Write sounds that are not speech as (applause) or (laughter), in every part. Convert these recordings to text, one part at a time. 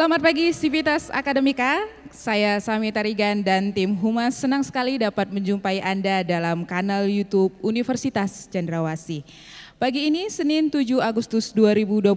Selamat pagi Sivitas Akademika, saya Sami Tarigan dan tim Humas senang sekali dapat menjumpai Anda dalam kanal YouTube Universitas Cendrawasi. Pagi ini Senin 7 Agustus 2023,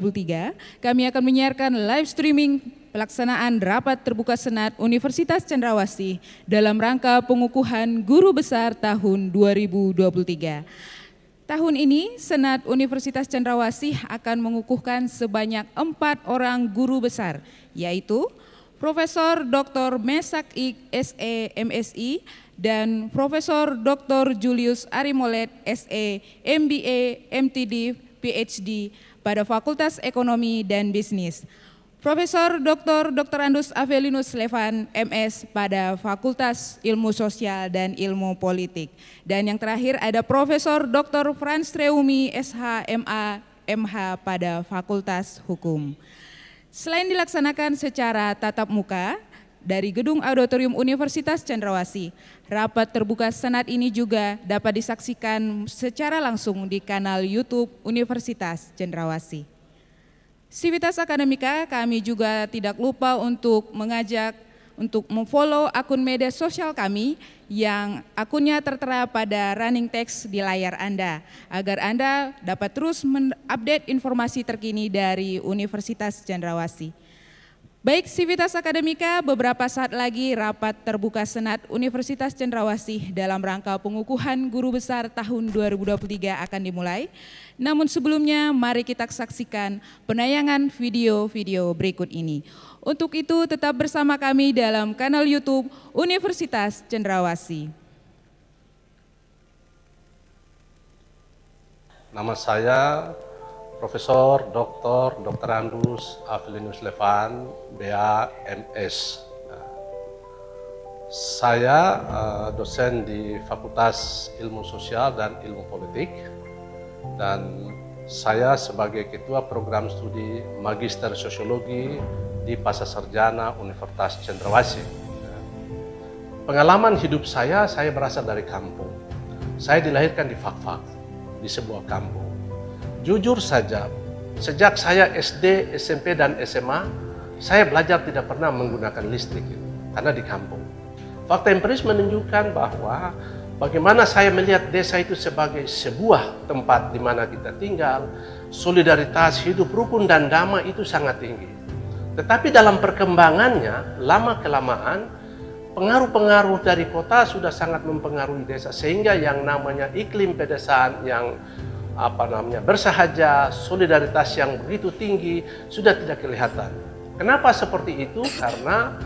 kami akan menyiarkan live streaming pelaksanaan rapat terbuka Senat Universitas Cendrawasi dalam rangka pengukuhan guru besar tahun 2023. Tahun ini, Senat Universitas Cendrawasih akan mengukuhkan sebanyak empat orang guru besar, yaitu Profesor Dr. Mesak Ik SE MSI dan Profesor Dr. Julius Arimolet SE MBA MTD PhD pada Fakultas Ekonomi dan Bisnis. Profesor Dr. Dr. Andus Avelinus Levan, MS pada Fakultas Ilmu Sosial dan Ilmu Politik. Dan yang terakhir ada Profesor Dr. Franz Treumi, SHMA MH pada Fakultas Hukum. Selain dilaksanakan secara tatap muka, dari Gedung Auditorium Universitas Cendrawasih. Rapat terbuka Senat ini juga dapat disaksikan secara langsung di kanal YouTube Universitas Cendrawasih. Sivitas Akademika kami juga tidak lupa untuk mengajak untuk memfollow akun media sosial kami yang akunnya tertera pada running text di layar Anda agar Anda dapat terus mengupdate informasi terkini dari Universitas Cendrawasih. Baik Sivitas Akademika, beberapa saat lagi rapat terbuka Senat Universitas Cendrawasih dalam rangka pengukuhan guru besar tahun 2023 akan dimulai. Namun sebelumnya mari kita saksikan penayangan video-video berikut ini. Untuk itu tetap bersama kami dalam kanal YouTube Universitas Cendrawasih. Nama saya Profesor Dr. Dr. Andrus Avelinus Levan, BA MS. Saya eh, dosen di Fakultas Ilmu Sosial dan Ilmu Politik dan saya sebagai ketua program studi Magister Sosiologi di Pasar Sarjana Universitas Cendrawasih. Pengalaman hidup saya, saya berasal dari kampung. Saya dilahirkan di Fakfak, -Fak, di sebuah kampung Jujur saja, sejak saya SD, SMP, dan SMA, saya belajar tidak pernah menggunakan listrik karena di kampung. Fakta empiris menunjukkan bahwa bagaimana saya melihat desa itu sebagai sebuah tempat di mana kita tinggal, solidaritas, hidup rukun dan damai itu sangat tinggi. Tetapi dalam perkembangannya, lama-kelamaan, pengaruh-pengaruh dari kota sudah sangat mempengaruhi desa sehingga yang namanya iklim pedesaan yang apa namanya bersahaja, solidaritas yang begitu tinggi sudah tidak kelihatan. Kenapa seperti itu? Karena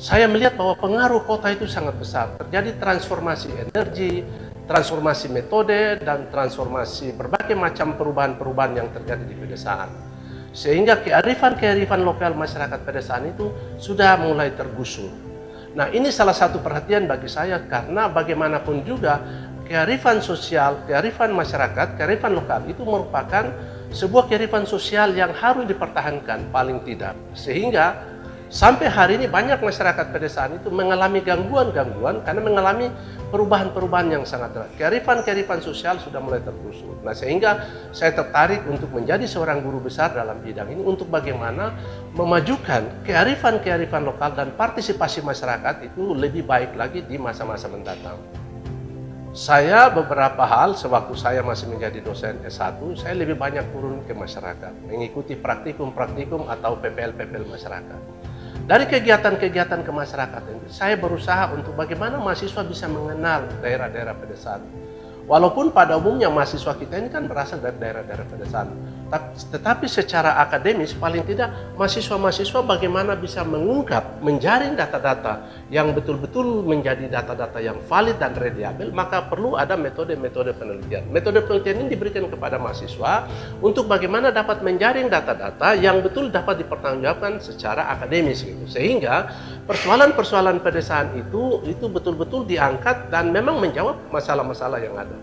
saya melihat bahwa pengaruh kota itu sangat besar. Terjadi transformasi energi, transformasi metode, dan transformasi berbagai macam perubahan-perubahan yang terjadi di pedesaan. Sehingga kearifan-kearifan lokal masyarakat pedesaan itu sudah mulai tergusur. Nah ini salah satu perhatian bagi saya karena bagaimanapun juga kearifan sosial, kearifan masyarakat, kearifan lokal itu merupakan sebuah kearifan sosial yang harus dipertahankan paling tidak. Sehingga sampai hari ini banyak masyarakat pedesaan itu mengalami gangguan-gangguan karena mengalami perubahan-perubahan yang sangat berat. Kearifan-kearifan sosial sudah mulai terusut. Nah, sehingga saya tertarik untuk menjadi seorang guru besar dalam bidang ini untuk bagaimana memajukan kearifan-kearifan lokal dan partisipasi masyarakat itu lebih baik lagi di masa-masa mendatang. Saya beberapa hal sewaktu saya masih menjadi dosen S1, saya lebih banyak turun ke masyarakat, mengikuti praktikum-praktikum atau PPL-PPL masyarakat. Dari kegiatan-kegiatan ke masyarakat ini, saya berusaha untuk bagaimana mahasiswa bisa mengenal daerah-daerah pedesaan. Walaupun pada umumnya mahasiswa kita ini kan berasal dari daerah-daerah pedesaan. Tetapi secara akademis paling tidak mahasiswa-mahasiswa bagaimana bisa mengungkap, menjaring data-data yang betul-betul menjadi data-data yang valid dan reliable, maka perlu ada metode-metode penelitian. Metode penelitian ini diberikan kepada mahasiswa untuk bagaimana dapat menjaring data-data yang betul dapat dipertanggungjawabkan secara akademis gitu. Sehingga persoalan-persoalan pedesaan itu itu betul-betul diangkat dan memang menjawab masalah-masalah yang ada.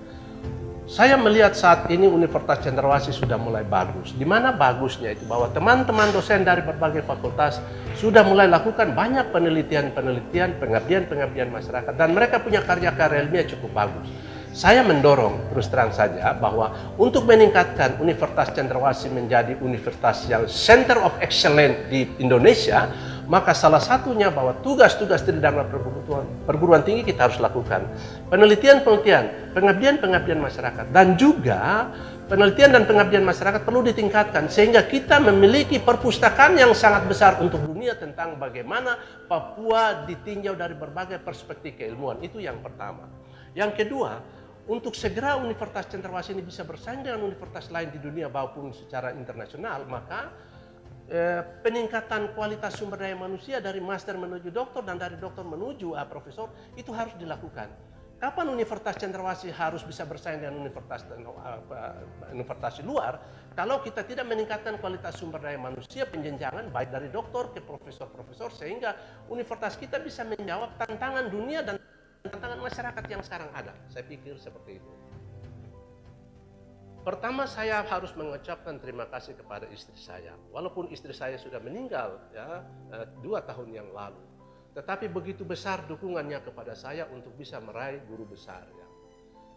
Saya melihat saat ini Universitas Cendrawasih sudah mulai bagus. Di mana bagusnya itu bahwa teman-teman dosen dari berbagai fakultas sudah mulai lakukan banyak penelitian-penelitian, pengabdian-pengabdian masyarakat dan mereka punya karya-karya ilmiah cukup bagus. Saya mendorong terus terang saja bahwa untuk meningkatkan Universitas Cendrawasih menjadi universitas yang center of excellence di Indonesia, maka salah satunya bahwa tugas-tugas di dalam perguruan, perguruan tinggi kita harus lakukan. Penelitian-penelitian, pengabdian-pengabdian masyarakat. Dan juga penelitian dan pengabdian masyarakat perlu ditingkatkan. Sehingga kita memiliki perpustakaan yang sangat besar untuk dunia tentang bagaimana Papua ditinjau dari berbagai perspektif keilmuan. Itu yang pertama. Yang kedua, untuk segera Universitas Cendrawasih ini bisa bersaing dengan universitas lain di dunia maupun secara internasional, maka Eh, peningkatan kualitas sumber daya manusia dari master menuju doktor dan dari doktor menuju ah, profesor itu harus dilakukan. Kapan Universitas Cendrawasih harus bisa bersaing dengan universitas ah, universitas luar? Kalau kita tidak meningkatkan kualitas sumber daya manusia penjenjangan baik dari dokter ke profesor-profesor sehingga universitas kita bisa menjawab tantangan dunia dan tantangan masyarakat yang sekarang ada. Saya pikir seperti itu. Pertama saya harus mengucapkan terima kasih kepada istri saya. Walaupun istri saya sudah meninggal ya eh, dua tahun yang lalu, tetapi begitu besar dukungannya kepada saya untuk bisa meraih guru besar ya.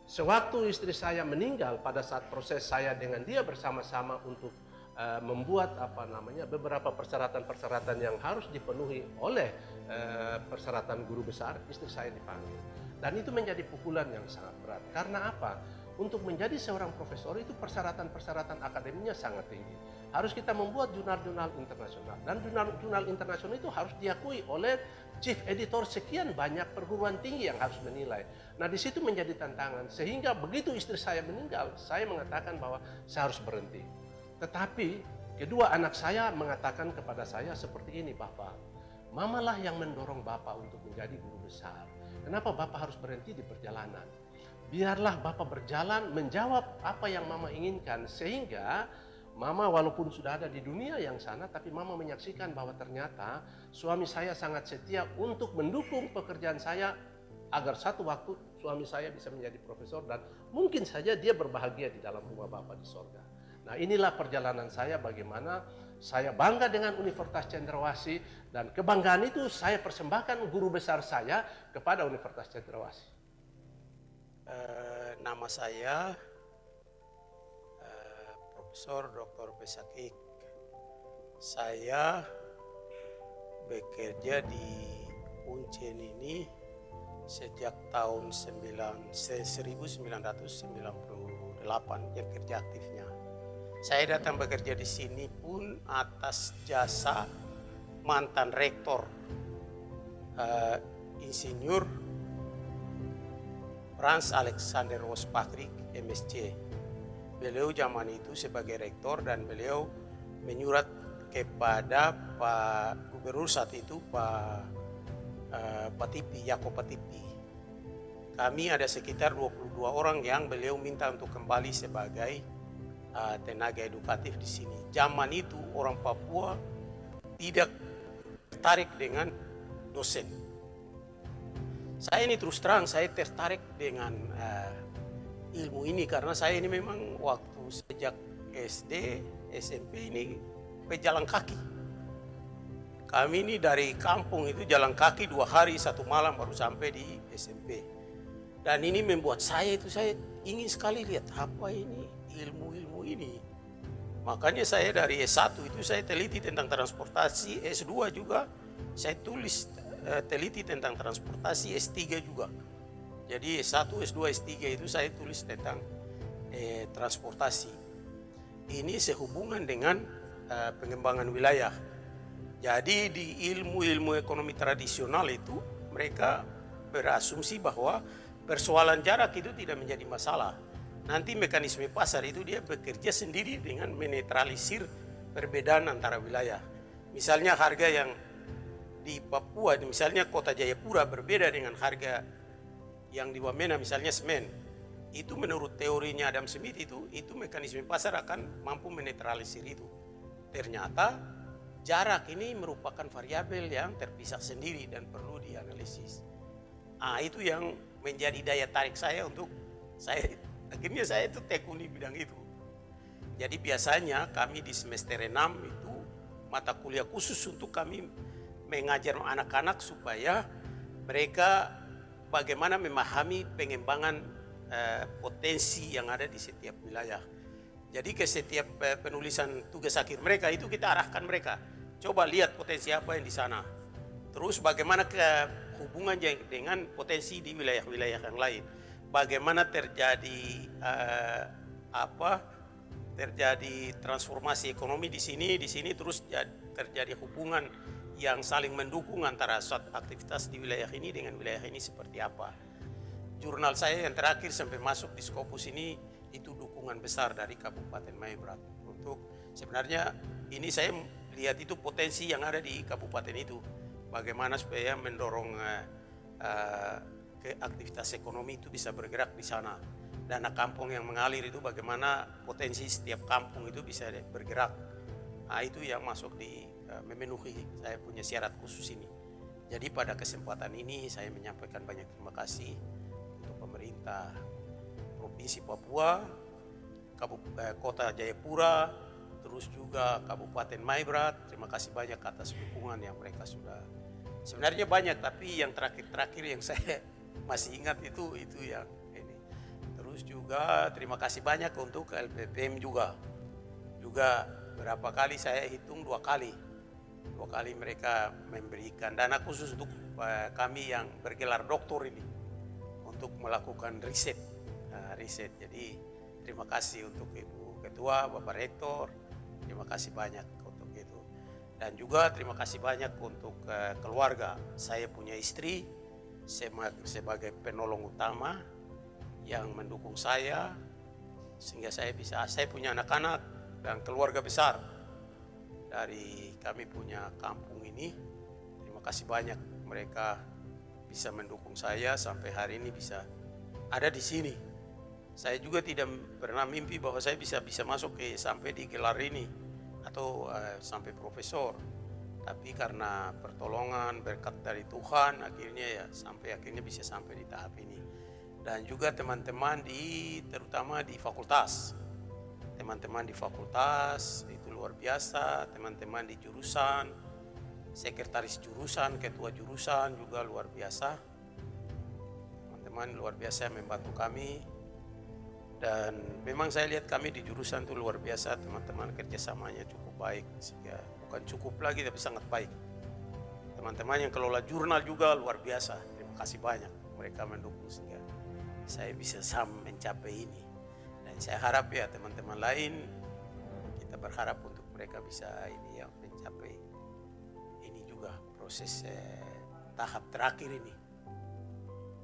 Sewaktu istri saya meninggal pada saat proses saya dengan dia bersama-sama untuk uh, membuat apa namanya beberapa persyaratan-persyaratan yang harus dipenuhi oleh uh, persyaratan guru besar istri saya dipanggil dan itu menjadi pukulan yang sangat berat karena apa untuk menjadi seorang profesor itu persyaratan-persyaratan akademinya sangat tinggi. Harus kita membuat jurnal-jurnal internasional dan jurnal-jurnal internasional itu harus diakui oleh chief editor sekian banyak perguruan tinggi yang harus menilai. Nah, di situ menjadi tantangan sehingga begitu istri saya meninggal, saya mengatakan bahwa saya harus berhenti. Tetapi kedua anak saya mengatakan kepada saya seperti ini, Bapak. Mamalah yang mendorong Bapak untuk menjadi guru besar. Kenapa Bapak harus berhenti di perjalanan? biarlah Bapak berjalan menjawab apa yang Mama inginkan sehingga Mama walaupun sudah ada di dunia yang sana tapi Mama menyaksikan bahwa ternyata suami saya sangat setia untuk mendukung pekerjaan saya agar satu waktu suami saya bisa menjadi profesor dan mungkin saja dia berbahagia di dalam rumah Bapak di sorga. Nah inilah perjalanan saya bagaimana saya bangga dengan Universitas Cendrawasih dan kebanggaan itu saya persembahkan guru besar saya kepada Universitas Cendrawasih. Eh, nama saya eh, Profesor Dr. Besakik. Saya bekerja di Uncen ini sejak tahun 9, 1998 yang kerja aktifnya. Saya datang bekerja di sini pun atas jasa mantan rektor uh, Insinyur Franz Alexander Patrick, MSC. Beliau zaman itu sebagai rektor dan beliau menyurat kepada Pak Gubernur saat itu Pak uh, Patipi, Yako Patipi. Kami ada sekitar 22 orang yang beliau minta untuk kembali sebagai uh, tenaga edukatif di sini. Zaman itu orang Papua tidak tertarik dengan dosen saya ini terus terang saya tertarik dengan uh, ilmu ini karena saya ini memang waktu sejak SD, SMP ini pejalan kaki. Kami ini dari kampung itu jalan kaki dua hari satu malam baru sampai di SMP. Dan ini membuat saya itu saya ingin sekali lihat apa ini ilmu-ilmu ini. Makanya saya dari S1 itu saya teliti tentang transportasi, S2 juga saya tulis Eh, teliti tentang transportasi S3 juga. Jadi S1, S2, S3 itu saya tulis tentang eh, transportasi. Ini sehubungan dengan eh, pengembangan wilayah. Jadi di ilmu-ilmu ekonomi tradisional itu mereka berasumsi bahwa persoalan jarak itu tidak menjadi masalah. Nanti mekanisme pasar itu dia bekerja sendiri dengan menetralisir perbedaan antara wilayah. Misalnya harga yang di Papua misalnya kota Jayapura berbeda dengan harga yang di Wamena misalnya semen itu menurut teorinya Adam Smith itu itu mekanisme pasar akan mampu menetralisir itu ternyata jarak ini merupakan variabel yang terpisah sendiri dan perlu dianalisis ah itu yang menjadi daya tarik saya untuk saya akhirnya saya itu tekuni bidang itu jadi biasanya kami di semester 6 itu mata kuliah khusus untuk kami mengajar anak-anak supaya mereka bagaimana memahami pengembangan eh, potensi yang ada di setiap wilayah. Jadi ke setiap eh, penulisan tugas akhir mereka itu kita arahkan mereka. Coba lihat potensi apa yang di sana. Terus bagaimana ke hubungan dengan potensi di wilayah-wilayah yang lain. Bagaimana terjadi eh, apa terjadi transformasi ekonomi di sini, di sini terus terjadi hubungan yang saling mendukung antara suatu aktivitas di wilayah ini dengan wilayah ini seperti apa. Jurnal saya yang terakhir sampai masuk di skopus ini itu dukungan besar dari Kabupaten Maibrat untuk sebenarnya ini saya lihat itu potensi yang ada di kabupaten itu bagaimana supaya mendorong uh, uh, ke aktivitas ekonomi itu bisa bergerak di sana dana kampung yang mengalir itu bagaimana potensi setiap kampung itu bisa bergerak nah, itu yang masuk di Eh, memenuhi saya punya syarat khusus ini. Jadi pada kesempatan ini saya menyampaikan banyak terima kasih untuk pemerintah Provinsi Papua, eh, Kota Jayapura, terus juga Kabupaten Maibrat. Terima kasih banyak atas dukungan yang mereka sudah. Sebenarnya banyak, tapi yang terakhir-terakhir yang (laughs) saya masih ingat itu itu yang ini. Terus juga terima kasih banyak untuk LPPM juga. Juga berapa kali saya hitung dua kali dua kali mereka memberikan dana khusus untuk eh, kami yang bergelar doktor ini untuk melakukan riset nah, riset jadi terima kasih untuk ibu ketua bapak rektor terima kasih banyak untuk itu dan juga terima kasih banyak untuk eh, keluarga saya punya istri sebagai penolong utama yang mendukung saya sehingga saya bisa saya punya anak-anak dan keluarga besar dari kami punya kampung ini. Terima kasih banyak mereka bisa mendukung saya sampai hari ini bisa ada di sini. Saya juga tidak pernah mimpi bahwa saya bisa bisa masuk ke sampai di gelar ini atau uh, sampai profesor. Tapi karena pertolongan berkat dari Tuhan akhirnya ya sampai akhirnya bisa sampai di tahap ini. Dan juga teman-teman di terutama di fakultas. Teman-teman di fakultas luar biasa, teman-teman di jurusan, sekretaris jurusan, ketua jurusan juga luar biasa. Teman-teman luar biasa yang membantu kami. Dan memang saya lihat kami di jurusan itu luar biasa, teman-teman kerjasamanya cukup baik. Sehingga bukan cukup lagi, tapi sangat baik. Teman-teman yang kelola jurnal juga luar biasa. Terima kasih banyak mereka mendukung sehingga saya bisa sam mencapai ini. Dan saya harap ya teman-teman lain kita berharap mereka bisa ini yang mencapai ini juga proses eh, tahap terakhir ini.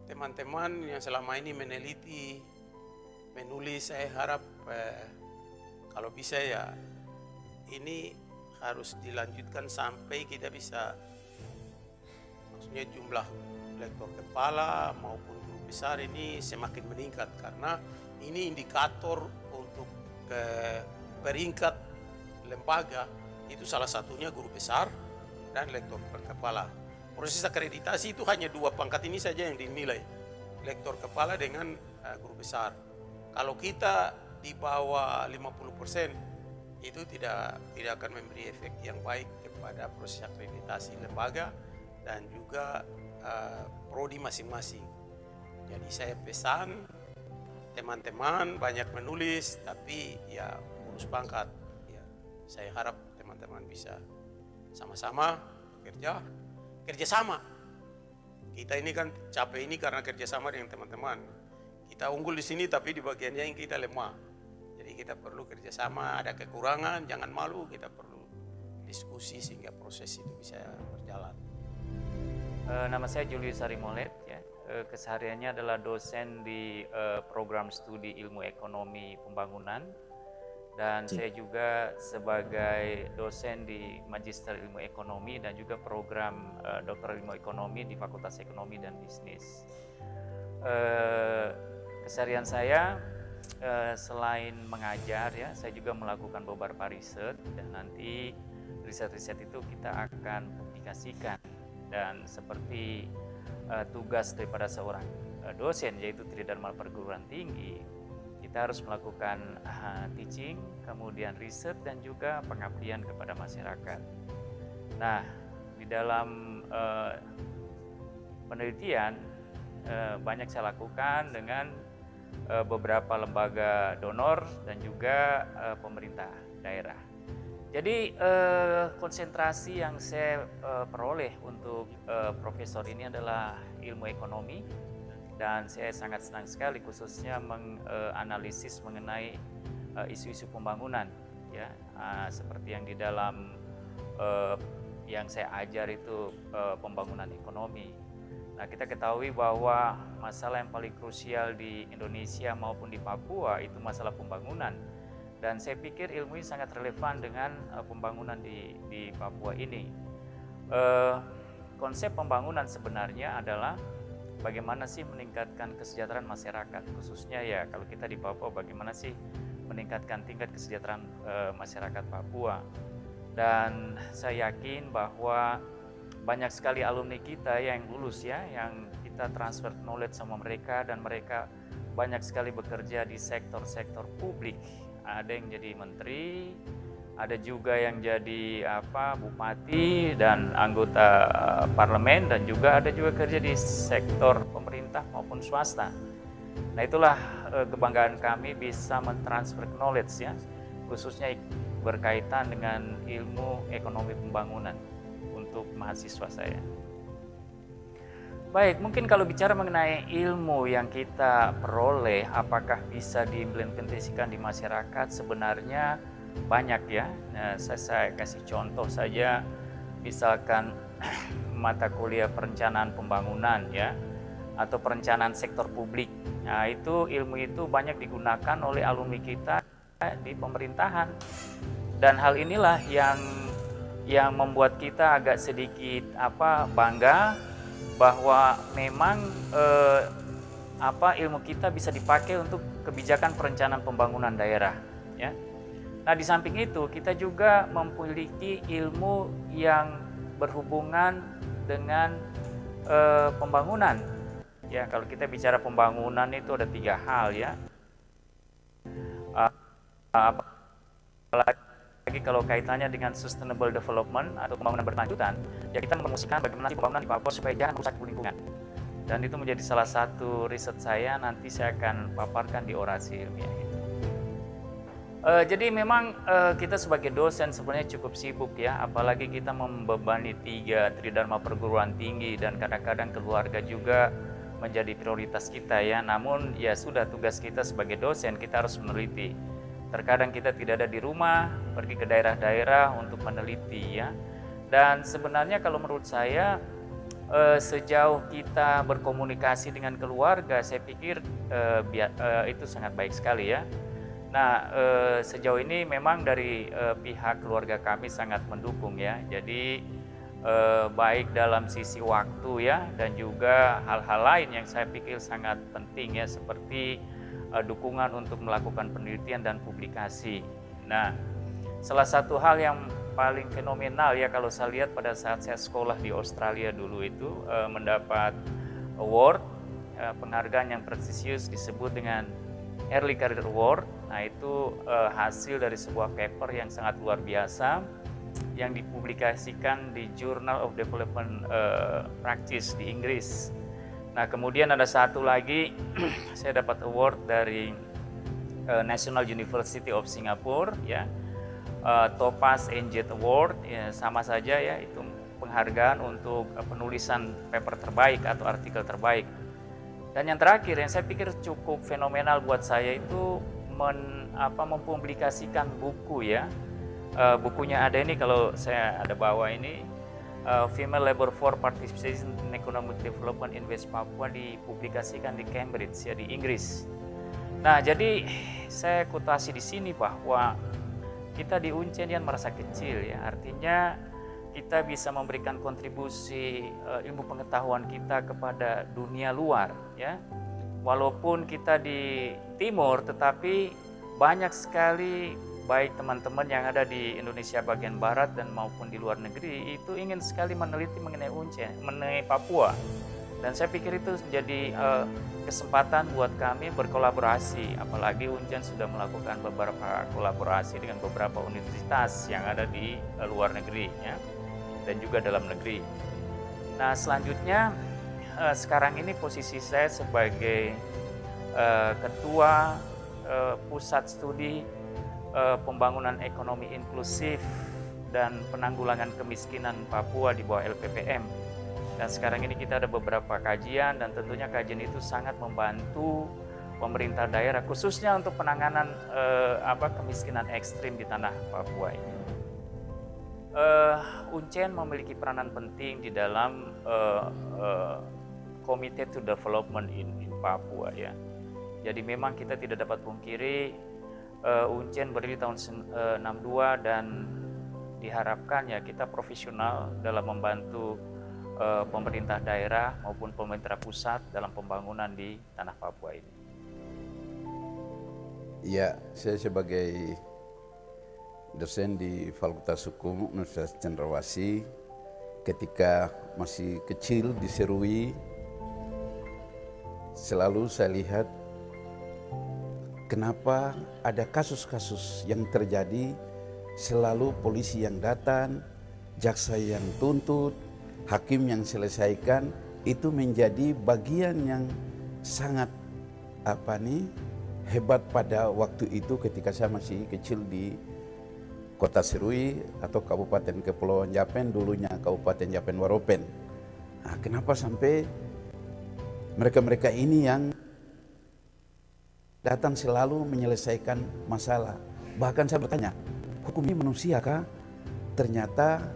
Teman-teman yang selama ini meneliti, menulis, saya harap eh, kalau bisa ya ini harus dilanjutkan sampai kita bisa maksudnya jumlah lektor kepala maupun guru besar ini semakin meningkat karena ini indikator untuk ke eh, peringkat lembaga itu salah satunya guru besar dan lektor kepala. Proses akreditasi itu hanya dua pangkat ini saja yang dinilai, lektor kepala dengan eh, guru besar. Kalau kita di bawah 50% itu tidak tidak akan memberi efek yang baik kepada proses akreditasi lembaga dan juga uh, prodi masing-masing. Jadi saya pesan teman-teman banyak menulis tapi ya urus pangkat. Saya harap teman-teman bisa sama-sama kerja, kerjasama. Kita ini kan capek ini karena kerjasama dengan teman-teman. Kita unggul di sini tapi di bagian yang kita lemah. Jadi kita perlu kerjasama, ada kekurangan, jangan malu, kita perlu diskusi sehingga proses itu bisa berjalan. Eh, nama saya Julius Arimolet, ya. Eh, kesehariannya adalah dosen di eh, program studi ilmu ekonomi pembangunan dan saya juga sebagai dosen di Magister Ilmu Ekonomi dan juga program uh, eh, Doktor Ilmu Ekonomi di Fakultas Ekonomi dan Bisnis. Uh, keseharian saya uh, selain mengajar ya, saya juga melakukan beberapa riset dan nanti riset-riset itu kita akan publikasikan dan seperti uh, tugas daripada seorang dosen yaitu tridharma perguruan tinggi kita harus melakukan uh, teaching, kemudian riset dan juga pengabdian kepada masyarakat. Nah, di dalam uh, penelitian uh, banyak saya lakukan dengan uh, beberapa lembaga donor dan juga uh, pemerintah daerah. Jadi uh, konsentrasi yang saya uh, peroleh untuk uh, profesor ini adalah ilmu ekonomi, dan saya sangat senang sekali khususnya menganalisis eh, mengenai eh, isu-isu pembangunan ya ah, seperti yang di dalam eh, yang saya ajar itu pembangunan ekonomi. Nah, kita ketahui bahwa masalah yang paling krusial di Indonesia maupun di Papua itu masalah pembangunan. Dan saya pikir ilmu ini sangat relevan dengan pembangunan di, di Papua ini. konsep pembangunan sebenarnya adalah bagaimana sih meningkatkan kesejahteraan masyarakat khususnya ya kalau kita di Papua bagaimana sih meningkatkan tingkat kesejahteraan e, masyarakat Papua dan saya yakin bahwa banyak sekali alumni kita yang lulus ya yang kita transfer knowledge sama mereka dan mereka banyak sekali bekerja di sektor-sektor publik ada yang jadi menteri ada juga yang jadi apa bupati dan anggota eh, parlemen dan juga ada juga kerja di sektor pemerintah maupun swasta. Nah itulah eh, kebanggaan kami bisa mentransfer knowledge ya, khususnya berkaitan dengan ilmu ekonomi pembangunan untuk mahasiswa saya. Baik, mungkin kalau bicara mengenai ilmu yang kita peroleh, apakah bisa diimplementasikan di masyarakat? Sebenarnya banyak ya. Nah, saya, saya kasih contoh saja, misalkan (clears throat) mata kuliah perencanaan pembangunan ya, atau perencanaan sektor publik. Nah, itu ilmu itu banyak digunakan oleh alumni kita di pemerintahan. Dan hal inilah yang yang membuat kita agak sedikit apa bangga bahwa memang eh, apa ilmu kita bisa dipakai untuk kebijakan perencanaan pembangunan daerah ya Nah, di samping itu kita juga memiliki ilmu yang berhubungan dengan e, pembangunan. Ya, kalau kita bicara pembangunan itu ada tiga hal ya. Ah, Apalagi kalau kaitannya dengan sustainable development atau pembangunan berkelanjutan, ya kita memusikan bagaimana pembangunan di Papua supaya jangan rusak lingkungan. Dan itu menjadi salah satu riset saya nanti saya akan paparkan di orasi ilmiah. Uh, jadi memang uh, kita sebagai dosen sebenarnya cukup sibuk ya, apalagi kita membebani tiga tridharma perguruan tinggi dan kadang-kadang keluarga juga menjadi prioritas kita ya. Namun ya sudah tugas kita sebagai dosen kita harus meneliti. Terkadang kita tidak ada di rumah, pergi ke daerah-daerah untuk meneliti ya. Dan sebenarnya kalau menurut saya uh, sejauh kita berkomunikasi dengan keluarga, saya pikir uh, uh, itu sangat baik sekali ya Nah, eh, sejauh ini memang dari eh, pihak keluarga kami sangat mendukung ya. Jadi eh, baik dalam sisi waktu ya dan juga hal-hal lain yang saya pikir sangat penting ya seperti eh, dukungan untuk melakukan penelitian dan publikasi. Nah, salah satu hal yang paling fenomenal ya kalau saya lihat pada saat saya sekolah di Australia dulu itu eh, mendapat award eh, penghargaan yang prestisius disebut dengan Early Career Award. Nah, itu uh, hasil dari sebuah paper yang sangat luar biasa yang dipublikasikan di Journal of Development uh, Practice di Inggris. Nah, kemudian ada satu lagi (clears throat) saya dapat award dari uh, National University of Singapore ya. Uh, Topaz NJ Award ya, sama saja ya itu penghargaan untuk penulisan paper terbaik atau artikel terbaik dan yang terakhir yang saya pikir cukup fenomenal buat saya itu men, apa, mempublikasikan buku ya. Uh, bukunya ada ini kalau saya ada bawa ini uh, Female Labor for Participation in Economic Development in West Papua dipublikasikan di Cambridge ya di Inggris. Nah, jadi saya kutasi di sini bahwa kita di UNCEN yang merasa kecil ya. Artinya kita bisa memberikan kontribusi uh, ilmu pengetahuan kita kepada dunia luar ya walaupun kita di timur tetapi banyak sekali baik teman-teman yang ada di Indonesia bagian barat dan maupun di luar negeri itu ingin sekali meneliti mengenai Unce mengenai Papua dan saya pikir itu menjadi uh, kesempatan buat kami berkolaborasi apalagi unce sudah melakukan beberapa kolaborasi dengan beberapa universitas yang ada di eh, luar negeri ya dan juga dalam negeri. Nah selanjutnya eh, sekarang ini posisi saya sebagai eh, ketua eh, pusat studi pembangunan ekonomi inklusif dan penanggulangan kemiskinan Papua di bawah LPPM. Dan sekarang ini kita ada beberapa kajian dan tentunya kajian itu sangat membantu pemerintah daerah khususnya untuk penanganan eh, apa kemiskinan ekstrim di tanah Papua ini uh, Uncen memiliki peranan penting di dalam uh, uh, to Development in, in Papua ya. Jadi memang kita tidak dapat pungkiri uh, Uncen berdiri tahun uh, 62 dan diharapkan ya kita profesional dalam membantu uh, pemerintah daerah maupun pemerintah pusat dalam pembangunan di tanah Papua ini. Ya, saya sebagai dosen di Fakultas Hukum Universitas Cendrawasih ketika masih kecil di Serui selalu saya lihat kenapa ada kasus-kasus yang terjadi selalu polisi yang datang, jaksa yang tuntut, hakim yang selesaikan itu menjadi bagian yang sangat apa nih hebat pada waktu itu ketika saya masih kecil di Kota Serui atau Kabupaten Kepulauan Japen dulunya Kabupaten Japen Waropen. Nah, kenapa sampai mereka-mereka ini yang datang selalu menyelesaikan masalah. Bahkan saya bertanya, hukum ini manusia kah? Ternyata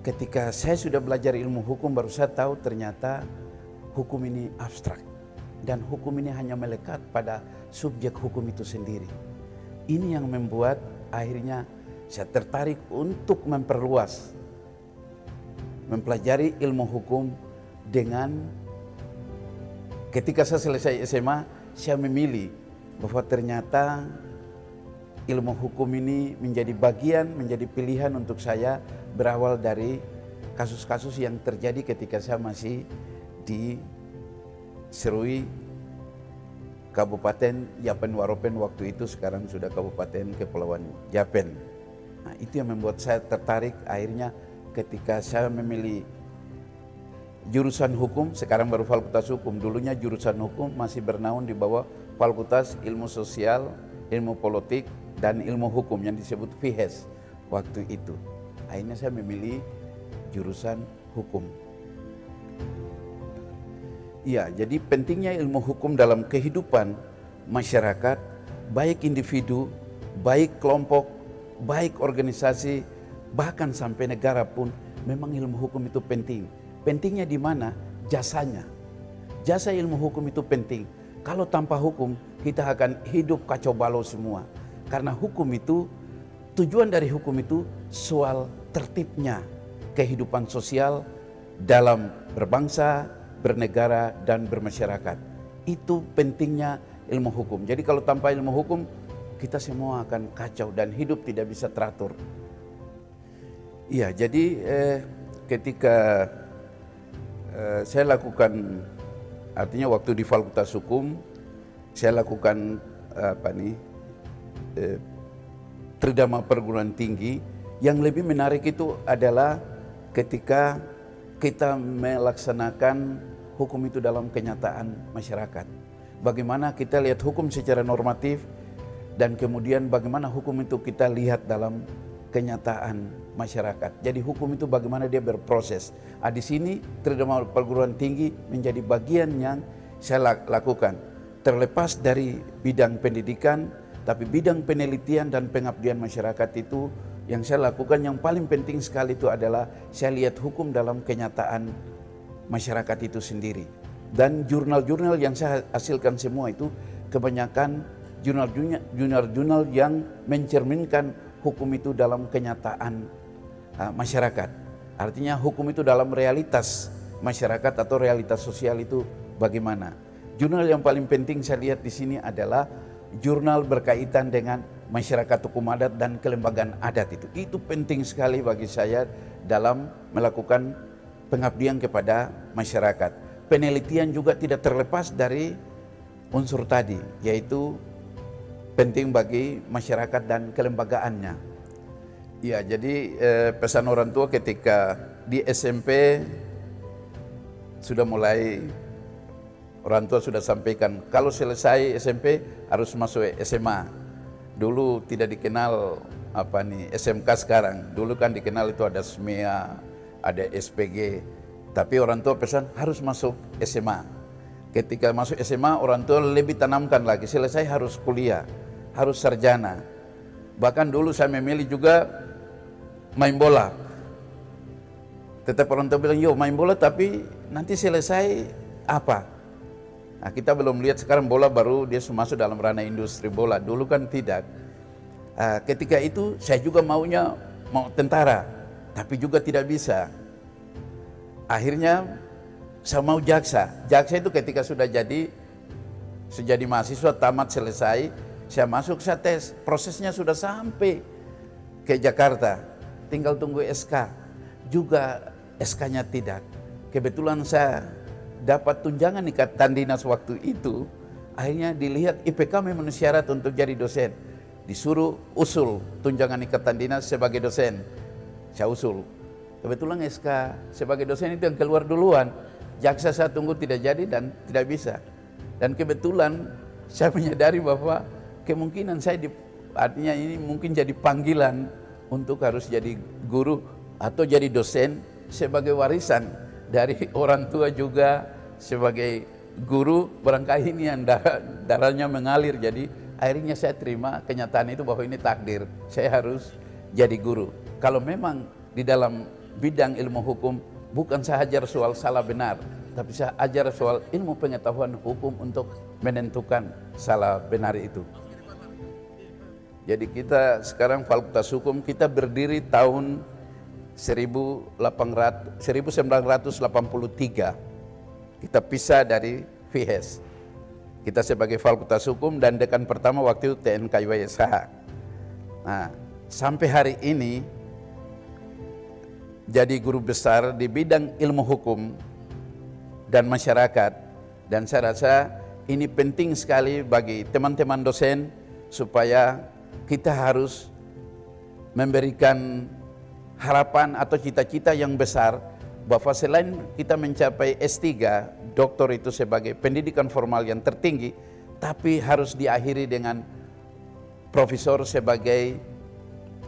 ketika saya sudah belajar ilmu hukum baru saya tahu ternyata hukum ini abstrak dan hukum ini hanya melekat pada subjek hukum itu sendiri. Ini yang membuat akhirnya saya tertarik untuk memperluas mempelajari ilmu hukum dengan ketika saya selesai SMA saya memilih bahwa ternyata ilmu hukum ini menjadi bagian menjadi pilihan untuk saya berawal dari kasus-kasus yang terjadi ketika saya masih di Serui Kabupaten Yapen Waropen waktu itu sekarang sudah Kabupaten Kepulauan Yapen. Nah, itu yang membuat saya tertarik akhirnya ketika saya memilih jurusan hukum, sekarang baru fakultas hukum. Dulunya jurusan hukum masih bernaung di bawah fakultas ilmu sosial, ilmu politik, dan ilmu hukum yang disebut FIHES waktu itu. Akhirnya saya memilih jurusan hukum. Iya, jadi pentingnya ilmu hukum dalam kehidupan masyarakat, baik individu, baik kelompok, baik organisasi, bahkan sampai negara pun memang ilmu hukum itu penting. Pentingnya di mana? Jasanya. Jasa ilmu hukum itu penting. Kalau tanpa hukum, kita akan hidup kacau balau semua. Karena hukum itu, tujuan dari hukum itu soal tertibnya kehidupan sosial dalam berbangsa, bernegara, dan bermasyarakat. Itu pentingnya ilmu hukum. Jadi kalau tanpa ilmu hukum, kita semua akan kacau dan hidup tidak bisa teratur. Iya, jadi eh, ketika eh, saya lakukan, artinya waktu di Fakultas Hukum, saya lakukan apa nih, eh, terdama perguruan tinggi. Yang lebih menarik itu adalah ketika kita melaksanakan hukum itu dalam kenyataan masyarakat. Bagaimana kita lihat hukum secara normatif, dan kemudian bagaimana hukum itu kita lihat dalam kenyataan masyarakat. Jadi hukum itu bagaimana dia berproses. Nah, di sini terdama perguruan tinggi menjadi bagian yang saya lakukan. Terlepas dari bidang pendidikan, tapi bidang penelitian dan pengabdian masyarakat itu yang saya lakukan yang paling penting sekali itu adalah saya lihat hukum dalam kenyataan masyarakat itu sendiri. Dan jurnal-jurnal yang saya hasilkan semua itu kebanyakan jurnal-jurnal yang mencerminkan hukum itu dalam kenyataan uh, masyarakat. Artinya hukum itu dalam realitas masyarakat atau realitas sosial itu bagaimana. Jurnal yang paling penting saya lihat di sini adalah jurnal berkaitan dengan masyarakat hukum adat dan kelembagaan adat itu. Itu penting sekali bagi saya dalam melakukan pengabdian kepada masyarakat. Penelitian juga tidak terlepas dari unsur tadi, yaitu penting bagi masyarakat dan kelembagaannya. Ya, jadi eh, pesan orang tua ketika di SMP sudah mulai orang tua sudah sampaikan kalau selesai SMP harus masuk SMA. Dulu tidak dikenal apa nih SMK sekarang. Dulu kan dikenal itu ada SMEA, ada SPG. Tapi orang tua pesan harus masuk SMA. Ketika masuk SMA orang tua lebih tanamkan lagi selesai harus kuliah harus sarjana. Bahkan dulu saya memilih juga main bola. Tetap orang tua bilang, yo main bola tapi nanti selesai apa? Nah, kita belum lihat sekarang bola baru dia masuk dalam ranah industri bola. Dulu kan tidak. Ah, ketika itu saya juga maunya mau tentara, tapi juga tidak bisa. Akhirnya saya mau jaksa. Jaksa itu ketika sudah jadi, sejadi mahasiswa tamat selesai, saya masuk, saya tes. Prosesnya sudah sampai ke Jakarta. Tinggal tunggu SK. Juga SK-nya tidak. Kebetulan saya dapat tunjangan ikatan dinas waktu itu. Akhirnya dilihat IPK memenuhi syarat untuk jadi dosen. Disuruh usul tunjangan ikatan dinas sebagai dosen. Saya usul. Kebetulan SK sebagai dosen itu yang keluar duluan. Jaksa saya tunggu tidak jadi dan tidak bisa. Dan kebetulan saya menyadari bahwa kemungkinan saya di, artinya ini mungkin jadi panggilan untuk harus jadi guru atau jadi dosen sebagai warisan dari (laughs) orang tua juga sebagai guru barangkali ini yang darah, darahnya mengalir jadi akhirnya saya terima kenyataan itu bahwa ini takdir saya harus jadi guru kalau memang di dalam bidang ilmu hukum bukan saya ajar soal salah benar tapi saya ajar soal ilmu pengetahuan hukum untuk menentukan salah benar itu jadi kita sekarang Fakultas Hukum kita berdiri tahun 1983. Kita pisah dari VHS Kita sebagai Fakultas Hukum dan dekan pertama waktu itu YSH. Nah, sampai hari ini jadi guru besar di bidang ilmu hukum dan masyarakat dan saya rasa ini penting sekali bagi teman-teman dosen supaya kita harus memberikan harapan atau cita-cita yang besar bahwa selain kita mencapai S3, doktor itu sebagai pendidikan formal yang tertinggi, tapi harus diakhiri dengan profesor sebagai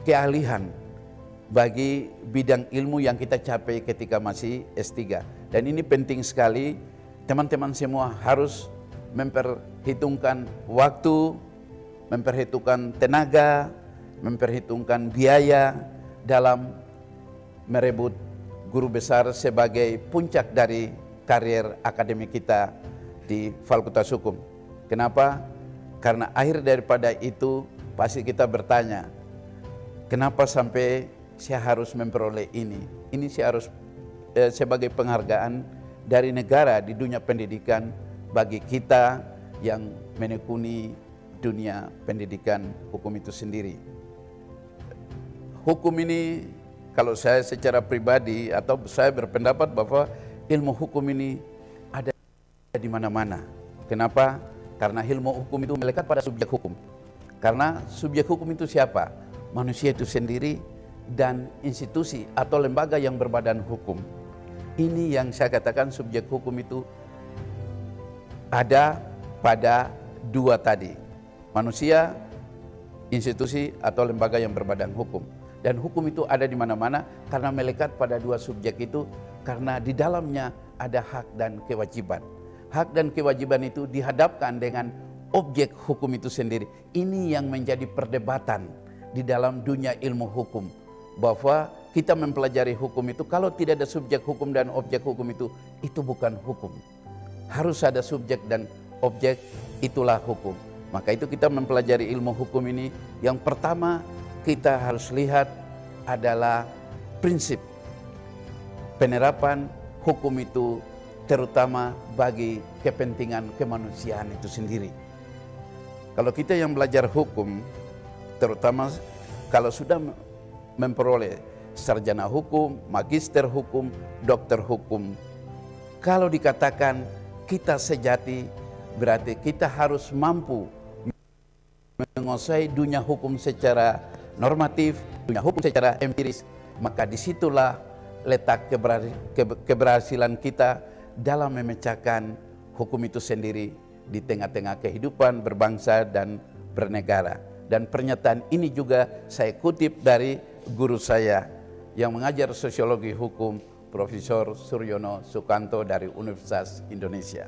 keahlian bagi bidang ilmu yang kita capai ketika masih S3. Dan ini penting sekali, teman-teman semua harus memperhitungkan waktu, memperhitungkan tenaga, memperhitungkan biaya dalam merebut guru besar sebagai puncak dari karir akademik kita di Fakultas Hukum. Kenapa? Karena akhir daripada itu pasti kita bertanya, kenapa sampai saya harus memperoleh ini? Ini saya harus eh, sebagai penghargaan dari negara di dunia pendidikan bagi kita yang menekuni dunia pendidikan hukum itu sendiri. Hukum ini kalau saya secara pribadi atau saya berpendapat bahwa ilmu hukum ini ada di mana-mana. Kenapa? Karena ilmu hukum itu melekat pada subjek hukum. Karena subjek hukum itu siapa? Manusia itu sendiri dan institusi atau lembaga yang berbadan hukum. Ini yang saya katakan subjek hukum itu ada pada dua tadi manusia, institusi atau lembaga yang berbadan hukum. Dan hukum itu ada di mana-mana karena melekat pada dua subjek itu karena di dalamnya ada hak dan kewajiban. Hak dan kewajiban itu dihadapkan dengan objek hukum itu sendiri. Ini yang menjadi perdebatan di dalam dunia ilmu hukum bahwa kita mempelajari hukum itu kalau tidak ada subjek hukum dan objek hukum itu itu bukan hukum. Harus ada subjek dan objek itulah hukum. Maka itu kita mempelajari ilmu hukum ini. Yang pertama kita harus lihat adalah prinsip penerapan hukum itu terutama bagi kepentingan kemanusiaan itu sendiri. Kalau kita yang belajar hukum, terutama kalau sudah memperoleh sarjana hukum, magister hukum, dokter hukum, kalau dikatakan kita sejati berarti kita harus mampu menguasai dunia hukum secara normatif, dunia hukum secara empiris, maka disitulah letak keberhasilan kita dalam memecahkan hukum itu sendiri di tengah-tengah kehidupan berbangsa dan bernegara. Dan pernyataan ini juga saya kutip dari guru saya yang mengajar sosiologi hukum Profesor Suryono Sukanto dari Universitas Indonesia.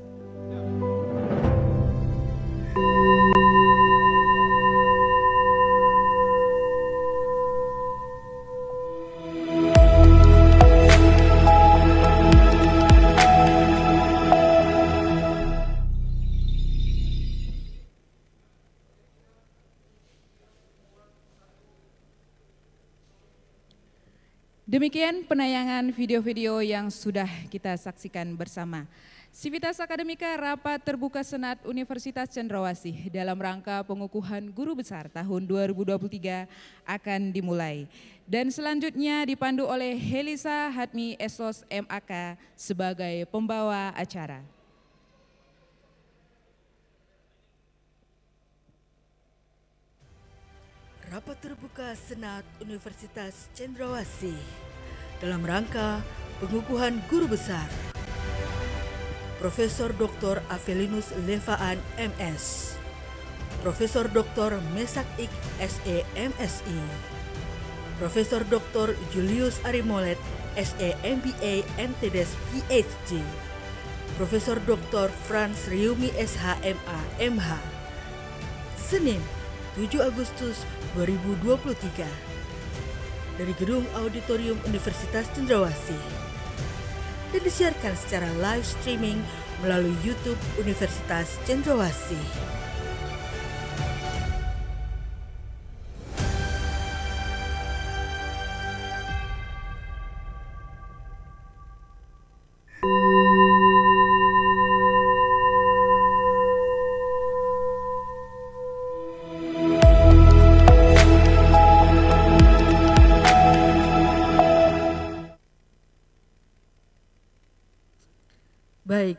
Demikian penayangan video-video yang sudah kita saksikan bersama. Sivitas Akademika Rapat Terbuka Senat Universitas Cendrawasih dalam rangka pengukuhan guru besar tahun 2023 akan dimulai. Dan selanjutnya dipandu oleh Helisa Hatmi Esos MAK sebagai pembawa acara. Rapat terbuka Senat Universitas Cendrawasih dalam rangka pengukuhan guru besar. Profesor Dr. Avelinus Levaan MS, Profesor Dr. Mesak Ik SE Profesor Dr. Julius Arimolet SE MBA MTDes PhD, Profesor Dr. Franz Riumi SHMA MH. Senin 7 Agustus 2023 dari Gedung Auditorium Universitas Cendrawasih dan disiarkan secara live streaming melalui YouTube Universitas Cendrawasih.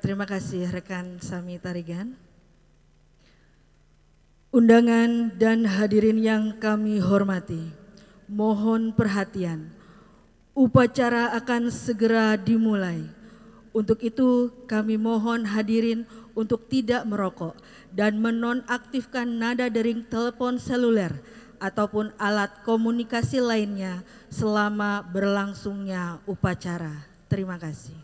terima kasih rekan Sami Tarigan. Undangan dan hadirin yang kami hormati, mohon perhatian. Upacara akan segera dimulai. Untuk itu kami mohon hadirin untuk tidak merokok dan menonaktifkan nada dering telepon seluler ataupun alat komunikasi lainnya selama berlangsungnya upacara. Terima kasih.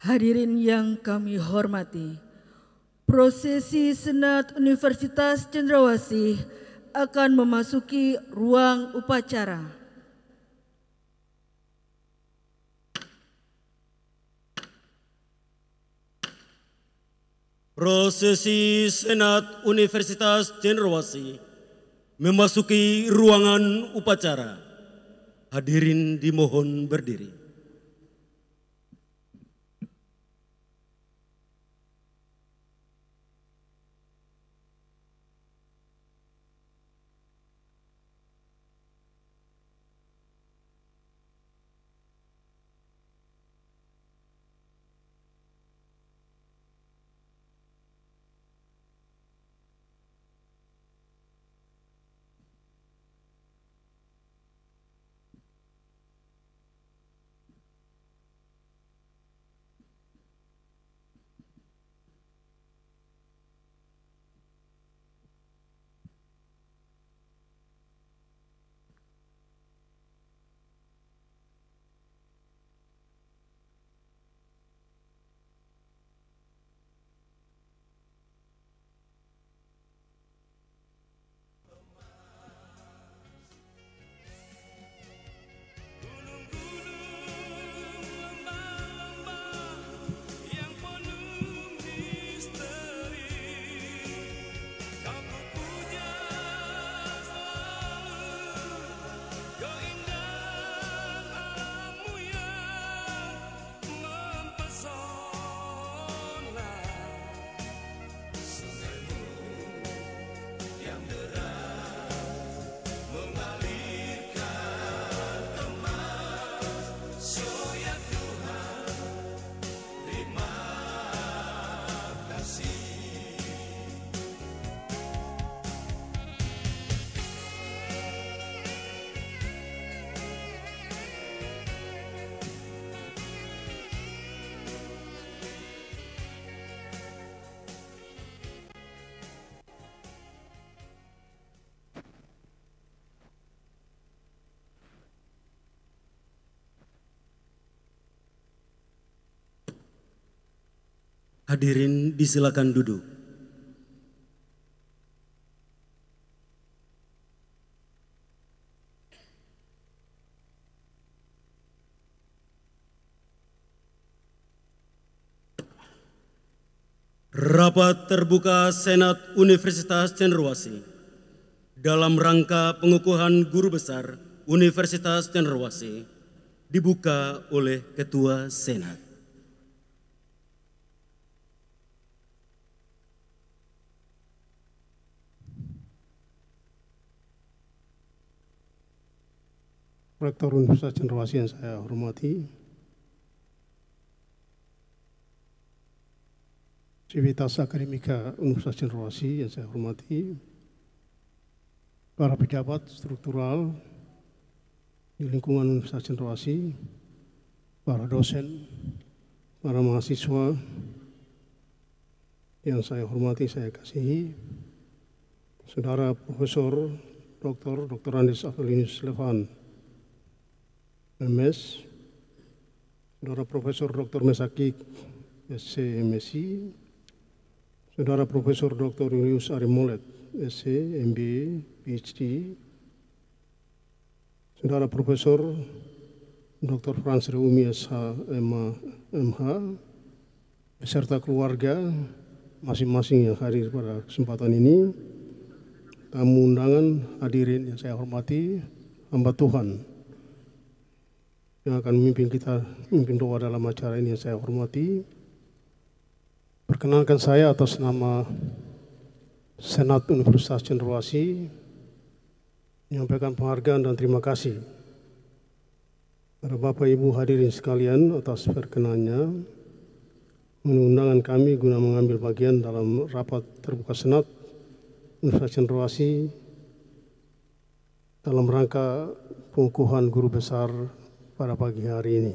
Hadirin yang kami hormati, prosesi Senat Universitas Cendrawasih akan memasuki ruang upacara. Prosesi Senat Universitas Cendrawasih memasuki ruangan upacara. Hadirin dimohon berdiri. Hadirin disilakan duduk. Rapat terbuka Senat Universitas Cenderwasi dalam rangka pengukuhan guru besar Universitas Cenderwasi dibuka oleh Ketua Senat. Rektor Universitas Cenderawasih yang saya hormati, Civitas Akademika Universitas Cenderawasih yang saya hormati, para pejabat struktural di lingkungan Universitas Cenderawasih, para dosen, para mahasiswa yang saya hormati, saya kasihi, Saudara Profesor Dr. Dr. Andes Avelinus Levan, MS, Saudara Profesor Dr. Mesaki SCMSI, Saudara Profesor Dr. Julius Arimolet SC, MBA, PhD, Saudara Profesor Dr. Frans Reumi SH, MH, beserta keluarga masing-masing yang hadir pada kesempatan ini, tamu undangan hadirin yang saya hormati, hamba Tuhan, yang akan memimpin kita, memimpin doa dalam acara ini yang saya hormati. Perkenalkan saya atas nama Senat Universitas Cenderawasih menyampaikan penghargaan dan terima kasih kepada Bapak Ibu hadirin sekalian atas perkenannya mengundang kami guna mengambil bagian dalam rapat terbuka Senat Universitas Cendrawasi dalam rangka pengukuhan Guru Besar pada pagi hari ini.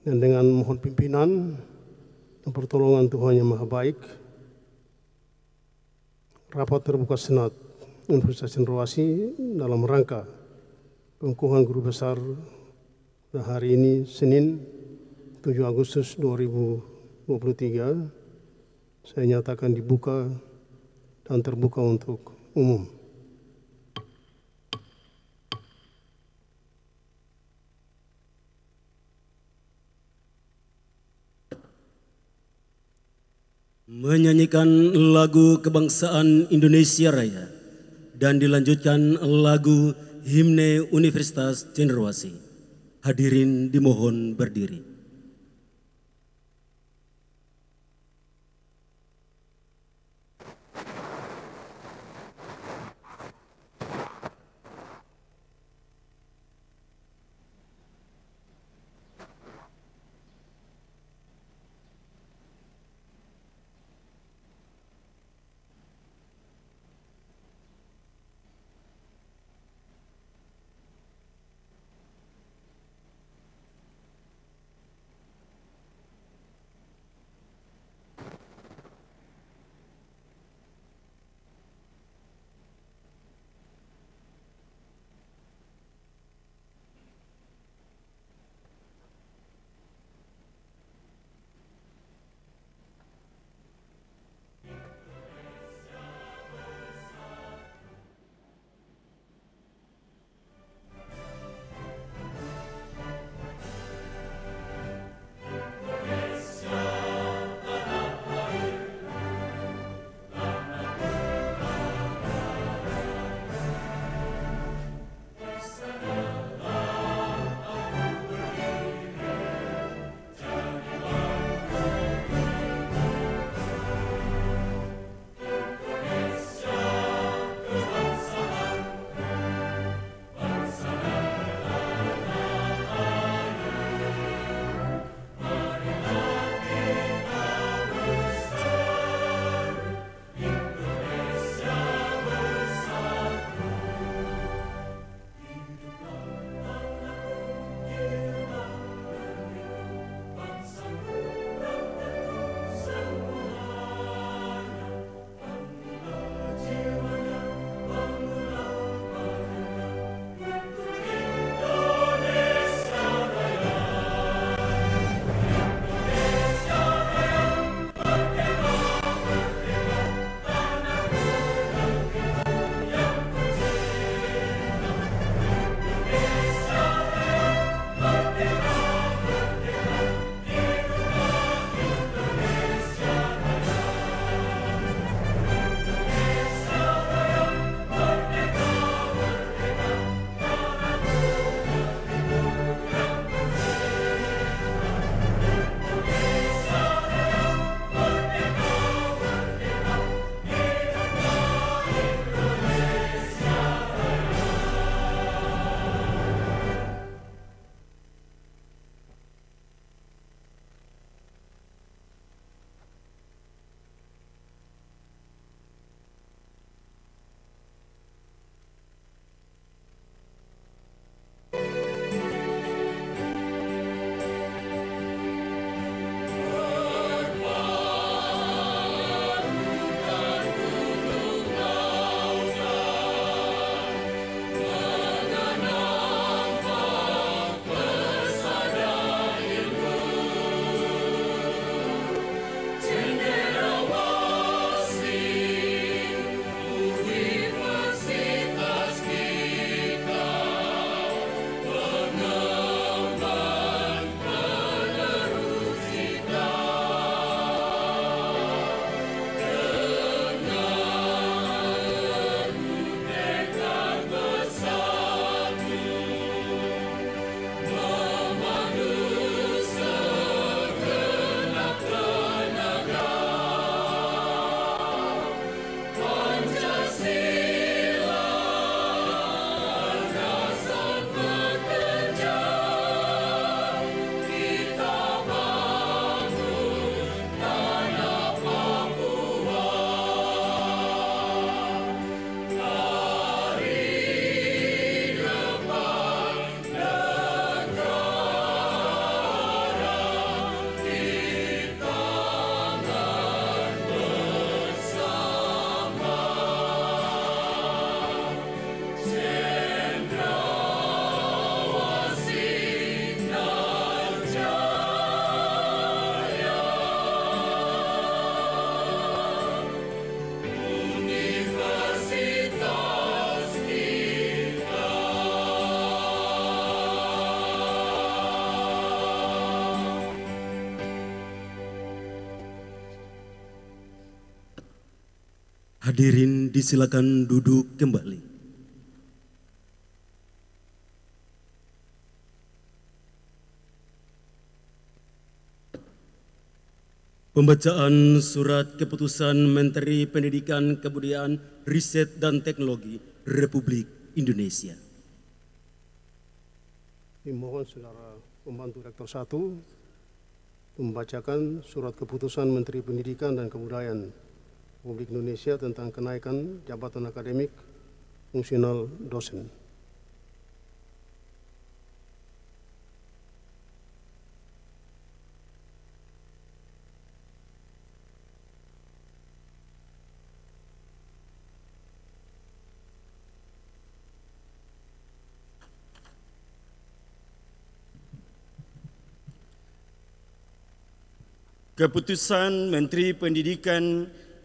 Dan dengan mohon pimpinan dan pertolongan Tuhan yang Maha Baik, rapat terbuka Senat Universitas Cenderawasih dalam rangka pengukuhan guru besar hari ini Senin 7 Agustus 2023 saya nyatakan dibuka dan terbuka untuk umum. menyanyikan lagu kebangsaan Indonesia Raya dan dilanjutkan lagu himne Universitas Cenderawasih. Hadirin dimohon berdiri. Hadirin disilakan duduk kembali. Pembacaan Surat Keputusan Menteri Pendidikan Kebudayaan, Riset dan Teknologi Republik Indonesia. Dimohon saudara pembantu rektor 1 membacakan Surat Keputusan Menteri Pendidikan dan Kebudayaan Republik Indonesia tentang kenaikan jabatan akademik fungsional dosen. Keputusan Menteri Pendidikan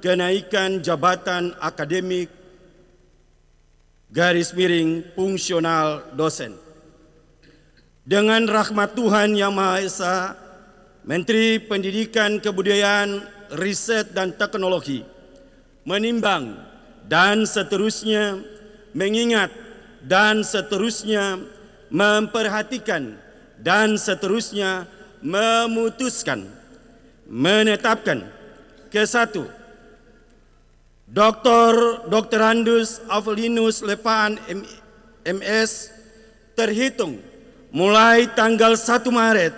kenaikan jabatan akademik garis miring fungsional dosen. Dengan rahmat Tuhan Yang Maha Esa, Menteri Pendidikan Kebudayaan, Riset dan Teknologi menimbang dan seterusnya mengingat dan seterusnya memperhatikan dan seterusnya memutuskan menetapkan ke satu Dr. Dr. Andus Avelinus Levan MS terhitung mulai tanggal 1 Maret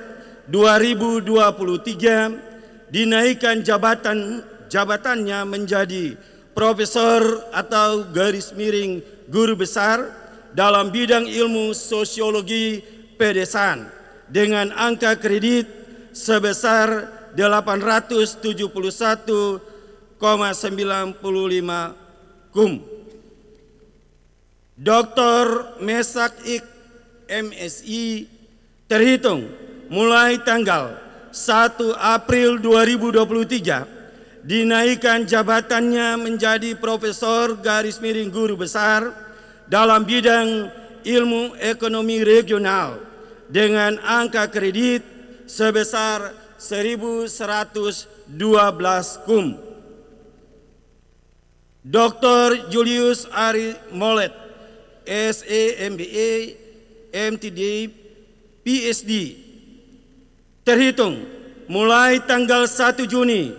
2023 dinaikkan jabatan jabatannya menjadi profesor atau garis miring guru besar dalam bidang ilmu sosiologi pedesaan dengan angka kredit sebesar 871 kum. Dr. Mesak Ik MSI terhitung mulai tanggal 1 April 2023 dinaikkan jabatannya menjadi profesor garis miring guru besar dalam bidang ilmu ekonomi regional dengan angka kredit sebesar 1112 kum. Dr. Julius Ari Molet, SA, e, MBA, MTD, PhD, terhitung mulai tanggal 1 Juni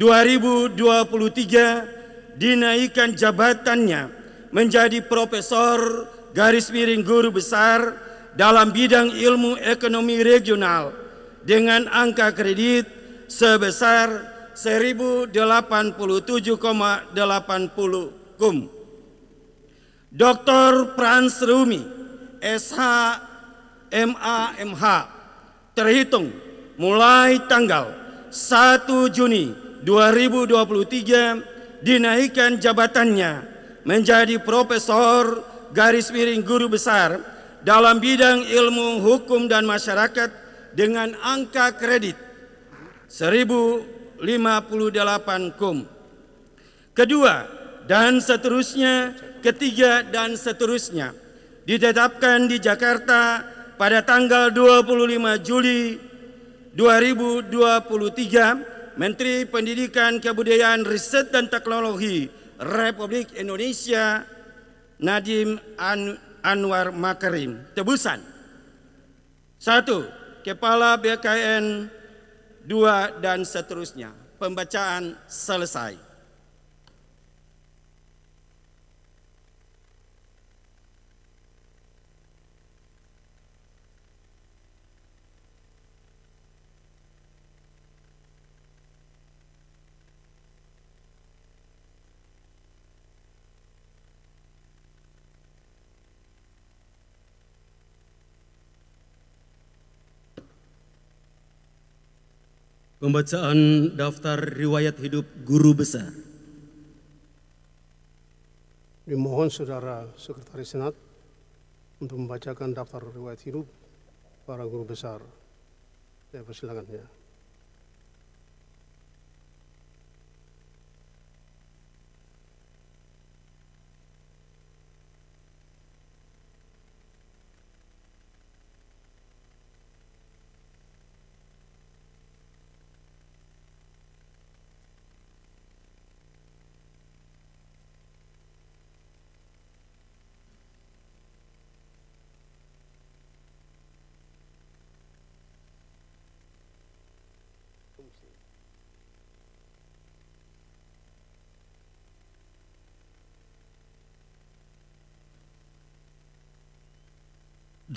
2023 dinaikkan jabatannya menjadi profesor garis miring guru besar dalam bidang ilmu ekonomi regional dengan angka kredit sebesar 1087,80 kum. Dr. Prans Rumi, SH, MA, MH, terhitung mulai tanggal 1 Juni 2023 dinaikkan jabatannya menjadi Profesor Garis Miring Guru Besar dalam bidang ilmu hukum dan masyarakat dengan angka kredit 58 kum. Kedua dan seterusnya, ketiga dan seterusnya ditetapkan di Jakarta pada tanggal 25 Juli 2023 Menteri Pendidikan Kebudayaan Riset dan Teknologi Republik Indonesia Nadim An Anwar Makarim tebusan satu Kepala BKN dua dan seterusnya. Pembacaan selesai. Pembacaan daftar riwayat hidup guru besar. Dimohon saudara sekretaris senat untuk membacakan daftar riwayat hidup para guru besar. Saya persilakan ya.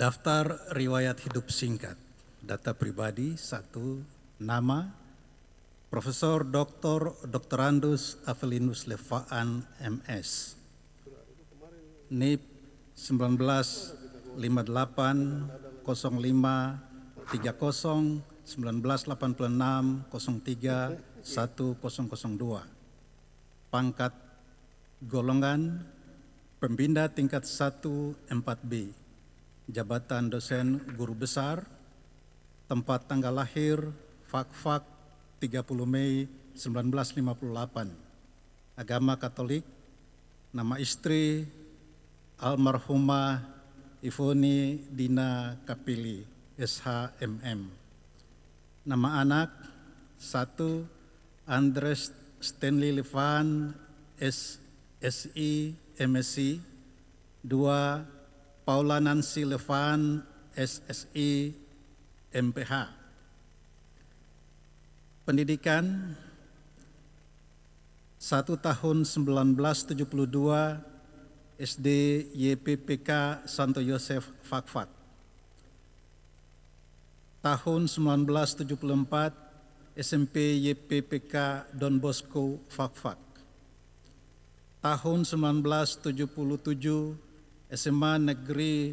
Daftar riwayat hidup singkat, data pribadi satu, nama Profesor Dr. Dr. Avelinus Levaan MS. NIP 1958 05 30 1986 03 1002. Pangkat golongan pembinda tingkat 1 4B jabatan dosen guru besar, tempat tanggal lahir, fak-fak 30 Mei 1958, agama Katolik, nama istri almarhumah Ivoni Dina Kapili, SHMM. Nama anak satu Andres Stanley Levan SSI SI MSc dua Paula Nancy Levan, SSI, MPH. Pendidikan satu tahun 1972 SD YPPK Santo Yosef Fakfak. Tahun 1974 SMP YPPK Don Bosco Fakfak. Tahun 1977 SMA Negeri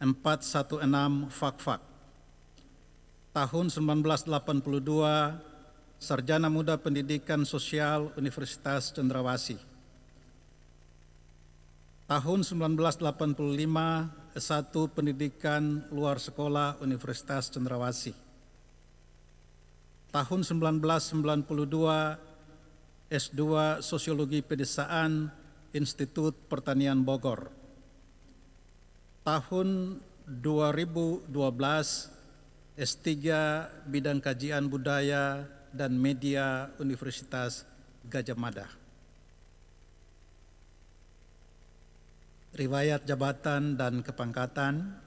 416 Fakfak. Tahun 1982, Sarjana Muda Pendidikan Sosial Universitas Cendrawasih. Tahun 1985, S1 Pendidikan Luar Sekolah Universitas Cendrawasih. Tahun 1992, S2 Sosiologi Pedesaan Institut Pertanian Bogor tahun 2012 S3 Bidang Kajian Budaya dan Media Universitas Gajah Mada. Riwayat jabatan dan kepangkatan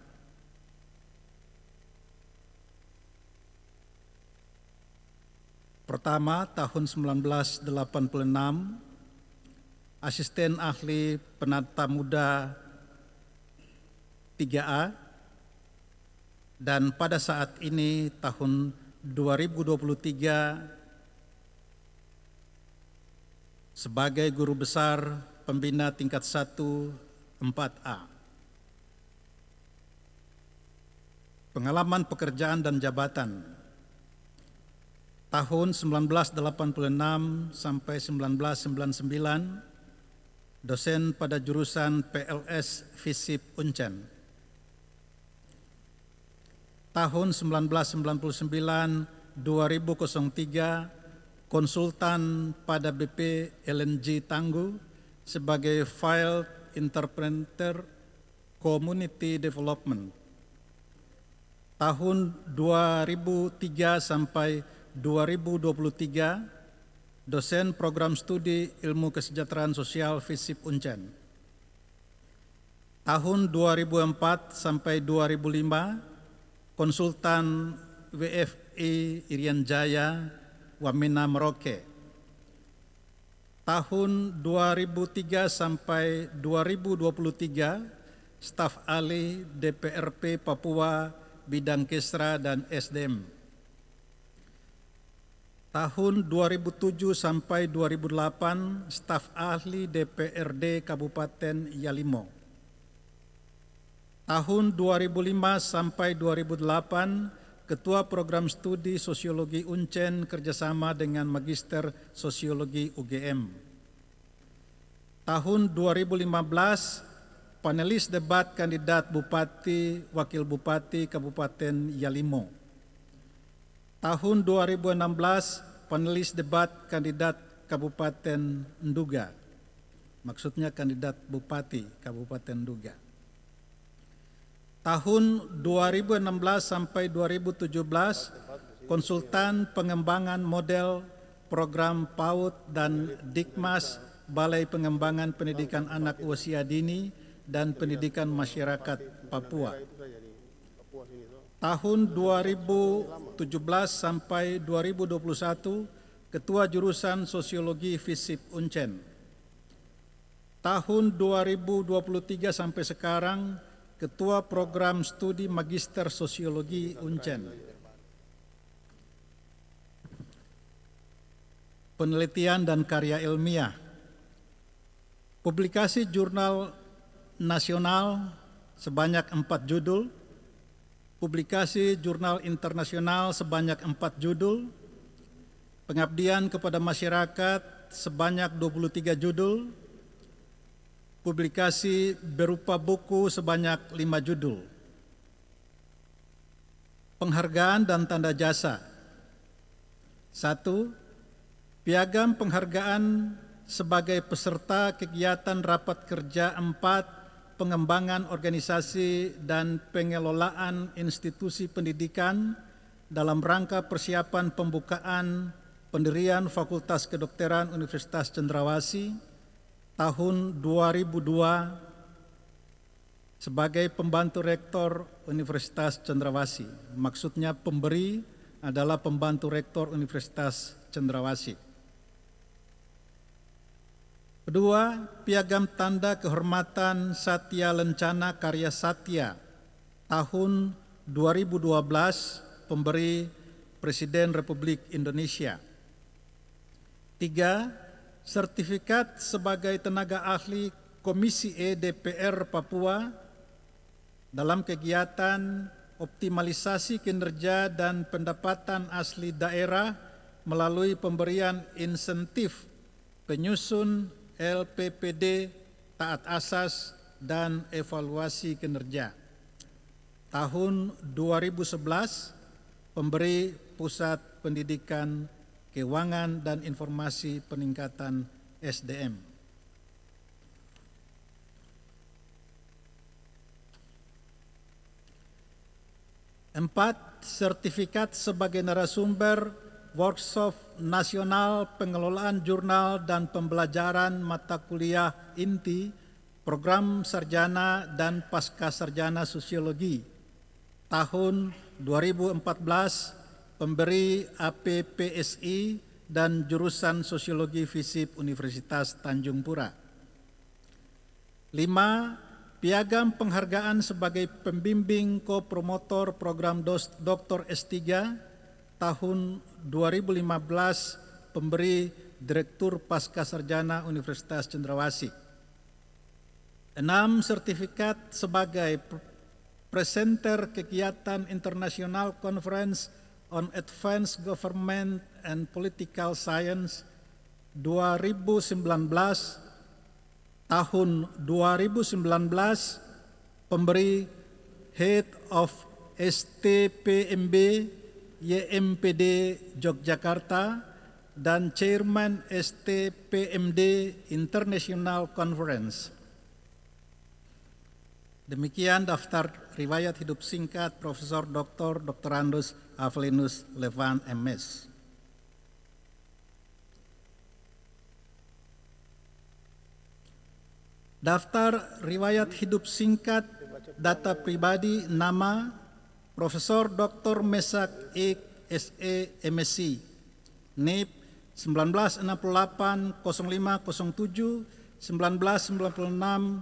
Pertama, tahun 1986, Asisten Ahli Penata Muda 3A dan pada saat ini tahun 2023 sebagai guru besar pembina tingkat 1 4A. Pengalaman pekerjaan dan jabatan tahun 1986 sampai 1999 dosen pada jurusan PLS Fisip Uncen tahun 1999-2003 konsultan pada BP LNG Tangguh sebagai File Interpreter Community Development. Tahun 2003 sampai 2023 dosen program studi Ilmu Kesejahteraan Sosial FISIP Uncen. Tahun 2004 sampai 2005 konsultan WFI e Irian Jaya Wamena Merauke. Tahun 2003 sampai 2023 staf ahli DPRP Papua bidang Kesra dan SDM. Tahun 2007 sampai 2008 staf ahli DPRD Kabupaten Yalimo Tahun 2005 sampai 2008, Ketua Program Studi Sosiologi UNCEN kerjasama dengan Magister Sosiologi UGM. Tahun 2015, panelis debat kandidat Bupati, Wakil Bupati Kabupaten Yalimo. Tahun 2016, panelis debat kandidat Kabupaten Nduga. Maksudnya kandidat Bupati Kabupaten Nduga Tahun 2016 sampai 2017, konsultan pengembangan model program PAUD dan Dikmas Balai Pengembangan Pendidikan Anak Usia Dini dan Pendidikan Masyarakat Papua. Tahun 2017 sampai 2021, Ketua Jurusan Sosiologi FISIP UNCEN. Tahun 2023 sampai sekarang, Ketua Program Studi Magister Sosiologi UNCEN. Penelitian dan karya ilmiah. Publikasi jurnal nasional sebanyak empat judul, publikasi jurnal internasional sebanyak empat judul, pengabdian kepada masyarakat sebanyak 23 judul, publikasi berupa buku sebanyak lima judul, penghargaan dan tanda jasa. Satu, piagam penghargaan sebagai peserta kegiatan rapat kerja empat pengembangan organisasi dan pengelolaan institusi pendidikan dalam rangka persiapan pembukaan pendirian Fakultas Kedokteran Universitas Cendrawasih tahun 2002 sebagai pembantu rektor Universitas Cendrawasih. Maksudnya pemberi adalah pembantu rektor Universitas Cendrawasih. Kedua, piagam tanda kehormatan Satya Lencana Karya Satya tahun 2012 pemberi Presiden Republik Indonesia. Tiga, sertifikat sebagai tenaga ahli Komisi E DPR Papua dalam kegiatan optimalisasi kinerja dan pendapatan asli daerah melalui pemberian insentif penyusun LPPD taat asas dan evaluasi kinerja. Tahun 2011 pemberi Pusat Pendidikan keuangan dan informasi peningkatan SDM. Empat, sertifikat sebagai narasumber workshop nasional pengelolaan jurnal dan pembelajaran mata kuliah inti program sarjana dan pasca sarjana sosiologi tahun 2014 pemberi APPSI dan jurusan Sosiologi FISIP Universitas Tanjung Pura. 5. Piagam penghargaan sebagai pembimbing kopromotor program Dr. S3 tahun 2015 pemberi Direktur Pasca Sarjana Universitas Cendrawasih. 6. Sertifikat sebagai presenter kegiatan internasional Conference on Advanced Government and Political Science 2019 tahun 2019 pemberi Head of STPMB YMPD Yogyakarta dan Chairman STPMD International Conference. Demikian daftar riwayat hidup singkat Profesor Dr. Dr. Andus Avelinus, Levan MS. Daftar riwayat hidup singkat data pribadi nama Profesor Dr. Mesak E. SE MSc NIP 1968 0507 1996 10 1001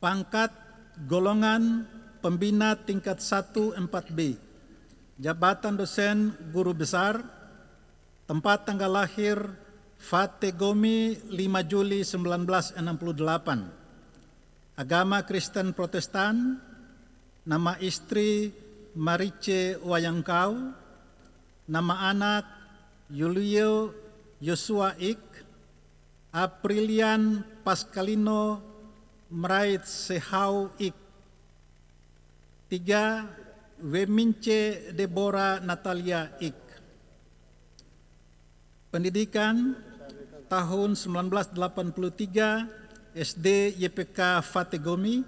pangkat golongan pembina tingkat 1 4B, jabatan dosen guru besar, tempat tanggal lahir Fategomi 5 Juli 1968, agama Kristen Protestan, nama istri Marice Wayangkau, nama anak Yulio Yosua Ik, Aprilian Pascalino meraih sehau ik. Tiga, Wemince Deborah Natalia ik. Pendidikan tahun 1983 SD YPK Fategomi,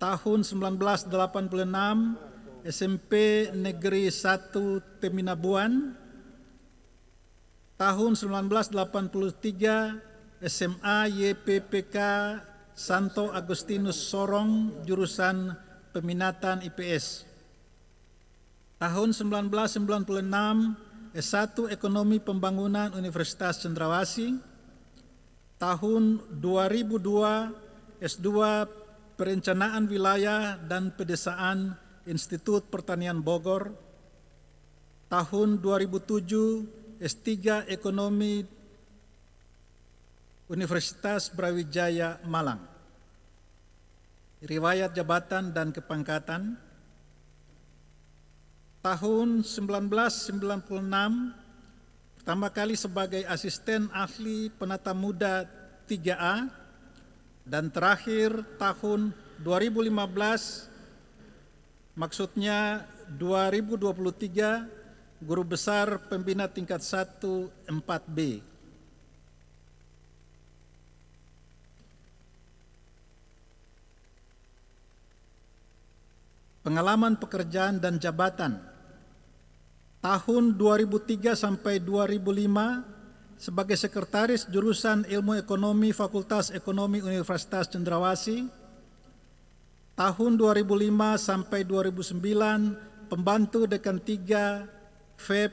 tahun 1986 SMP Negeri 1 Teminabuan, tahun 1983 SMA YPPK Santo Agustinus Sorong, jurusan Peminatan IPS. Tahun 1996, S1 Ekonomi Pembangunan Universitas Cendrawasi Tahun 2002, S2 Perencanaan Wilayah dan Pedesaan Institut Pertanian Bogor. Tahun 2007, S3 Ekonomi Universitas Brawijaya Malang. Riwayat jabatan dan kepangkatan tahun 1996 pertama kali sebagai asisten ahli penata muda 3A dan terakhir tahun 2015 maksudnya 2023 guru besar pembina tingkat 1 4B pengalaman pekerjaan dan jabatan. Tahun 2003 sampai 2005 sebagai sekretaris jurusan Ilmu Ekonomi Fakultas Ekonomi Universitas Cendrawasih. Tahun 2005 sampai 2009 pembantu dekan 3 FEB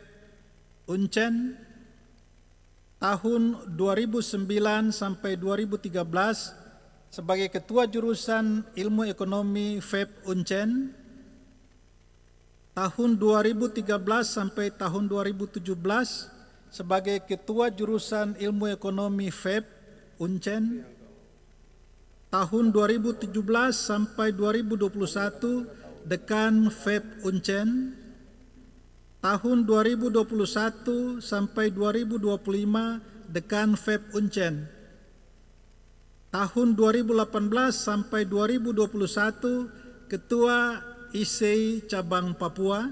Uncen. Tahun 2009 sampai 2013 sebagai ketua jurusan Ilmu Ekonomi FEB Uncen tahun 2013 sampai tahun 2017 sebagai Ketua Jurusan Ilmu Ekonomi FEB UNCEN. Tahun 2017 sampai 2021 Dekan FEB UNCEN. Tahun 2021 sampai 2025 Dekan FEB UNCEN. Tahun 2018 sampai 2021 Ketua ISEI cabang Papua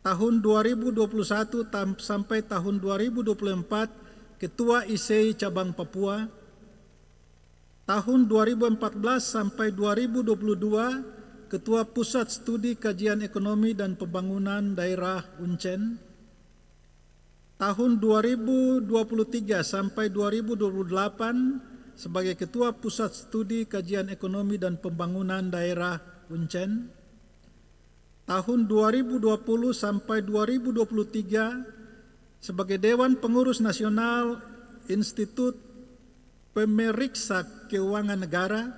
tahun 2021 sampai tahun 2024 Ketua ISEI cabang Papua tahun 2014 sampai 2022 Ketua Pusat Studi Kajian Ekonomi dan Pembangunan Daerah Uncen tahun 2023 sampai 2028 sebagai Ketua Pusat Studi Kajian Ekonomi dan Pembangunan Daerah Uncen tahun 2020 sampai 2023 sebagai Dewan Pengurus Nasional Institut Pemeriksa Keuangan Negara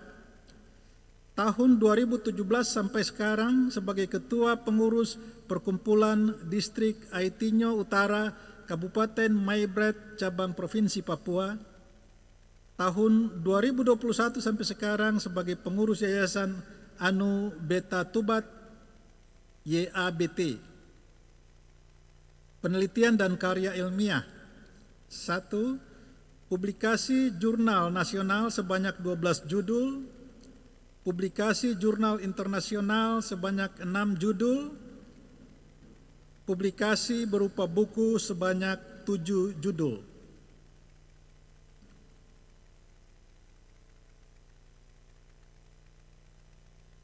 tahun 2017 sampai sekarang sebagai Ketua Pengurus Perkumpulan Distrik Aitinyo Utara Kabupaten Maibrat Cabang Provinsi Papua tahun 2021 sampai sekarang sebagai pengurus Yayasan anu beta tubat YABT Penelitian dan karya ilmiah satu Publikasi jurnal nasional sebanyak 12 judul Publikasi jurnal internasional sebanyak 6 judul Publikasi berupa buku sebanyak 7 judul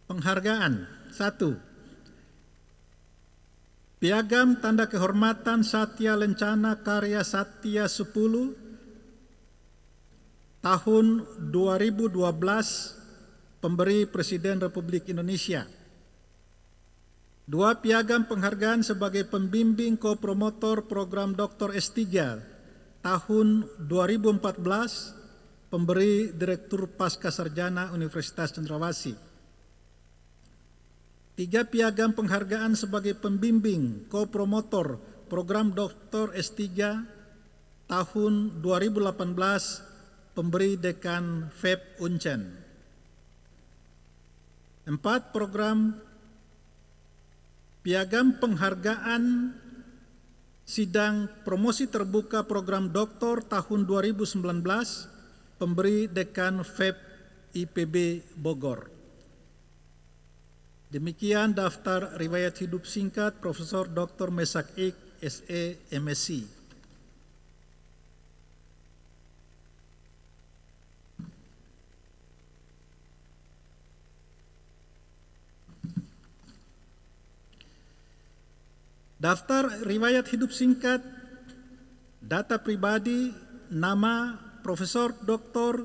Penghargaan satu Piagam Tanda Kehormatan Satya Lencana Karya Satya 10 tahun 2012 pemberi Presiden Republik Indonesia. Dua piagam penghargaan sebagai pembimbing kopromotor program Dr. S3 tahun 2014 pemberi Direktur Pasca Sarjana Universitas Cendrawasih. Tiga piagam penghargaan sebagai pembimbing, kopromotor program Doktor S3 tahun 2018 pemberi dekan FEB Uncen. Empat program piagam penghargaan sidang promosi terbuka program doktor tahun 2019 pemberi dekan FEB IPB Bogor. Demikian daftar riwayat hidup singkat Profesor Dr. Mesak Ik, SE, MSc. Daftar riwayat hidup singkat, data pribadi, nama Profesor Dr.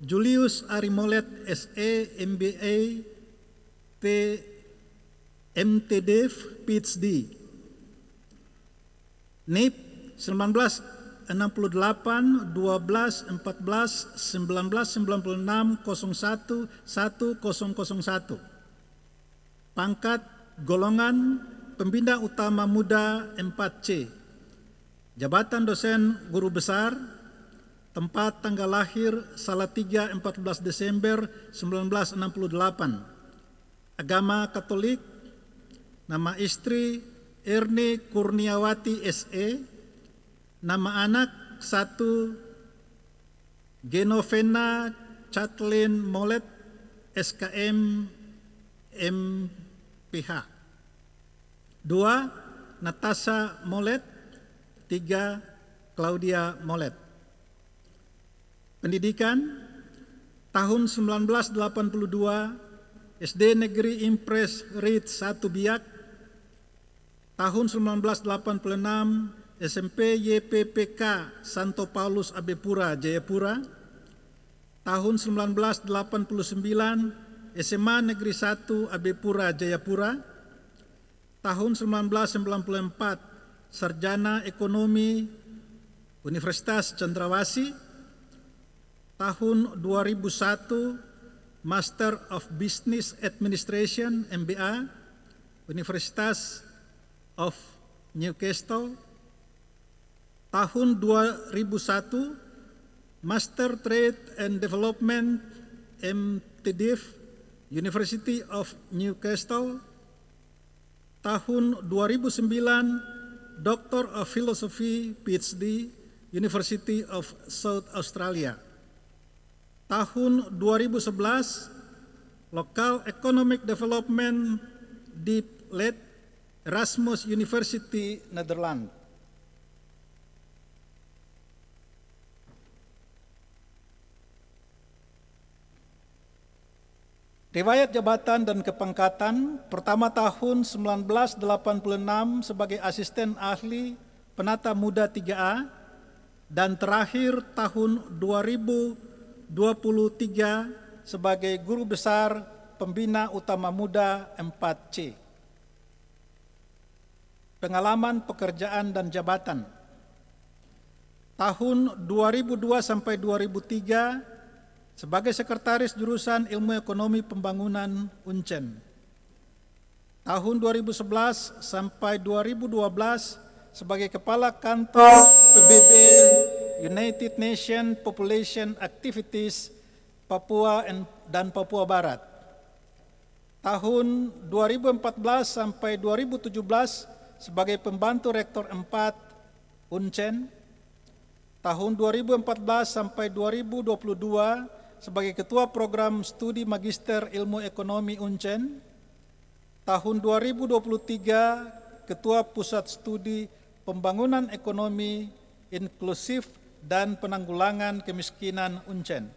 Julius Arimolet SE MBA P MTDev PhD NIP 1968 12 14 19 96 01 1001 pangkat golongan pembina utama muda 4C jabatan dosen guru besar tempat tanggal lahir Salatiga 14 Desember 1968 agama Katolik, nama istri Erni Kurniawati SE, nama anak satu Genovena Chatlin Molet SKM MPH. Dua, Natasha Molet. Tiga, Claudia Molet. Pendidikan, tahun 1982 SD Negeri Impres Rit 1 Biak, tahun 1986 SMP YPPK Santo Paulus Abepura Jayapura, tahun 1989 SMA Negeri 1 Abepura Jayapura, tahun 1994 Sarjana Ekonomi Universitas Cendrawasih, tahun 2001 Master of Business Administration MBA Universitas of Newcastle tahun 2001 Master Trade and Development MTDF University of Newcastle tahun 2009 Doctor of Philosophy PhD University of South Australia tahun 2011 Local Economic Development di led Erasmus University Netherlands. Riwayat jabatan dan kepangkatan pertama tahun 1986 sebagai asisten ahli penata muda 3A dan terakhir tahun 2000 23 sebagai Guru Besar Pembina Utama Muda 4C. Pengalaman pekerjaan dan jabatan. Tahun 2002 sampai 2003 sebagai Sekretaris Jurusan Ilmu Ekonomi Pembangunan UNCEN. Tahun 2011 sampai 2012 sebagai Kepala Kantor United Nations Population Activities Papua dan Papua Barat. Tahun 2014 sampai 2017 sebagai pembantu Rektor 4 UNCEN. Tahun 2014 sampai 2022 sebagai Ketua Program Studi Magister Ilmu Ekonomi UNCEN. Tahun 2023 Ketua Pusat Studi Pembangunan Ekonomi Inklusif dan penanggulangan kemiskinan UNCEN.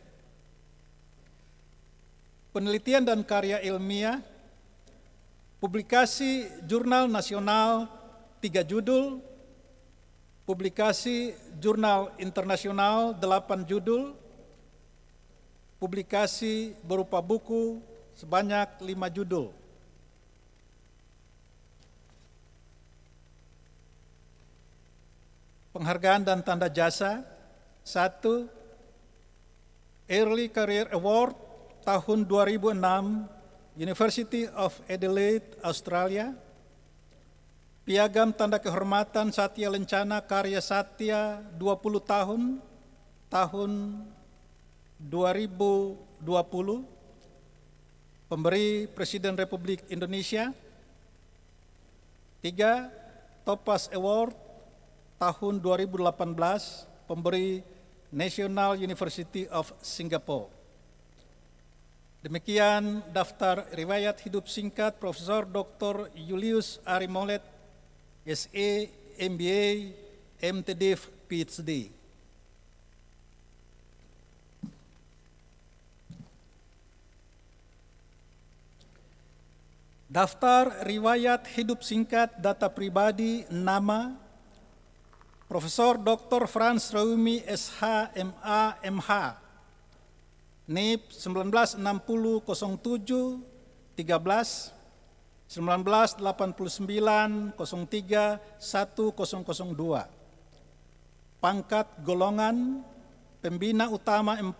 Penelitian dan karya ilmiah, publikasi jurnal nasional tiga judul, publikasi jurnal internasional delapan judul, publikasi berupa buku sebanyak lima judul. Penghargaan dan tanda jasa satu, Early Career Award tahun 2006 University of Adelaide, Australia. Piagam Tanda Kehormatan Satya Lencana Karya Satya 20 tahun, tahun 2020. Pemberi Presiden Republik Indonesia. Tiga, Topaz Award tahun 2018. Pemberi National University of Singapore. Demikian daftar riwayat hidup singkat Profesor Dr. Julius Ari S.E., SA, MBA, M.T.D. PhD. Daftar riwayat hidup singkat data pribadi, nama, Profesor Dr. Franz Raumi SH MA MH NIP 196007 13 1989 03 1002 Pangkat golongan pembina utama 4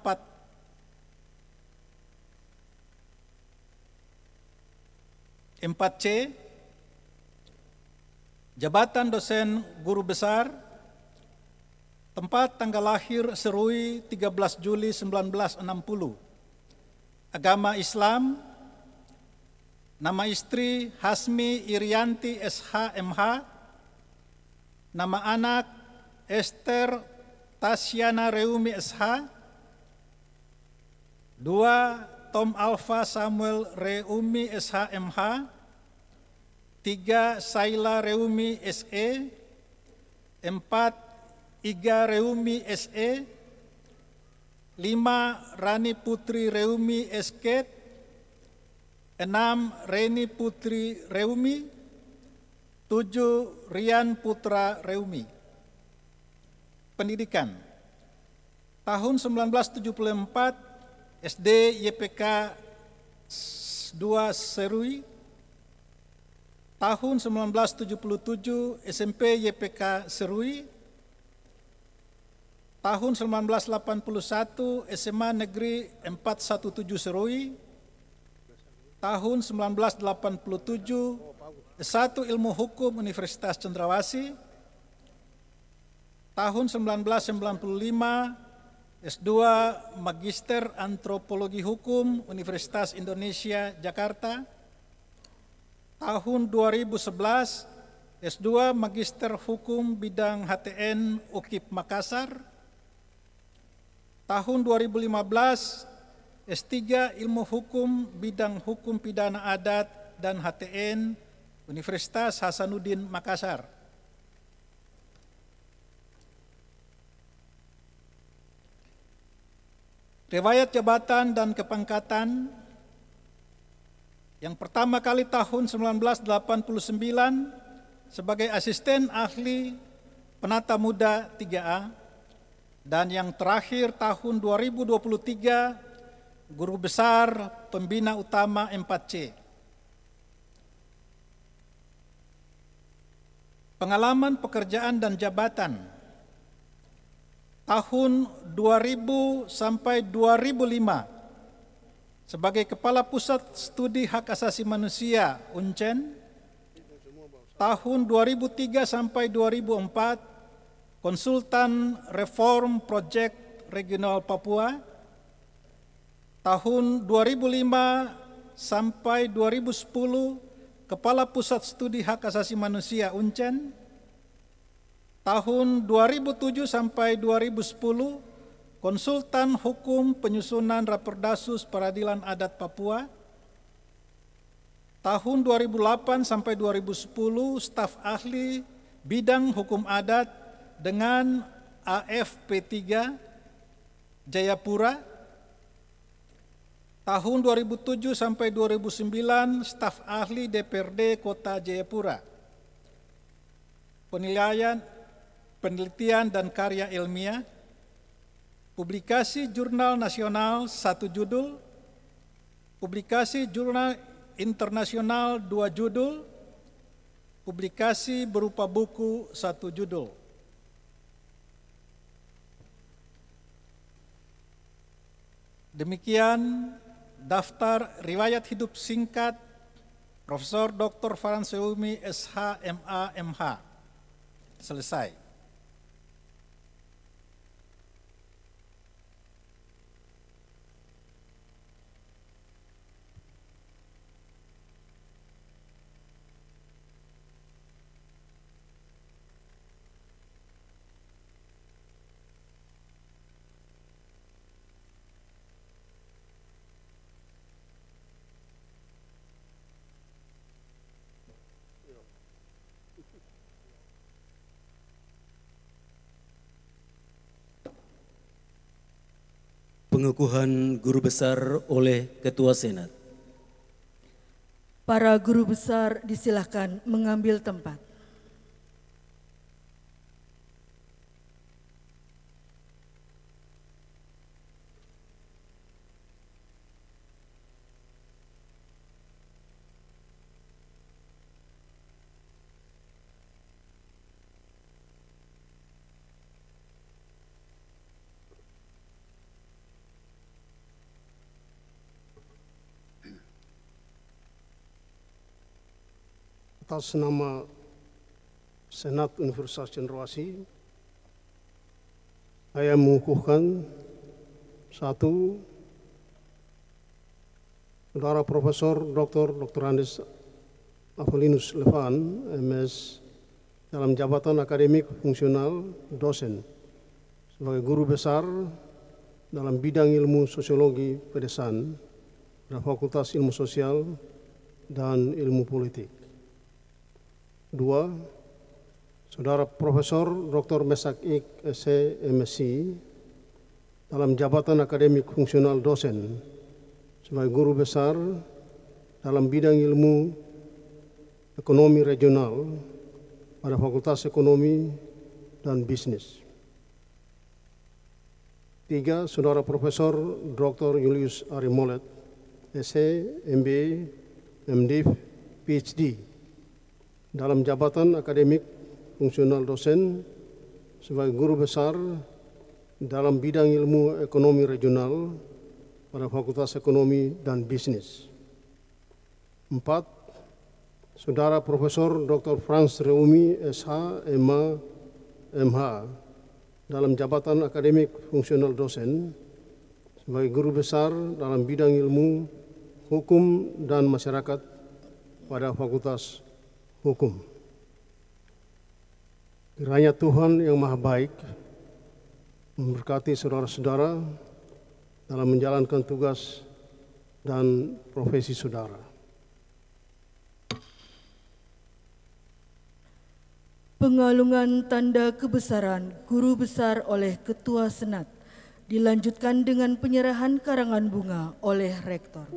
4C Jabatan dosen guru besar Tempat tanggal lahir Serui 13 Juli 1960. Agama Islam, nama istri Hasmi Irianti SHMH, nama anak Esther Tasyana Reumi SH, dua Tom Alfa Samuel Reumi SHMH, tiga Saila Reumi SE, empat Iga Reumi SE, 5 Rani Putri Reumi SK, 6 Reni Putri Reumi, 7 Rian Putra Reumi. Pendidikan. Tahun 1974 SD YPK 2 Serui. Tahun 1977 SMP YPK Serui tahun 1981 SMA Negeri 417 Serui, tahun 1987 S1 Ilmu Hukum Universitas Cendrawasih, tahun 1995 S2 Magister Antropologi Hukum Universitas Indonesia Jakarta, tahun 2011 S2 Magister Hukum Bidang HTN UKIP Makassar, Tahun 2015 S3 Ilmu Hukum Bidang Hukum Pidana Adat dan HTN Universitas Hasanuddin Makassar. Riwayat jabatan dan kepangkatan yang pertama kali tahun 1989 sebagai asisten ahli penata muda 3A dan yang terakhir tahun 2023, Guru Besar Pembina Utama 4C. Pengalaman pekerjaan dan jabatan tahun 2000 sampai 2005 sebagai Kepala Pusat Studi Hak Asasi Manusia UNCEN tahun 2003 sampai 2004 konsultan reform project regional Papua tahun 2005 sampai 2010 Kepala Pusat Studi Hak Asasi Manusia UNCEN tahun 2007 sampai 2010 konsultan hukum penyusunan Raperdasus Peradilan Adat Papua tahun 2008 sampai 2010 staf ahli bidang hukum adat dengan AFP3 Jayapura tahun 2007 sampai 2009 staf ahli DPRD Kota Jayapura. Penilaian, penelitian dan karya ilmiah, publikasi jurnal nasional satu judul, publikasi jurnal internasional dua judul, publikasi berupa buku satu judul. Demikian daftar riwayat hidup singkat Profesor Dr. Farhan Seumi SH MH. Selesai. pengukuhan guru besar oleh Ketua Senat. Para guru besar disilahkan mengambil tempat. atas nama Senat Universitas Cenderawasi, saya mengukuhkan satu Saudara Profesor Dr. Dr. Andes Avelinus Levan, MS, dalam jabatan akademik fungsional dosen sebagai guru besar dalam bidang ilmu sosiologi pedesaan dan Fakultas Ilmu Sosial dan Ilmu Politik. 2 Saudara Profesor Dr. Mesak Ik S.C. dalam jabatan akademik fungsional dosen sebagai guru besar dalam bidang ilmu ekonomi regional pada Fakultas Ekonomi dan Bisnis. Tiga, Saudara Profesor Dr. Julius Arimolet, S.A., MBA, MDiv, PhD, dalam jabatan akademik fungsional dosen sebagai guru besar dalam bidang ilmu ekonomi regional pada Fakultas Ekonomi dan Bisnis. Empat, Saudara Profesor Dr. Franz Reumi SH MA MH dalam jabatan akademik fungsional dosen sebagai guru besar dalam bidang ilmu hukum dan masyarakat pada Fakultas hukum. Kiranya Tuhan yang Maha Baik memberkati saudara-saudara dalam menjalankan tugas dan profesi saudara. Pengalungan tanda kebesaran guru besar oleh Ketua Senat dilanjutkan dengan penyerahan karangan bunga oleh Rektor.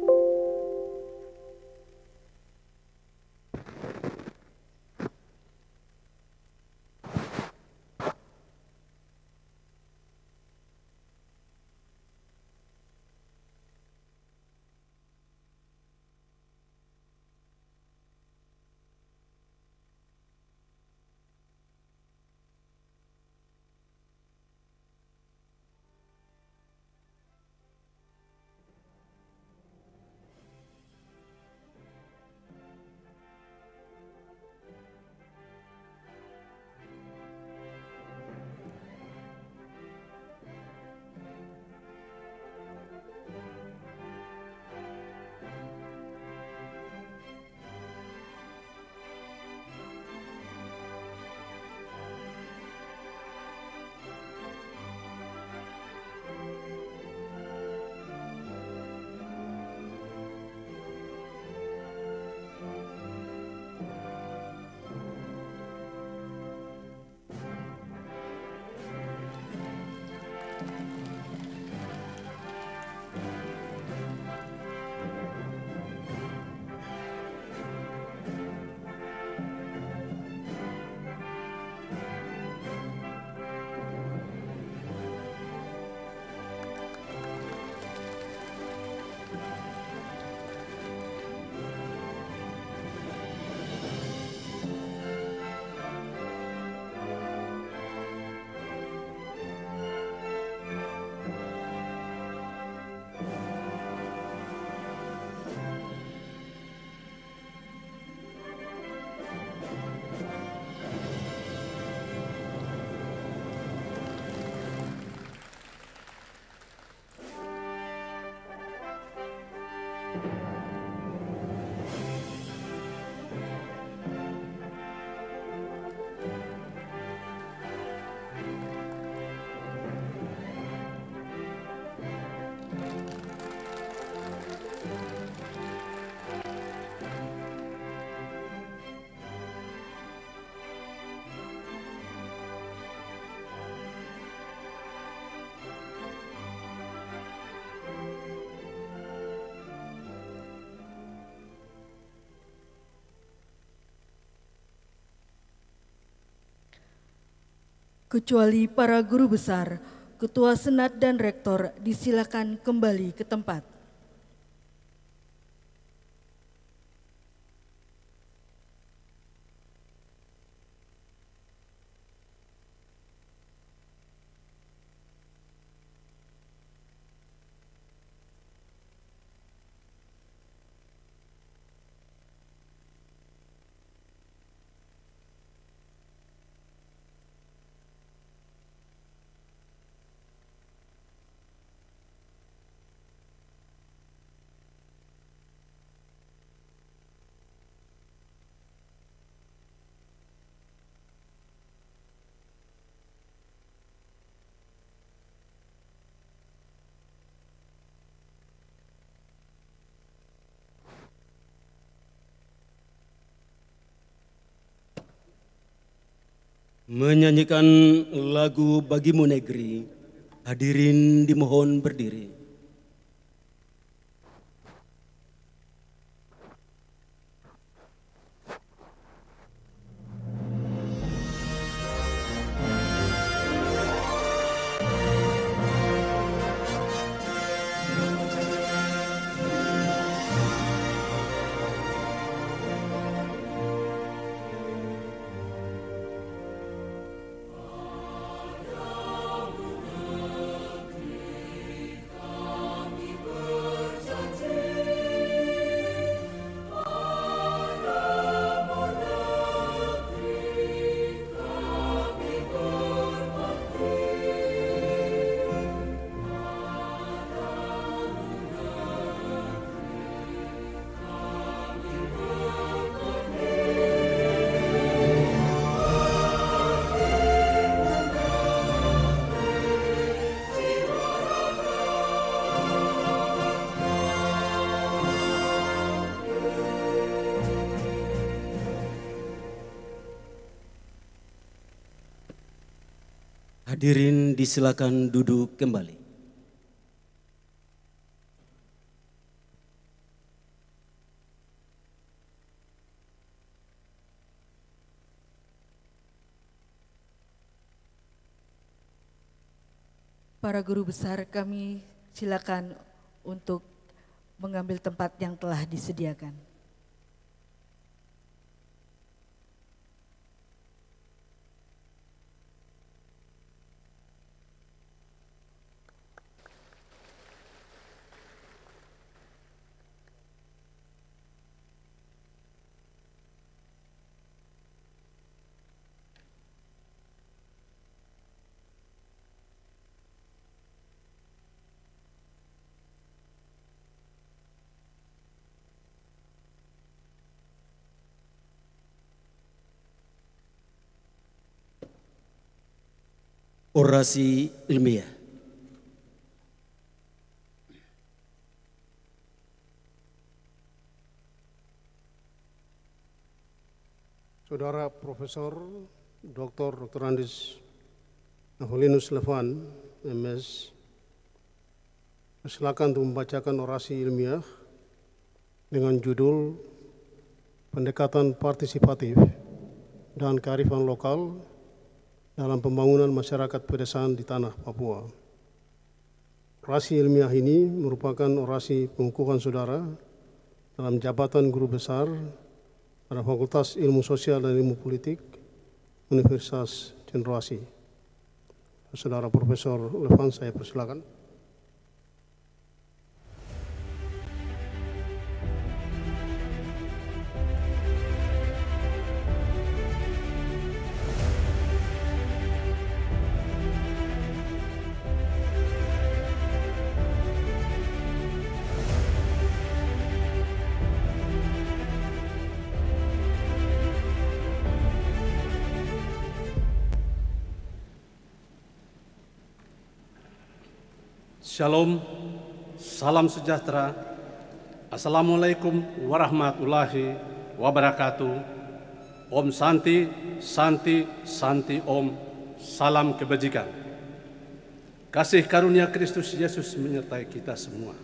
Kecuali para guru besar, ketua senat dan rektor disilakan kembali ke tempat. menyanyikan lagu bagimu negeri hadirin dimohon berdiri silakan duduk kembali. Para guru besar kami silakan untuk mengambil tempat yang telah disediakan. kolaborasi ilmiah. Saudara Profesor Dr. Dr. Andis Nahulinus Levan, MS, silakan untuk membacakan orasi ilmiah dengan judul Pendekatan Partisipatif dan Kearifan Lokal dalam pembangunan masyarakat pedesaan di tanah Papua. Orasi ilmiah ini merupakan orasi pengukuhan saudara dalam jabatan guru besar pada Fakultas Ilmu Sosial dan Ilmu Politik Universitas Cendrawasih. Saudara Profesor Levan, saya persilakan. Shalom, salam sejahtera, Assalamualaikum warahmatullahi wabarakatuh. Om Santi, Santi, Santi Om, salam kebajikan. Kasih karunia Kristus Yesus menyertai kita semua.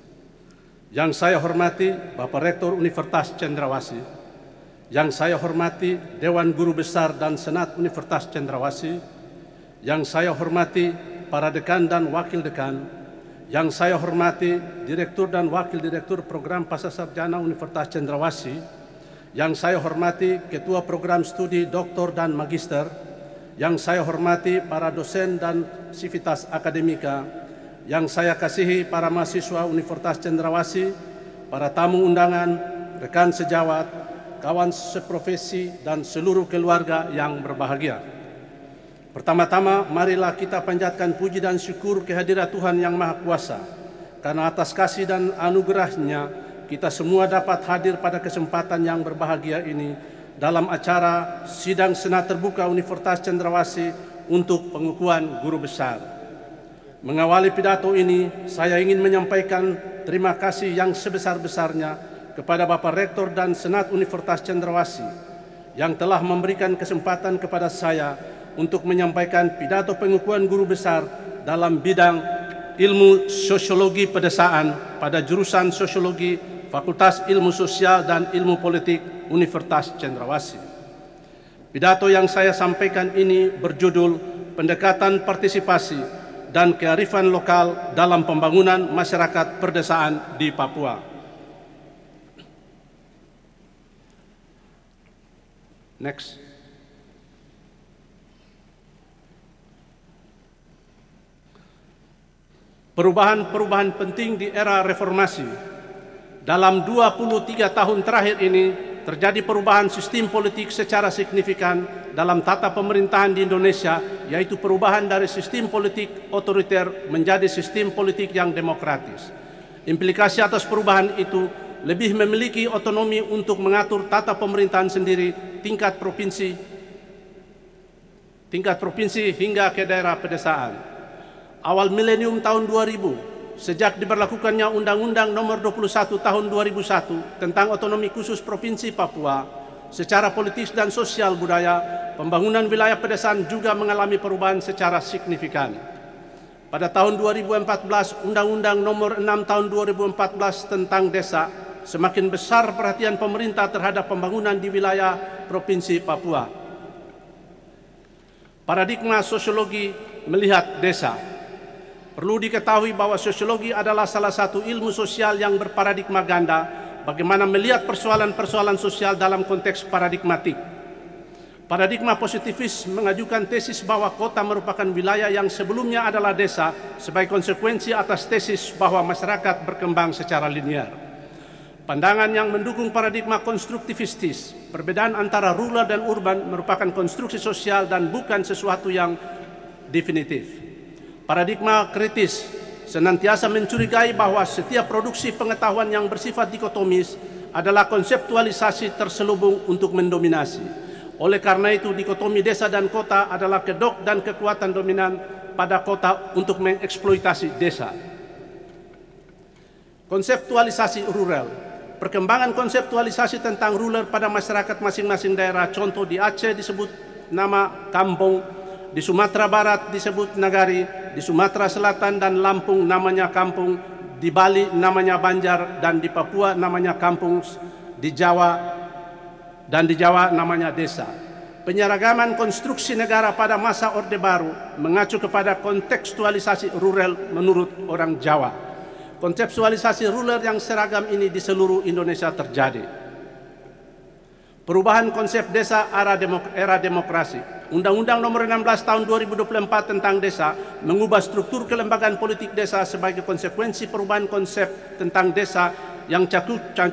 Yang saya hormati Bapak Rektor Universitas Cendrawasih, yang saya hormati Dewan Guru Besar dan Senat Universitas Cendrawasih, yang saya hormati para dekan dan wakil dekan, yang saya hormati Direktur dan Wakil Direktur Program Pasar Sarjana Universitas Cendrawasih, yang saya hormati Ketua Program Studi Doktor dan Magister, yang saya hormati para dosen dan sivitas akademika, yang saya kasihi para mahasiswa Universitas Cendrawasih, para tamu undangan, rekan sejawat, kawan seprofesi, dan seluruh keluarga yang berbahagia. Pertama-tama, marilah kita panjatkan puji dan syukur kehadiran Tuhan Yang Maha Kuasa, karena atas kasih dan anugerahnya kita semua dapat hadir pada kesempatan yang berbahagia ini dalam acara Sidang Senat Terbuka Universitas Cendrawasih untuk pengukuhan guru besar. Mengawali pidato ini, saya ingin menyampaikan terima kasih yang sebesar-besarnya kepada Bapak Rektor dan Senat Universitas Cendrawasih yang telah memberikan kesempatan kepada saya untuk menyampaikan pidato pengukuhan guru besar dalam bidang ilmu sosiologi pedesaan pada jurusan sosiologi Fakultas Ilmu Sosial dan Ilmu Politik Universitas Cendrawasih. Pidato yang saya sampaikan ini berjudul Pendekatan Partisipasi dan kearifan lokal dalam pembangunan masyarakat perdesaan di Papua. Next. Perubahan-perubahan penting di era reformasi. Dalam 23 tahun terakhir ini terjadi perubahan sistem politik secara signifikan dalam tata pemerintahan di Indonesia, yaitu perubahan dari sistem politik otoriter menjadi sistem politik yang demokratis. Implikasi atas perubahan itu lebih memiliki otonomi untuk mengatur tata pemerintahan sendiri tingkat provinsi, tingkat provinsi hingga ke daerah pedesaan awal milenium tahun 2000 sejak diberlakukannya Undang-Undang Nomor 21 Tahun 2001 tentang Otonomi Khusus Provinsi Papua secara politis dan sosial budaya, pembangunan wilayah pedesaan juga mengalami perubahan secara signifikan. Pada tahun 2014, Undang-Undang Nomor 6 Tahun 2014 tentang Desa semakin besar perhatian pemerintah terhadap pembangunan di wilayah Provinsi Papua. Paradigma sosiologi melihat desa Perlu diketahui bahwa sosiologi adalah salah satu ilmu sosial yang berparadigma ganda, bagaimana melihat persoalan-persoalan sosial dalam konteks paradigmatik. Paradigma positivis mengajukan tesis bahwa kota merupakan wilayah yang sebelumnya adalah desa sebagai konsekuensi atas tesis bahwa masyarakat berkembang secara linear. Pandangan yang mendukung paradigma konstruktivistis, perbedaan antara rural dan urban merupakan konstruksi sosial dan bukan sesuatu yang definitif. Paradigma kritis senantiasa mencurigai bahwa setiap produksi pengetahuan yang bersifat dikotomis adalah konseptualisasi terselubung untuk mendominasi. Oleh karena itu, dikotomi desa dan kota adalah kedok dan kekuatan dominan pada kota untuk mengeksploitasi desa. Konseptualisasi rural Perkembangan konseptualisasi tentang ruler pada masyarakat masing-masing daerah, contoh di Aceh disebut nama kampung di Sumatera Barat disebut nagari, di Sumatera Selatan dan Lampung namanya kampung, di Bali namanya banjar dan di Papua namanya kampung, di Jawa dan di Jawa namanya desa. Penyeragaman konstruksi negara pada masa Orde Baru mengacu kepada kontekstualisasi rural menurut orang Jawa. Konseptualisasi rural yang seragam ini di seluruh Indonesia terjadi. Perubahan konsep desa era, era demokrasi Undang-Undang Nomor 16 Tahun 2024 tentang Desa mengubah struktur kelembagaan politik desa sebagai konsekuensi perubahan konsep tentang desa yang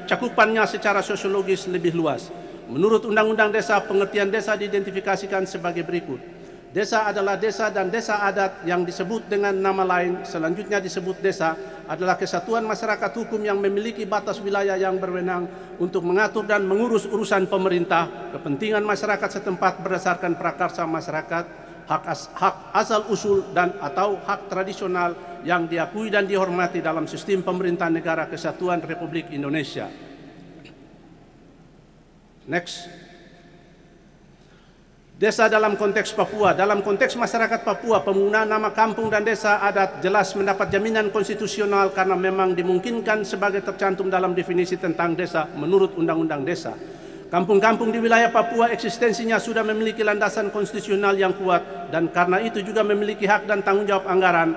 cakupannya secara sosiologis lebih luas. Menurut Undang-Undang Desa, pengertian desa diidentifikasikan sebagai berikut. Desa adalah desa dan desa adat yang disebut dengan nama lain, selanjutnya disebut desa, adalah kesatuan masyarakat hukum yang memiliki batas wilayah yang berwenang untuk mengatur dan mengurus urusan pemerintah, kepentingan masyarakat setempat berdasarkan prakarsa masyarakat, hak, as hak asal-usul dan atau hak tradisional yang diakui dan dihormati dalam sistem pemerintahan negara kesatuan Republik Indonesia. Next. Desa dalam konteks Papua, dalam konteks masyarakat Papua, penggunaan nama kampung dan desa adat jelas mendapat jaminan konstitusional karena memang dimungkinkan sebagai tercantum dalam definisi tentang desa menurut Undang-Undang Desa. Kampung-kampung di wilayah Papua eksistensinya sudah memiliki landasan konstitusional yang kuat dan karena itu juga memiliki hak dan tanggung jawab anggaran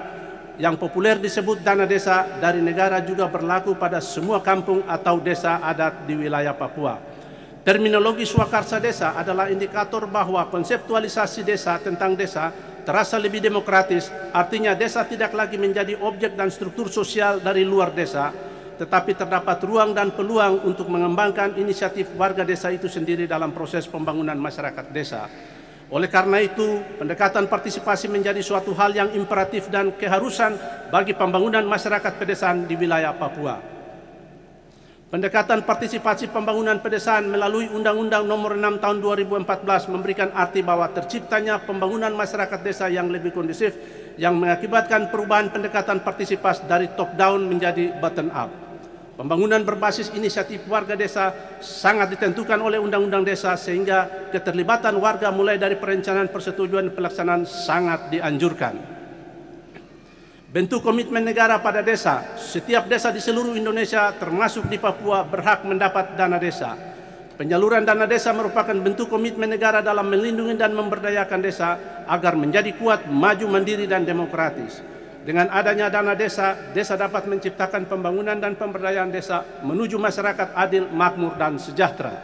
yang populer disebut dana desa dari negara juga berlaku pada semua kampung atau desa adat di wilayah Papua. Terminologi swakarsa desa adalah indikator bahwa konseptualisasi desa tentang desa terasa lebih demokratis, artinya desa tidak lagi menjadi objek dan struktur sosial dari luar desa, tetapi terdapat ruang dan peluang untuk mengembangkan inisiatif warga desa itu sendiri dalam proses pembangunan masyarakat desa. Oleh karena itu, pendekatan partisipasi menjadi suatu hal yang imperatif dan keharusan bagi pembangunan masyarakat pedesaan di wilayah Papua. Pendekatan partisipasi pembangunan pedesaan melalui Undang-Undang Nomor 6 Tahun 2014 memberikan arti bahwa terciptanya pembangunan masyarakat desa yang lebih kondusif yang mengakibatkan perubahan pendekatan partisipasi dari top down menjadi bottom up. Pembangunan berbasis inisiatif warga desa sangat ditentukan oleh Undang-Undang Desa sehingga keterlibatan warga mulai dari perencanaan persetujuan pelaksanaan sangat dianjurkan. Bentuk komitmen negara pada desa, setiap desa di seluruh Indonesia termasuk di Papua berhak mendapat dana desa. Penyaluran dana desa merupakan bentuk komitmen negara dalam melindungi dan memberdayakan desa agar menjadi kuat, maju, mandiri, dan demokratis. Dengan adanya dana desa, desa dapat menciptakan pembangunan dan pemberdayaan desa menuju masyarakat adil, makmur, dan sejahtera.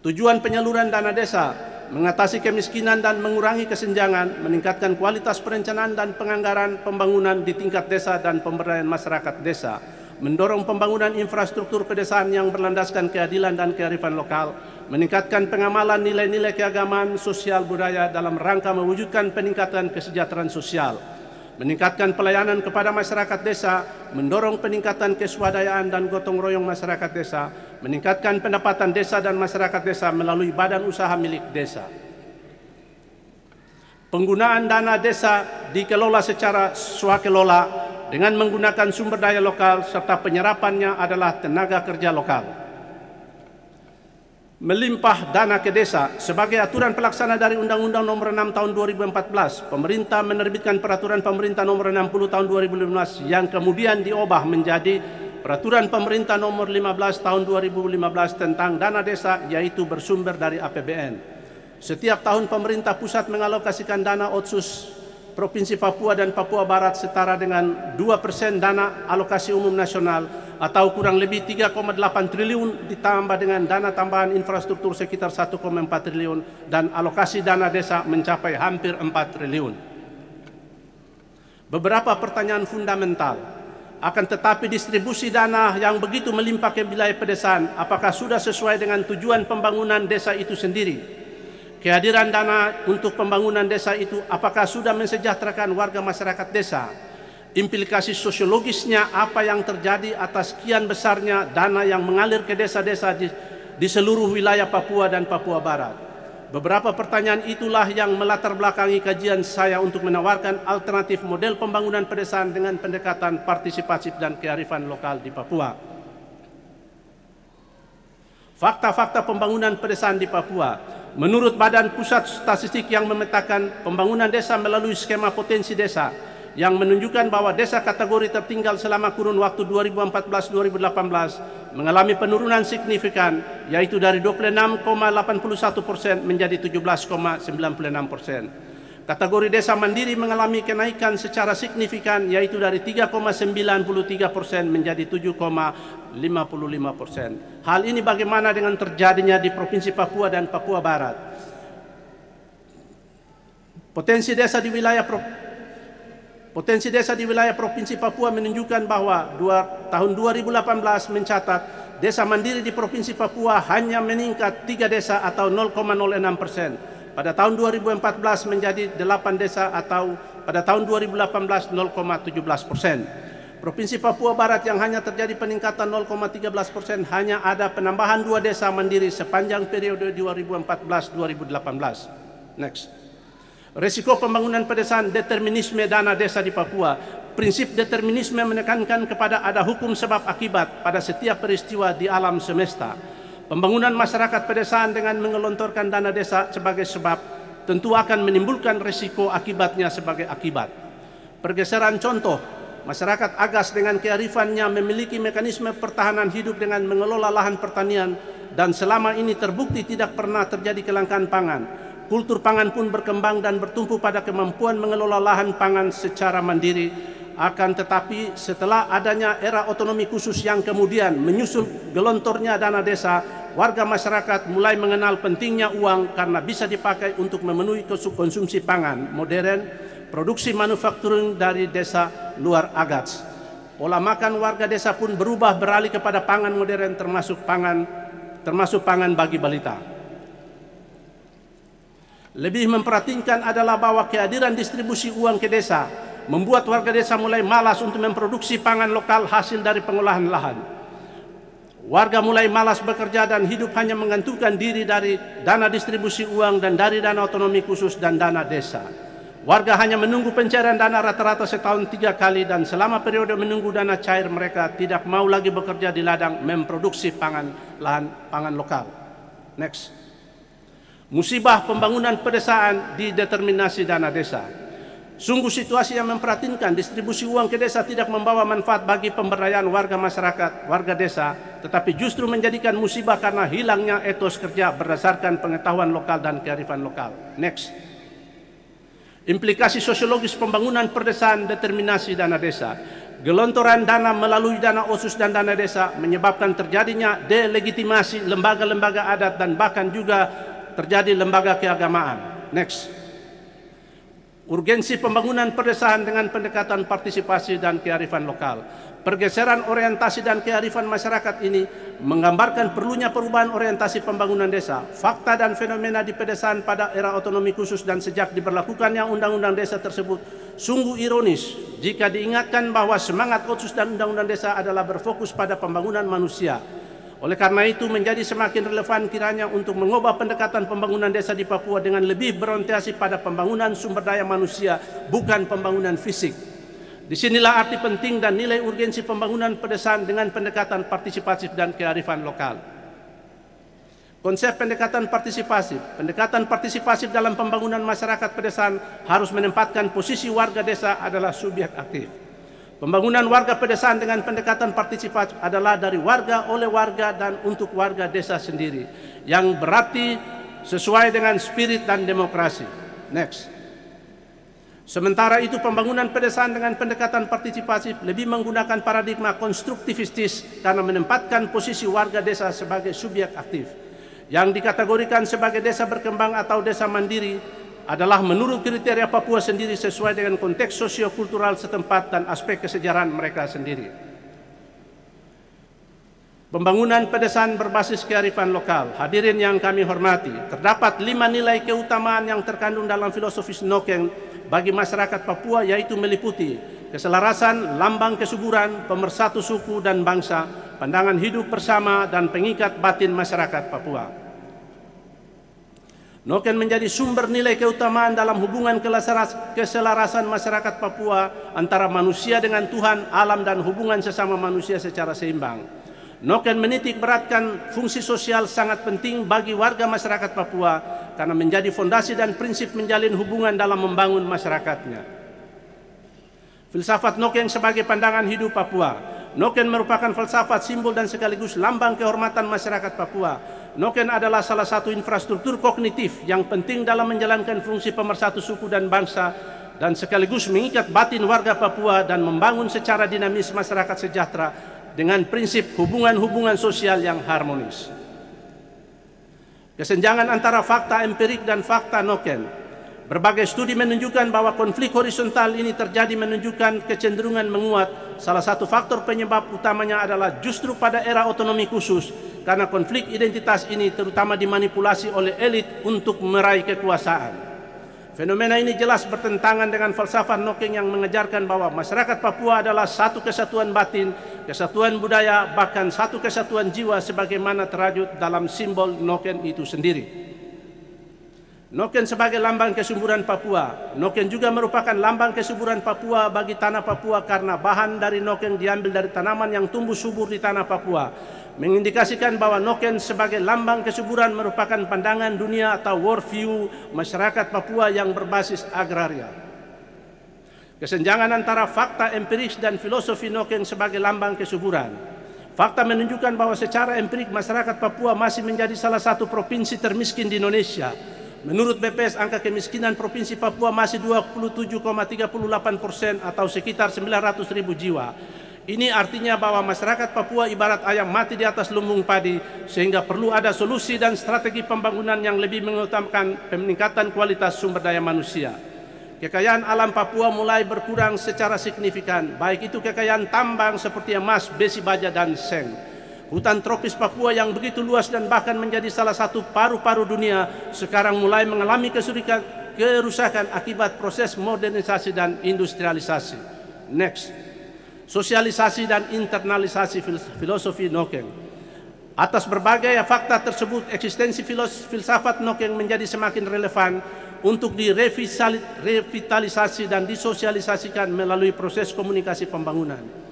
Tujuan penyaluran dana desa mengatasi kemiskinan dan mengurangi kesenjangan, meningkatkan kualitas perencanaan dan penganggaran pembangunan di tingkat desa dan pemberdayaan masyarakat desa, mendorong pembangunan infrastruktur pedesaan yang berlandaskan keadilan dan kearifan lokal, meningkatkan pengamalan nilai-nilai keagamaan, sosial, budaya dalam rangka mewujudkan peningkatan kesejahteraan sosial meningkatkan pelayanan kepada masyarakat desa, mendorong peningkatan keswadayaan dan gotong royong masyarakat desa, meningkatkan pendapatan desa dan masyarakat desa melalui badan usaha milik desa. Penggunaan dana desa dikelola secara swakelola dengan menggunakan sumber daya lokal serta penyerapannya adalah tenaga kerja lokal melimpah dana ke desa sebagai aturan pelaksana dari Undang-Undang Nomor 6 Tahun 2014 pemerintah menerbitkan peraturan pemerintah Nomor 60 Tahun 2015 yang kemudian diubah menjadi peraturan pemerintah Nomor 15 Tahun 2015 tentang dana desa yaitu bersumber dari APBN setiap tahun pemerintah pusat mengalokasikan dana otsus Provinsi Papua dan Papua Barat setara dengan 2% dana alokasi umum nasional atau kurang lebih 3,8 triliun ditambah dengan dana tambahan infrastruktur sekitar 1,4 triliun dan alokasi dana desa mencapai hampir 4 triliun. Beberapa pertanyaan fundamental akan tetapi distribusi dana yang begitu melimpah ke wilayah pedesaan apakah sudah sesuai dengan tujuan pembangunan desa itu sendiri? Kehadiran dana untuk pembangunan desa itu apakah sudah mensejahterakan warga masyarakat desa? Implikasi sosiologisnya apa yang terjadi atas kian besarnya dana yang mengalir ke desa-desa di, di seluruh wilayah Papua dan Papua Barat? Beberapa pertanyaan itulah yang melatar belakangi kajian saya untuk menawarkan alternatif model pembangunan pedesaan dengan pendekatan partisipatif dan kearifan lokal di Papua. Fakta-fakta pembangunan pedesaan di Papua Menurut Badan Pusat Statistik yang memetakan pembangunan desa melalui skema potensi desa yang menunjukkan bahwa desa kategori tertinggal selama kurun waktu 2014-2018 mengalami penurunan signifikan yaitu dari 26,81 persen menjadi 17,96 persen. Kategori desa mandiri mengalami kenaikan secara signifikan yaitu dari 3,93 persen menjadi 7,55 persen. Hal ini bagaimana dengan terjadinya di Provinsi Papua dan Papua Barat? Potensi desa di wilayah Potensi desa di wilayah Provinsi Papua menunjukkan bahwa dua, tahun 2018 mencatat desa mandiri di Provinsi Papua hanya meningkat tiga desa atau 0,06 persen pada tahun 2014 menjadi 8 desa atau pada tahun 2018 0,17 persen. Provinsi Papua Barat yang hanya terjadi peningkatan 0,13 persen hanya ada penambahan dua desa mandiri sepanjang periode 2014-2018. Next. resiko pembangunan pedesaan determinisme dana desa di Papua. Prinsip determinisme menekankan kepada ada hukum sebab akibat pada setiap peristiwa di alam semesta Pembangunan masyarakat pedesaan dengan mengelontorkan dana desa sebagai sebab tentu akan menimbulkan risiko akibatnya sebagai akibat. Pergeseran contoh, masyarakat agas dengan kearifannya memiliki mekanisme pertahanan hidup dengan mengelola lahan pertanian dan selama ini terbukti tidak pernah terjadi kelangkaan pangan. Kultur pangan pun berkembang dan bertumpu pada kemampuan mengelola lahan pangan secara mandiri akan tetapi setelah adanya era otonomi khusus yang kemudian menyusul gelontornya dana desa, warga masyarakat mulai mengenal pentingnya uang karena bisa dipakai untuk memenuhi konsumsi pangan modern, produksi manufaktur dari desa luar Agats. Pola makan warga desa pun berubah beralih kepada pangan modern termasuk pangan termasuk pangan bagi balita. Lebih memperhatikan adalah bahwa kehadiran distribusi uang ke desa membuat warga desa mulai malas untuk memproduksi pangan lokal hasil dari pengolahan lahan. Warga mulai malas bekerja dan hidup hanya menggantungkan diri dari dana distribusi uang dan dari dana otonomi khusus dan dana desa. Warga hanya menunggu pencairan dana rata-rata setahun tiga kali dan selama periode menunggu dana cair mereka tidak mau lagi bekerja di ladang memproduksi pangan lahan pangan lokal. Next. Musibah pembangunan pedesaan dideterminasi dana desa. Sungguh situasi yang memperhatinkan distribusi uang ke desa tidak membawa manfaat bagi pemberdayaan warga masyarakat, warga desa, tetapi justru menjadikan musibah karena hilangnya etos kerja berdasarkan pengetahuan lokal dan kearifan lokal. Next. Implikasi sosiologis pembangunan perdesaan determinasi dana desa. Gelontoran dana melalui dana OSUS dan dana desa menyebabkan terjadinya delegitimasi lembaga-lembaga adat dan bahkan juga terjadi lembaga keagamaan. Next. Urgensi pembangunan pedesaan dengan pendekatan partisipasi dan kearifan lokal. Pergeseran orientasi dan kearifan masyarakat ini menggambarkan perlunya perubahan orientasi pembangunan desa. Fakta dan fenomena di pedesaan pada era otonomi khusus dan sejak diberlakukannya undang-undang desa tersebut sungguh ironis jika diingatkan bahwa semangat khusus dan undang-undang desa adalah berfokus pada pembangunan manusia oleh karena itu menjadi semakin relevan kiranya untuk mengubah pendekatan pembangunan desa di Papua dengan lebih berorientasi pada pembangunan sumber daya manusia, bukan pembangunan fisik. Disinilah arti penting dan nilai urgensi pembangunan pedesaan dengan pendekatan partisipatif dan kearifan lokal. Konsep pendekatan partisipatif pendekatan partisipatif dalam pembangunan masyarakat pedesaan harus menempatkan posisi warga desa adalah subjek aktif. Pembangunan warga pedesaan dengan pendekatan partisipasi adalah dari warga oleh warga dan untuk warga desa sendiri yang berarti sesuai dengan spirit dan demokrasi. Next. Sementara itu pembangunan pedesaan dengan pendekatan partisipasi lebih menggunakan paradigma konstruktivistis karena menempatkan posisi warga desa sebagai subjek aktif yang dikategorikan sebagai desa berkembang atau desa mandiri adalah menurut kriteria Papua sendiri sesuai dengan konteks sosio-kultural setempat dan aspek kesejarahan mereka sendiri. Pembangunan pedesaan berbasis kearifan lokal, hadirin yang kami hormati, terdapat lima nilai keutamaan yang terkandung dalam filosofi Snokeng bagi masyarakat Papua yaitu meliputi keselarasan, lambang kesuburan, pemersatu suku dan bangsa, pandangan hidup bersama, dan pengikat batin masyarakat Papua. Noken menjadi sumber nilai keutamaan dalam hubungan keselarasan masyarakat Papua antara manusia dengan Tuhan, alam dan hubungan sesama manusia secara seimbang. Noken menitik beratkan fungsi sosial sangat penting bagi warga masyarakat Papua karena menjadi fondasi dan prinsip menjalin hubungan dalam membangun masyarakatnya. Filsafat Noken sebagai pandangan hidup Papua. Noken merupakan filsafat simbol dan sekaligus lambang kehormatan masyarakat Papua Noken adalah salah satu infrastruktur kognitif yang penting dalam menjalankan fungsi pemersatu suku dan bangsa dan sekaligus mengikat batin warga Papua dan membangun secara dinamis masyarakat sejahtera dengan prinsip hubungan-hubungan sosial yang harmonis. Kesenjangan antara fakta empirik dan fakta noken. Berbagai studi menunjukkan bahwa konflik horizontal ini terjadi menunjukkan kecenderungan menguat salah satu faktor penyebab utamanya adalah justru pada era otonomi khusus karena konflik identitas ini terutama dimanipulasi oleh elit untuk meraih kekuasaan. Fenomena ini jelas bertentangan dengan falsafah Nokeng yang mengejarkan bahwa masyarakat Papua adalah satu kesatuan batin, kesatuan budaya, bahkan satu kesatuan jiwa sebagaimana terajut dalam simbol noken itu sendiri. Noken sebagai lambang kesuburan Papua. Noken juga merupakan lambang kesuburan Papua bagi tanah Papua karena bahan dari Noken diambil dari tanaman yang tumbuh subur di tanah Papua. Mengindikasikan bahwa Noken sebagai lambang kesuburan merupakan pandangan dunia atau worldview masyarakat Papua yang berbasis agraria. Kesenjangan antara fakta empiris dan filosofi Noken sebagai lambang kesuburan. Fakta menunjukkan bahwa secara empirik masyarakat Papua masih menjadi salah satu provinsi termiskin di Indonesia Menurut BPS, angka kemiskinan Provinsi Papua masih 27,38 persen atau sekitar 900 ribu jiwa. Ini artinya bahwa masyarakat Papua ibarat ayam mati di atas lumbung padi, sehingga perlu ada solusi dan strategi pembangunan yang lebih mengutamakan peningkatan kualitas sumber daya manusia. Kekayaan alam Papua mulai berkurang secara signifikan, baik itu kekayaan tambang seperti emas, besi baja, dan seng Hutan tropis Papua yang begitu luas dan bahkan menjadi salah satu paru-paru dunia sekarang mulai mengalami kesulitan kerusakan akibat proses modernisasi dan industrialisasi. Next, sosialisasi dan internalisasi filosofi Nokeng. Atas berbagai fakta tersebut, eksistensi filsafat Nokeng menjadi semakin relevan untuk direvitalisasi dan disosialisasikan melalui proses komunikasi pembangunan.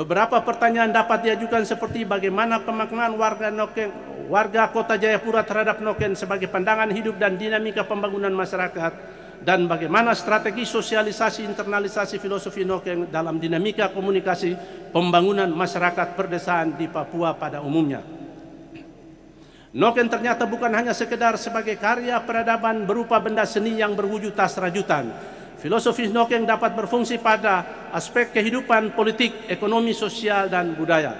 Beberapa pertanyaan dapat diajukan seperti bagaimana pemaknaan warga Noken, warga Kota Jayapura terhadap Noken sebagai pandangan hidup dan dinamika pembangunan masyarakat dan bagaimana strategi sosialisasi internalisasi filosofi Noken dalam dinamika komunikasi pembangunan masyarakat perdesaan di Papua pada umumnya. Noken ternyata bukan hanya sekedar sebagai karya peradaban berupa benda seni yang berwujud tas rajutan, Filosofi yang dapat berfungsi pada aspek kehidupan politik, ekonomi, sosial, dan budaya.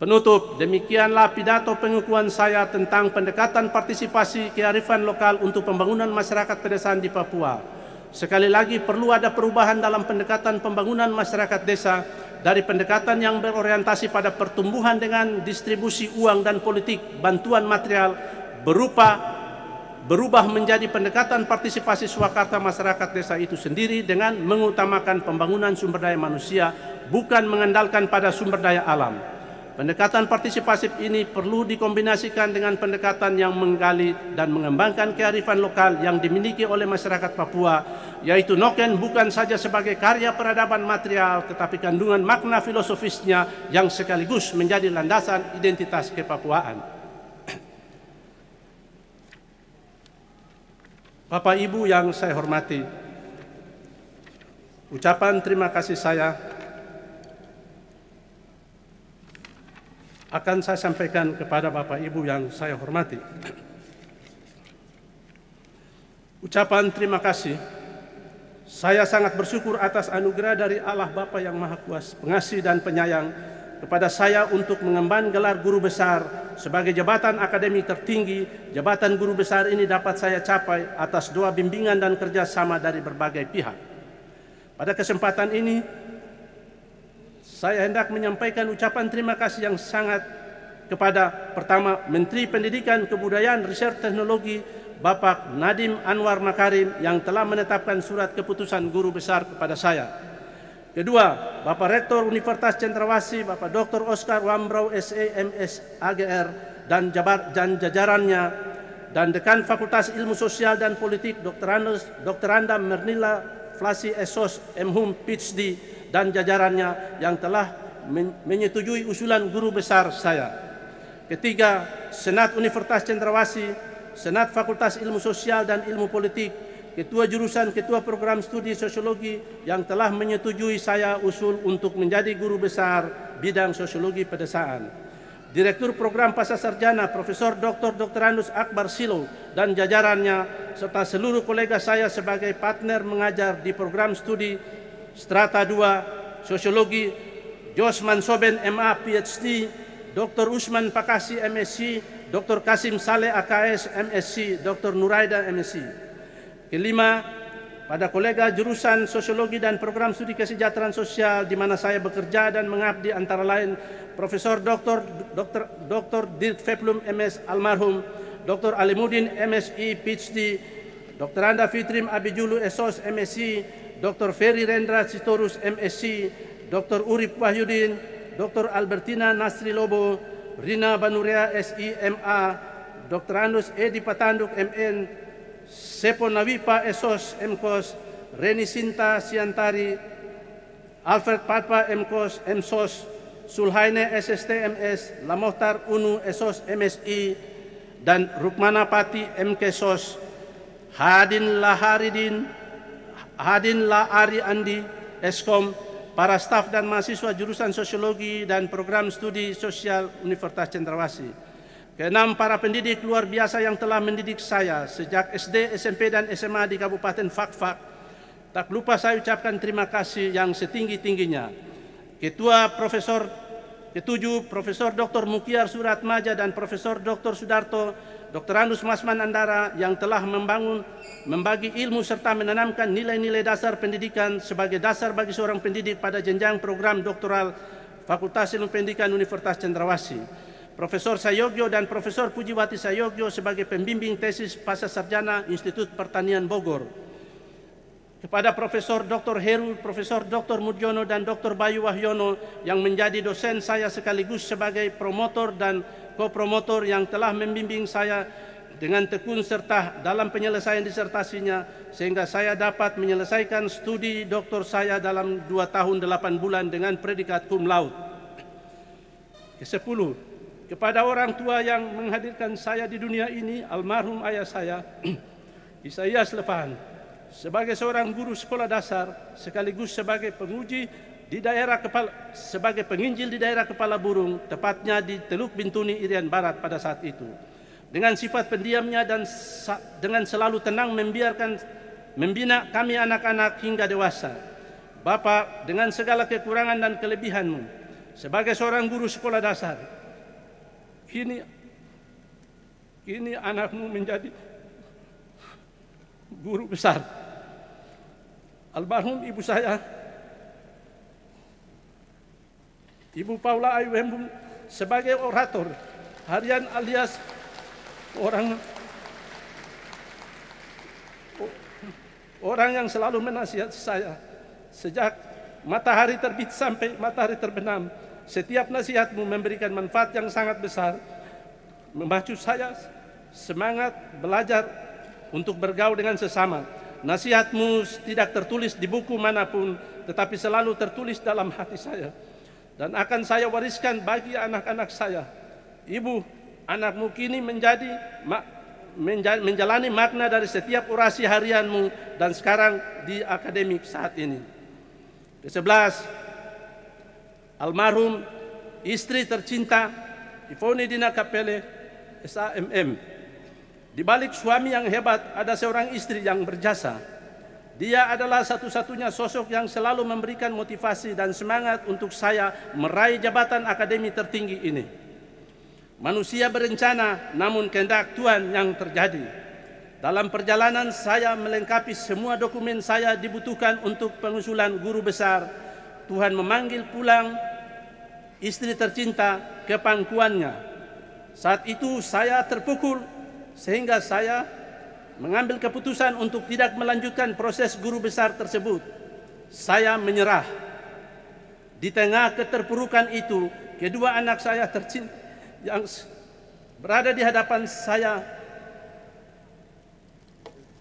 Penutup, demikianlah pidato pengukuhan saya tentang pendekatan partisipasi kearifan lokal untuk pembangunan masyarakat pedesaan di Papua. Sekali lagi perlu ada perubahan dalam pendekatan pembangunan masyarakat desa dari pendekatan yang berorientasi pada pertumbuhan dengan distribusi uang dan politik bantuan material berupa berubah menjadi pendekatan partisipasi swakarta masyarakat desa itu sendiri dengan mengutamakan pembangunan sumber daya manusia bukan mengandalkan pada sumber daya alam. Pendekatan partisipatif ini perlu dikombinasikan dengan pendekatan yang menggali dan mengembangkan kearifan lokal yang dimiliki oleh masyarakat Papua, yaitu noken bukan saja sebagai karya peradaban material, tetapi kandungan makna filosofisnya yang sekaligus menjadi landasan identitas kepapuaan. Bapak Ibu yang saya hormati, ucapan terima kasih saya akan saya sampaikan kepada Bapak Ibu yang saya hormati. Ucapan terima kasih saya sangat bersyukur atas anugerah dari Allah Bapa yang Maha Kuasa, pengasih dan penyayang kepada saya untuk mengemban gelar guru besar sebagai jabatan akademi tertinggi. Jabatan guru besar ini dapat saya capai atas doa bimbingan dan kerjasama dari berbagai pihak. Pada kesempatan ini, saya hendak menyampaikan ucapan terima kasih yang sangat kepada pertama Menteri Pendidikan, Kebudayaan, Riset Teknologi Bapak Nadim Anwar Makarim yang telah menetapkan surat keputusan guru besar kepada saya. Kedua, Bapak Rektor Universitas Cendrawasih, Bapak Dr. Oscar Wambrau SAMS e, AGR dan, jabat dan jajarannya dan Dekan Fakultas Ilmu Sosial dan Politik Dr. Anus Dr. Anda Mernila Flasi Esos MHUM PhD dan jajarannya yang telah menyetujui usulan guru besar saya. Ketiga, Senat Universitas Cendrawasih, Senat Fakultas Ilmu Sosial dan Ilmu Politik ketua jurusan, ketua program studi sosiologi yang telah menyetujui saya usul untuk menjadi guru besar bidang sosiologi pedesaan. Direktur Program Pasca Sarjana Profesor Dr. Dr. Anus Akbar Silo dan jajarannya serta seluruh kolega saya sebagai partner mengajar di program studi Strata 2 Sosiologi Josman Soben MA PhD Dr. Usman Pakasi MSc Dr. Kasim Saleh AKS MSc Dr. Nuraida MSc Kelima, pada kolega jurusan Sosiologi dan Program Studi Kesejahteraan Sosial di mana saya bekerja dan mengabdi antara lain Profesor Dr. Dr. Dr. Dirk Feplum MS almarhum, Dr. Alimudin MSI PhD, Dr. Anda Fitrim Abijulu Esos MSc, Dr. Ferry Rendra Sitorus MSc, Dr. Urip Wahyudin, Dr. Albertina Nasri Lobo, Rina Banuria S.I.M.A, Dr. Andus Edi Patanduk MN, Sepo Nawipa Esos Mkos Renisinta Siantari Alfred Patpa Mkos Msos Sulhaine SSTMS Lamohtar Unu Esos MSI dan Rukmana Pati MKSOS Hadin Laharidin Hadin Laari Andi Eskom para staf dan mahasiswa jurusan sosiologi dan program studi sosial Universitas Cendrawasih Keenam, para pendidik luar biasa yang telah mendidik saya sejak SD, SMP, dan SMA di Kabupaten Fakfak. Tak lupa saya ucapkan terima kasih yang setinggi-tingginya. Ketua Profesor Ketujuh, Profesor Dr. Mukiar Suratmaja dan Profesor Dr. Sudarto, Dr. Anus Masman Andara yang telah membangun, membagi ilmu serta menanamkan nilai-nilai dasar pendidikan sebagai dasar bagi seorang pendidik pada jenjang program doktoral Fakultas Ilmu Pendidikan Universitas Cendrawasih. Profesor Sayogyo dan Profesor Pujiwati Sayogyo sebagai pembimbing tesis pasca sarjana Institut Pertanian Bogor. Kepada Profesor Dr. Heru, Profesor Dr. Mudjono dan Dr. Bayu Wahyono yang menjadi dosen saya sekaligus sebagai promotor dan kopromotor yang telah membimbing saya dengan tekun serta dalam penyelesaian disertasinya sehingga saya dapat menyelesaikan studi doktor saya dalam dua tahun delapan bulan dengan predikat cum laude. Kesepuluh, kepada orang tua yang menghadirkan saya di dunia ini, almarhum ayah saya, (clears throat) Isaias Lepahan, sebagai seorang guru sekolah dasar sekaligus sebagai penguji di daerah kepala, sebagai penginjil di daerah Kepala Burung, tepatnya di Teluk Bintuni, Irian Barat pada saat itu. Dengan sifat pendiamnya dan dengan selalu tenang membiarkan membina kami anak-anak hingga dewasa. Bapak dengan segala kekurangan dan kelebihanmu sebagai seorang guru sekolah dasar kini kini anakmu menjadi guru besar almarhum ibu saya Ibu Paula Ayu Hembum sebagai orator harian alias orang orang yang selalu menasihat saya sejak matahari terbit sampai matahari terbenam setiap nasihatmu memberikan manfaat yang sangat besar, memacu saya semangat belajar untuk bergaul dengan sesama. Nasihatmu tidak tertulis di buku manapun, tetapi selalu tertulis dalam hati saya. Dan akan saya wariskan bagi anak-anak saya. Ibu, anakmu kini menjadi menjalani makna dari setiap orasi harianmu dan sekarang di akademik saat ini. Ke-11, almarhum istri tercinta Ifoni Dina Kapele SAMM. Di balik suami yang hebat ada seorang istri yang berjasa. Dia adalah satu-satunya sosok yang selalu memberikan motivasi dan semangat untuk saya meraih jabatan akademi tertinggi ini. Manusia berencana namun kehendak Tuhan yang terjadi. Dalam perjalanan saya melengkapi semua dokumen saya dibutuhkan untuk pengusulan guru besar. Tuhan memanggil pulang istri tercinta ke pangkuannya. Saat itu saya terpukul sehingga saya mengambil keputusan untuk tidak melanjutkan proses guru besar tersebut. Saya menyerah. Di tengah keterpurukan itu, kedua anak saya tercinta yang berada di hadapan saya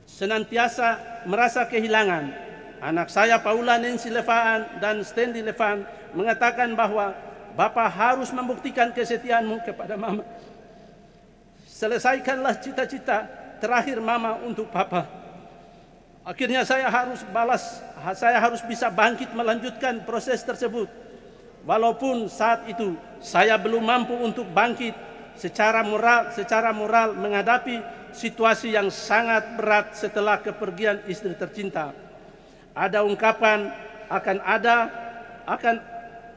senantiasa merasa kehilangan. Anak saya Paula Nancy dan Stanley Levan mengatakan bahwa. Bapak harus membuktikan kesetiaanmu kepada Mama. Selesaikanlah cita-cita terakhir Mama untuk Papa. Akhirnya saya harus balas, saya harus bisa bangkit melanjutkan proses tersebut. Walaupun saat itu saya belum mampu untuk bangkit secara moral, secara moral menghadapi situasi yang sangat berat setelah kepergian istri tercinta. Ada ungkapan akan ada akan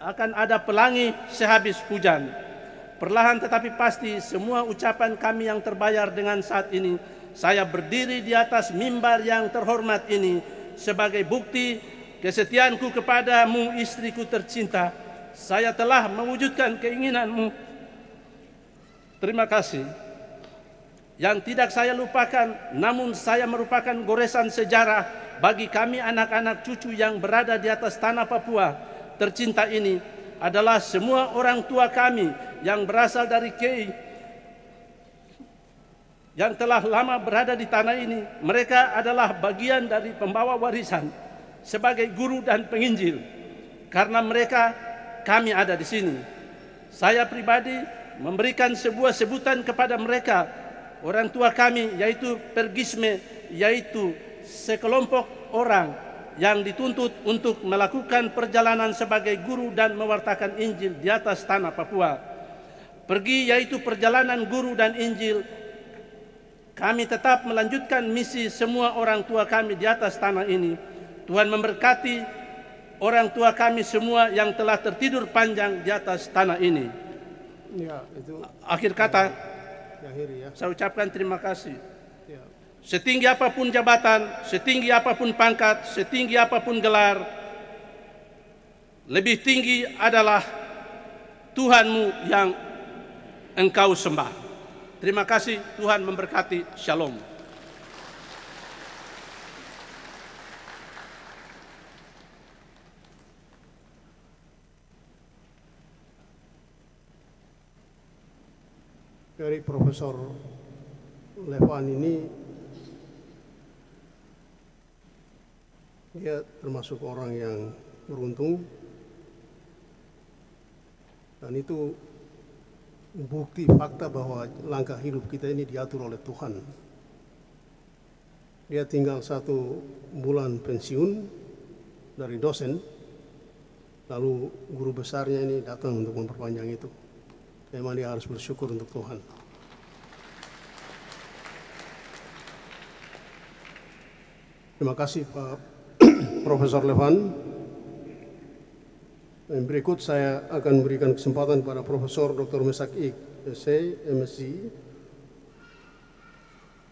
akan ada pelangi sehabis hujan. Perlahan tetapi pasti semua ucapan kami yang terbayar dengan saat ini, saya berdiri di atas mimbar yang terhormat ini sebagai bukti kesetiaanku kepadamu istriku tercinta. Saya telah mewujudkan keinginanmu. Terima kasih. Yang tidak saya lupakan, namun saya merupakan goresan sejarah bagi kami anak-anak cucu yang berada di atas tanah Papua tercinta ini adalah semua orang tua kami yang berasal dari KI yang telah lama berada di tanah ini. Mereka adalah bagian dari pembawa warisan sebagai guru dan penginjil. Karena mereka kami ada di sini. Saya pribadi memberikan sebuah sebutan kepada mereka orang tua kami yaitu pergisme yaitu sekelompok orang yang dituntut untuk melakukan perjalanan sebagai guru dan mewartakan Injil di atas tanah Papua. Pergi yaitu perjalanan guru dan Injil. Kami tetap melanjutkan misi semua orang tua kami di atas tanah ini. Tuhan memberkati orang tua kami semua yang telah tertidur panjang di atas tanah ini. Ya, akhir kata. Ya. Saya ucapkan terima kasih. Setinggi apapun jabatan, setinggi apapun pangkat, setinggi apapun gelar, lebih tinggi adalah Tuhanmu yang engkau sembah. Terima kasih Tuhan memberkati. Shalom. dari Profesor Levan ini Dia termasuk orang yang beruntung dan itu bukti fakta bahwa langkah hidup kita ini diatur oleh Tuhan. Dia tinggal satu bulan pensiun dari dosen, lalu guru besarnya ini datang untuk memperpanjang itu. Memang dia harus bersyukur untuk Tuhan. Terima kasih Pak (clears throat) Profesor Levan. Dan berikut saya akan berikan kesempatan kepada Profesor Dr. Mesak Ik, SC, MSc.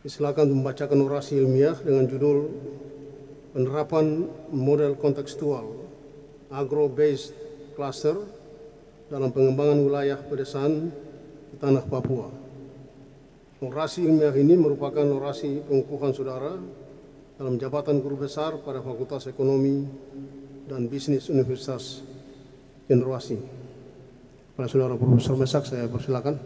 Silakan membacakan orasi ilmiah dengan judul Penerapan Model Kontekstual Agro-Based Cluster dalam Pengembangan Wilayah Pedesaan di Tanah Papua. Orasi ilmiah ini merupakan orasi pengukuhan saudara dalam jabatan guru besar pada Fakultas Ekonomi dan Bisnis Universitas Generasi. Pada Saudara Profesor Mesak saya persilakan.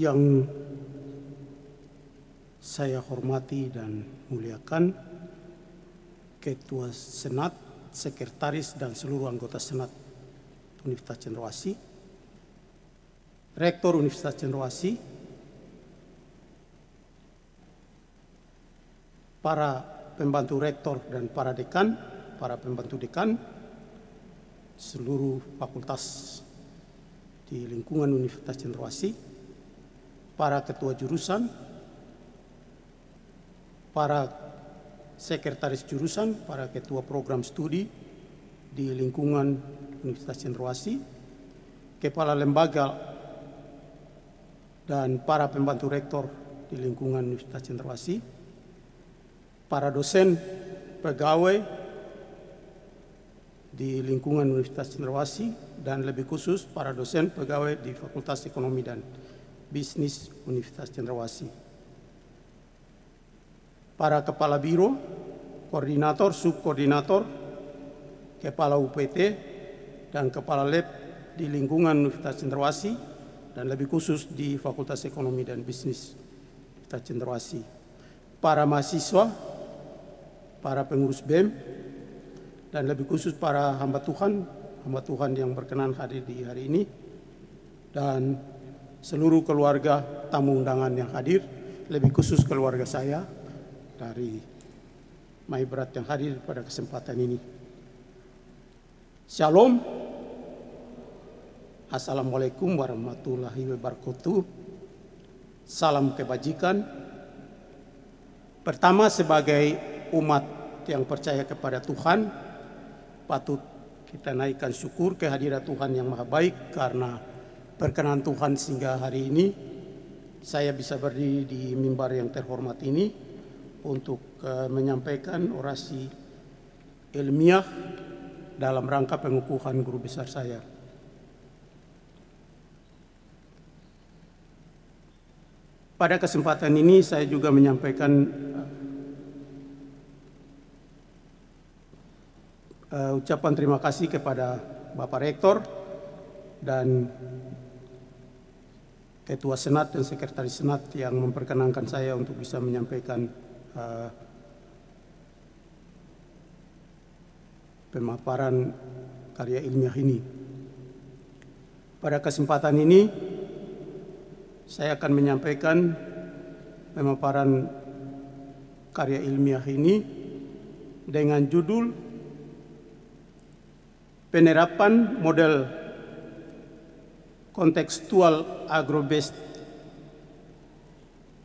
yang saya hormati dan muliakan Ketua Senat, Sekretaris dan seluruh anggota Senat Universitas Cendrawasih, Rektor Universitas Cendrawasih, para pembantu rektor dan para dekan, para pembantu dekan, seluruh fakultas di lingkungan Universitas Cendrawasih, para ketua jurusan, para sekretaris jurusan, para ketua program studi di lingkungan Universitas Cendrawasih, kepala lembaga dan para pembantu rektor di lingkungan Universitas Cendrawasih, para dosen, pegawai, di lingkungan Universitas Cendrawasih dan lebih khusus para dosen pegawai di Fakultas Ekonomi dan Bisnis Universitas Cendrawasih. Para kepala biro, koordinator, subkoordinator, kepala UPT, dan kepala lab di lingkungan Universitas Cendrawasih dan lebih khusus di Fakultas Ekonomi dan Bisnis Universitas Cendrawasih. Para mahasiswa, para pengurus BEM, dan lebih khusus para hamba Tuhan, hamba Tuhan yang berkenan hadir di hari ini, dan seluruh keluarga tamu undangan yang hadir, lebih khusus keluarga saya dari Berat yang hadir pada kesempatan ini. Shalom. Assalamualaikum warahmatullahi wabarakatuh. Salam kebajikan. Pertama sebagai umat yang percaya kepada Tuhan, patut kita naikkan syukur kehadiran Tuhan yang maha baik karena perkenan Tuhan sehingga hari ini saya bisa berdiri di mimbar yang terhormat ini untuk eh, menyampaikan orasi ilmiah dalam rangka pengukuhan guru besar saya. Pada kesempatan ini saya juga menyampaikan uh, ucapan terima kasih kepada Bapak Rektor dan Ketua Senat dan Sekretaris Senat yang memperkenankan saya untuk bisa menyampaikan uh, pemaparan karya ilmiah ini. Pada kesempatan ini, saya akan menyampaikan pemaparan karya ilmiah ini dengan judul Penerapan Model kontekstual agrobest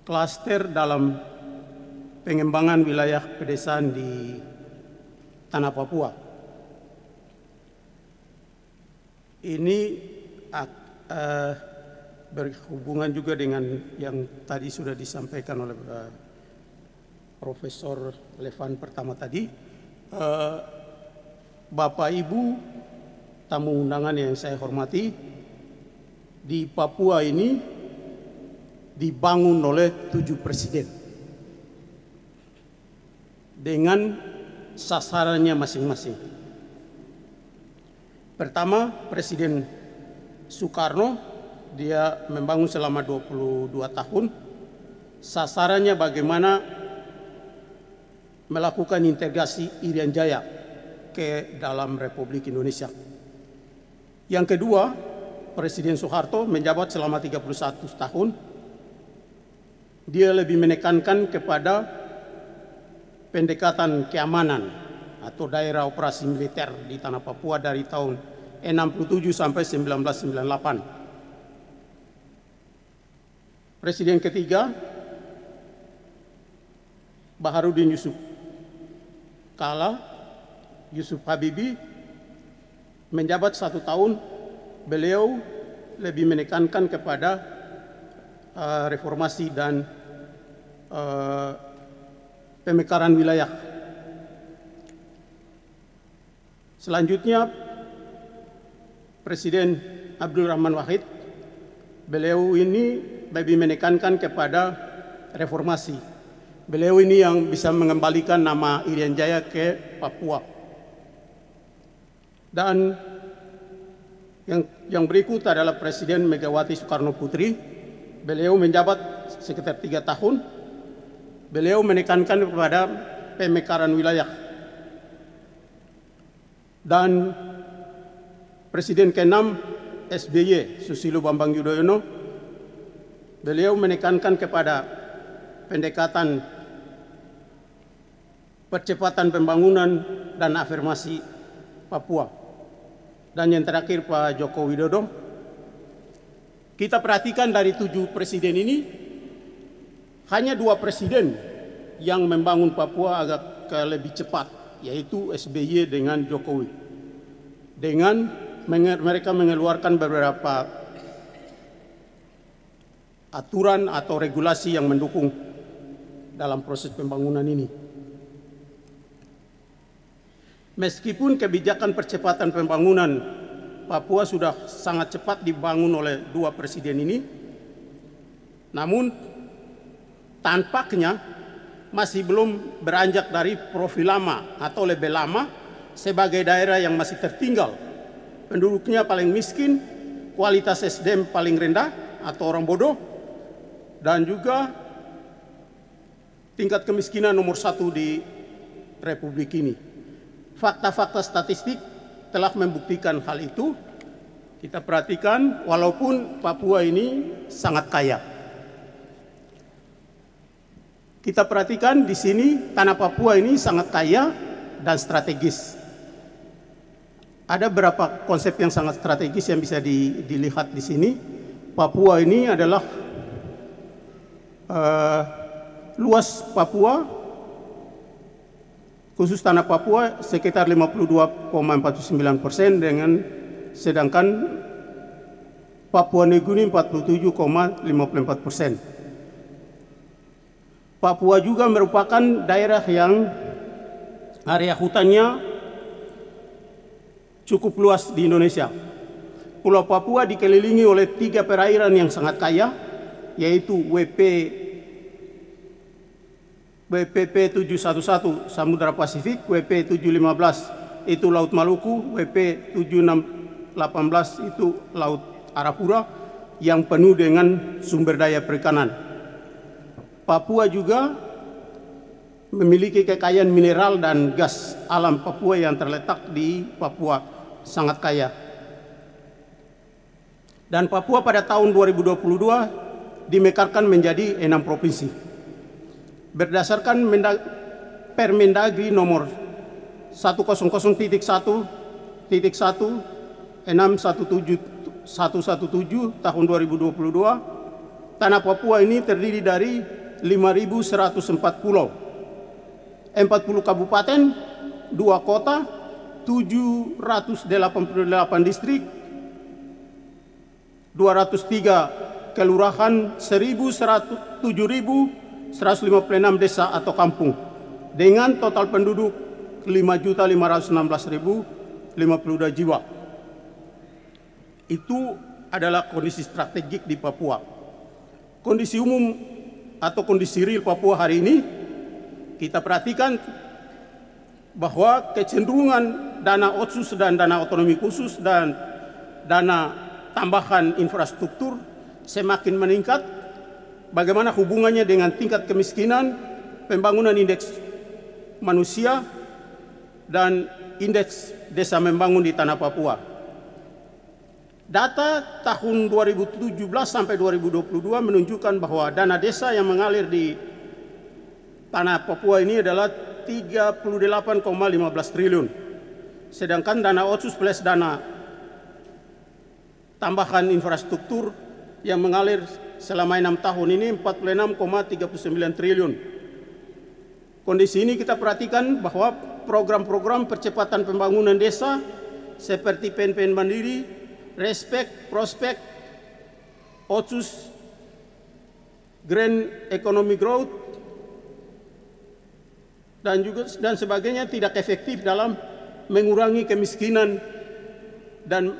klaster dalam pengembangan wilayah pedesaan di tanah Papua. Ini uh, berhubungan juga dengan yang tadi sudah disampaikan oleh uh, Profesor Levan pertama tadi. Uh, Bapak Ibu tamu undangan yang saya hormati, di Papua ini dibangun oleh tujuh presiden dengan sasarannya masing-masing. Pertama, Presiden Soekarno dia membangun selama 22 tahun. Sasarannya bagaimana melakukan integrasi Irian Jaya ke dalam Republik Indonesia. Yang kedua, Presiden Soeharto menjabat selama 31 tahun, dia lebih menekankan kepada pendekatan keamanan atau daerah operasi militer di tanah Papua dari tahun 67 sampai 1998. Presiden ketiga Baharudin Yusuf Kala Yusuf Habibie, menjabat satu tahun beliau lebih menekankan kepada uh, reformasi dan uh, pemekaran wilayah. Selanjutnya, Presiden Abdul Rahman Wahid, beliau ini lebih menekankan kepada reformasi. Beliau ini yang bisa mengembalikan nama Irian Jaya ke Papua. Dan yang, yang berikut adalah Presiden Megawati Soekarno Putri. Beliau menjabat sekitar tiga tahun. Beliau menekankan kepada pemekaran wilayah. Dan Presiden ke-6 SBY Susilo Bambang Yudhoyono beliau menekankan kepada pendekatan percepatan pembangunan dan afirmasi Papua. Dan yang terakhir Pak Joko Widodo, kita perhatikan dari tujuh presiden ini, hanya dua presiden yang membangun Papua agak lebih cepat, yaitu SBY dengan Jokowi. Dengan mereka mengeluarkan beberapa aturan atau regulasi yang mendukung dalam proses pembangunan ini. Meskipun kebijakan percepatan pembangunan Papua sudah sangat cepat dibangun oleh dua presiden ini, namun tampaknya masih belum beranjak dari profil lama atau lebih lama sebagai daerah yang masih tertinggal. Penduduknya paling miskin, kualitas SDM paling rendah atau orang bodoh, dan juga tingkat kemiskinan nomor satu di Republik ini fakta-fakta statistik telah membuktikan hal itu. Kita perhatikan, walaupun Papua ini sangat kaya. Kita perhatikan di sini tanah Papua ini sangat kaya dan strategis. Ada beberapa konsep yang sangat strategis yang bisa dilihat di sini. Papua ini adalah uh, luas Papua Khusus tanah Papua sekitar 52,49 persen dengan sedangkan Papua Nugini 47,54 persen. Papua juga merupakan daerah yang area hutannya cukup luas di Indonesia. Pulau Papua dikelilingi oleh tiga perairan yang sangat kaya, yaitu WP WPP 711 Samudra Pasifik, WP 715 itu Laut Maluku, WP 718 itu Laut Arapura, yang penuh dengan sumber daya perikanan. Papua juga memiliki kekayaan mineral dan gas alam Papua yang terletak di Papua sangat kaya. Dan Papua pada tahun 2022 dimekarkan menjadi enam provinsi berdasarkan Permendagri nomor 100.1.1 tahun 2022 tanah Papua ini terdiri dari 5.104 pulau 40 kabupaten 2 kota 788 distrik 203 kelurahan 1107.000 156 desa atau kampung dengan total penduduk 5.516.052 jiwa. Itu adalah kondisi strategik di Papua. Kondisi umum atau kondisi real Papua hari ini kita perhatikan bahwa kecenderungan dana otsus dan dana otonomi khusus dan dana tambahan infrastruktur semakin meningkat bagaimana hubungannya dengan tingkat kemiskinan, pembangunan indeks manusia, dan indeks desa membangun di tanah Papua. Data tahun 2017 sampai 2022 menunjukkan bahwa dana desa yang mengalir di tanah Papua ini adalah 38,15 triliun. Sedangkan dana otsus plus dana tambahan infrastruktur yang mengalir selama enam tahun ini 46,39 triliun. Kondisi ini kita perhatikan bahwa program-program percepatan pembangunan desa seperti PNPN Mandiri, Respek, Prospek, Otsus, Grand Economic Growth, dan juga dan sebagainya tidak efektif dalam mengurangi kemiskinan dan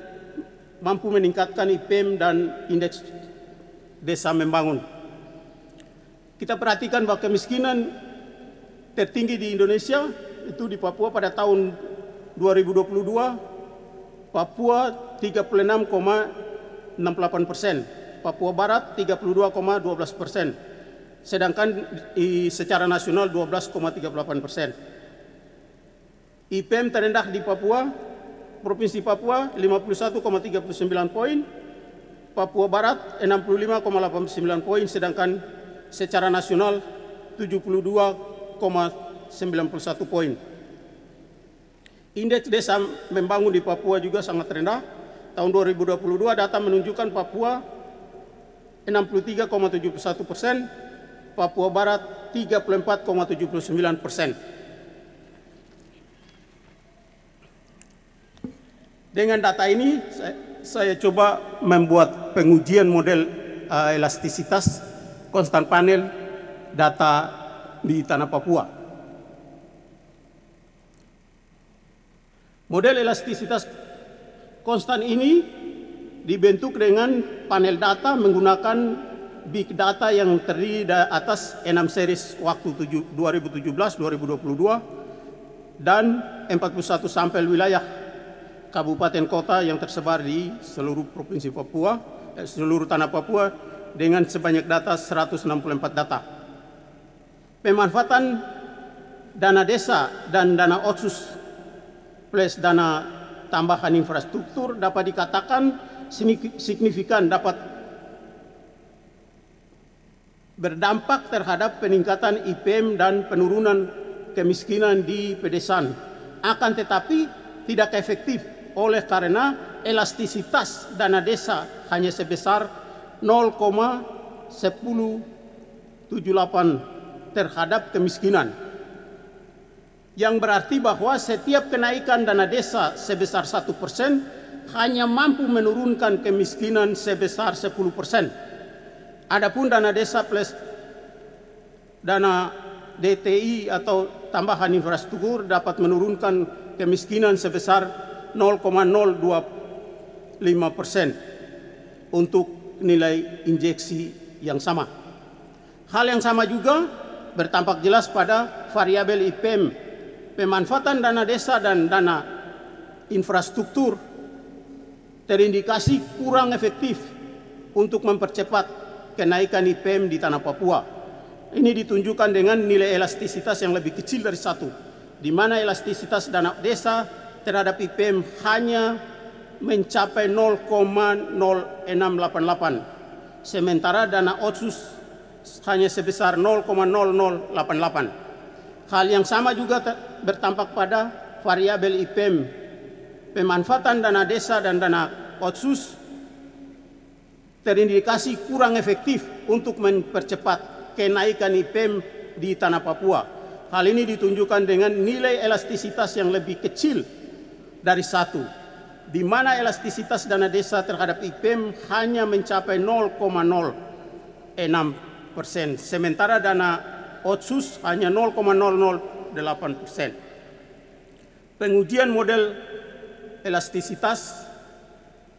mampu meningkatkan IPM dan indeks desa membangun. Kita perhatikan bahwa kemiskinan tertinggi di Indonesia itu di Papua pada tahun 2022 Papua 36,68 persen, Papua Barat 32,12 persen, sedangkan secara nasional 12,38 persen. IPM terendah di Papua, Provinsi Papua 51,39 poin, Papua Barat 65,89 poin sedangkan secara nasional 72,91 poin. Indeks desa membangun di Papua juga sangat rendah. Tahun 2022 data menunjukkan Papua 63,71 persen, Papua Barat 34,79 persen. Dengan data ini, saya, saya coba membuat pengujian model uh, elastisitas konstan panel data di tanah Papua. Model elastisitas konstan ini dibentuk dengan panel data menggunakan big data yang terdiri dari atas 6 series waktu 2017-2022 dan 41 sampel wilayah kabupaten kota yang tersebar di seluruh provinsi Papua, eh, seluruh tanah Papua dengan sebanyak data 164 data. Pemanfaatan dana desa dan dana otsus plus dana tambahan infrastruktur dapat dikatakan signifikan dapat berdampak terhadap peningkatan IPM dan penurunan kemiskinan di pedesaan. Akan tetapi tidak efektif oleh karena elastisitas dana desa hanya sebesar 0,1078 terhadap kemiskinan. Yang berarti bahwa setiap kenaikan dana desa sebesar 1 persen hanya mampu menurunkan kemiskinan sebesar 10 persen. Adapun dana desa plus dana DTI atau tambahan infrastruktur dapat menurunkan kemiskinan sebesar 0,025 persen untuk nilai injeksi yang sama. Hal yang sama juga bertampak jelas pada variabel IPM, pemanfaatan dana desa dan dana infrastruktur terindikasi kurang efektif untuk mempercepat kenaikan IPM di tanah Papua. Ini ditunjukkan dengan nilai elastisitas yang lebih kecil dari satu, di mana elastisitas dana desa terhadap IPM hanya mencapai 0,0688, sementara dana otsus hanya sebesar 0,0088. Hal yang sama juga bertampak pada variabel IPM, pemanfaatan dana desa dan dana otsus terindikasi kurang efektif untuk mempercepat kenaikan IPM di tanah Papua. Hal ini ditunjukkan dengan nilai elastisitas yang lebih kecil dari satu, di mana elastisitas dana desa terhadap IPM hanya mencapai 0,06 persen, sementara dana otsus hanya 0,008 persen. Pengujian model elastisitas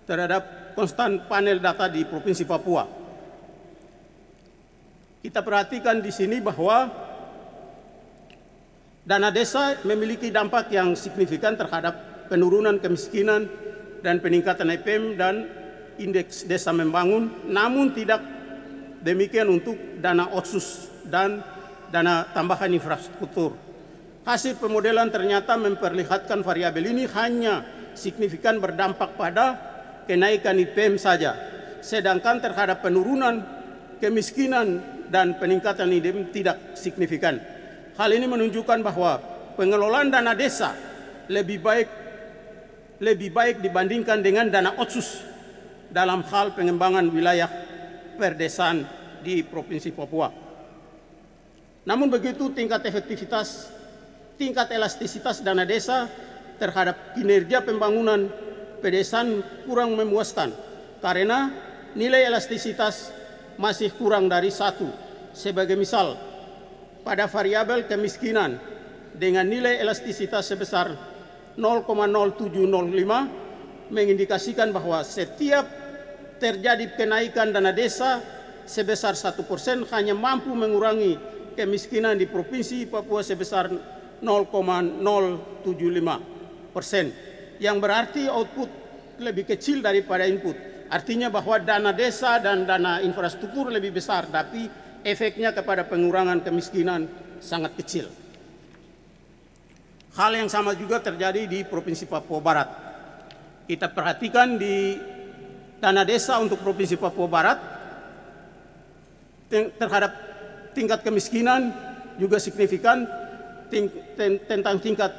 terhadap konstan panel data di Provinsi Papua. Kita perhatikan di sini bahwa dana desa memiliki dampak yang signifikan terhadap penurunan kemiskinan dan peningkatan IPM dan indeks desa membangun, namun tidak demikian untuk dana otsus dan dana tambahan infrastruktur. Hasil pemodelan ternyata memperlihatkan variabel ini hanya signifikan berdampak pada kenaikan IPM saja, sedangkan terhadap penurunan kemiskinan dan peningkatan IPM tidak signifikan. Hal ini menunjukkan bahwa pengelolaan dana desa lebih baik lebih baik dibandingkan dengan dana otsus dalam hal pengembangan wilayah perdesaan di Provinsi Papua. Namun begitu tingkat efektivitas, tingkat elastisitas dana desa terhadap kinerja pembangunan pedesaan kurang memuaskan karena nilai elastisitas masih kurang dari satu. Sebagai misal, pada variabel kemiskinan dengan nilai elastisitas sebesar 0,0705 mengindikasikan bahwa setiap terjadi kenaikan dana desa sebesar 1% hanya mampu mengurangi kemiskinan di Provinsi Papua sebesar 0,075 persen yang berarti output lebih kecil daripada input. Artinya bahwa dana desa dan dana infrastruktur lebih besar, tapi efeknya kepada pengurangan kemiskinan sangat kecil. Hal yang sama juga terjadi di Provinsi Papua Barat. Kita perhatikan di dana desa untuk Provinsi Papua Barat terhadap tingkat kemiskinan juga signifikan ting ten tentang tingkat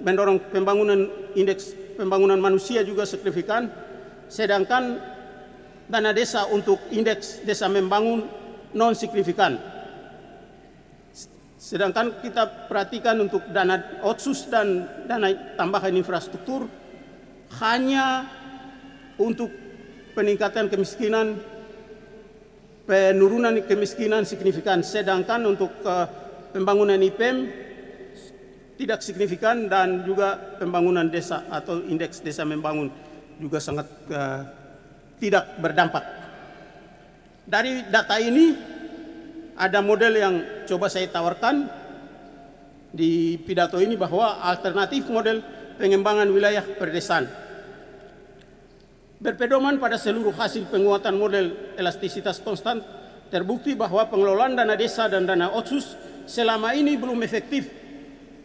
mendorong pembangunan indeks pembangunan manusia juga signifikan sedangkan dana desa untuk indeks desa membangun non signifikan Sedangkan kita perhatikan untuk dana otsus dan dana tambahan infrastruktur hanya untuk peningkatan kemiskinan, penurunan kemiskinan signifikan. Sedangkan untuk uh, pembangunan IPM tidak signifikan dan juga pembangunan desa atau indeks desa membangun juga sangat uh, tidak berdampak. Dari data ini ada model yang coba saya tawarkan di pidato ini bahwa alternatif model pengembangan wilayah perdesaan. Berpedoman pada seluruh hasil penguatan model elastisitas konstan, terbukti bahwa pengelolaan dana desa dan dana otsus selama ini belum efektif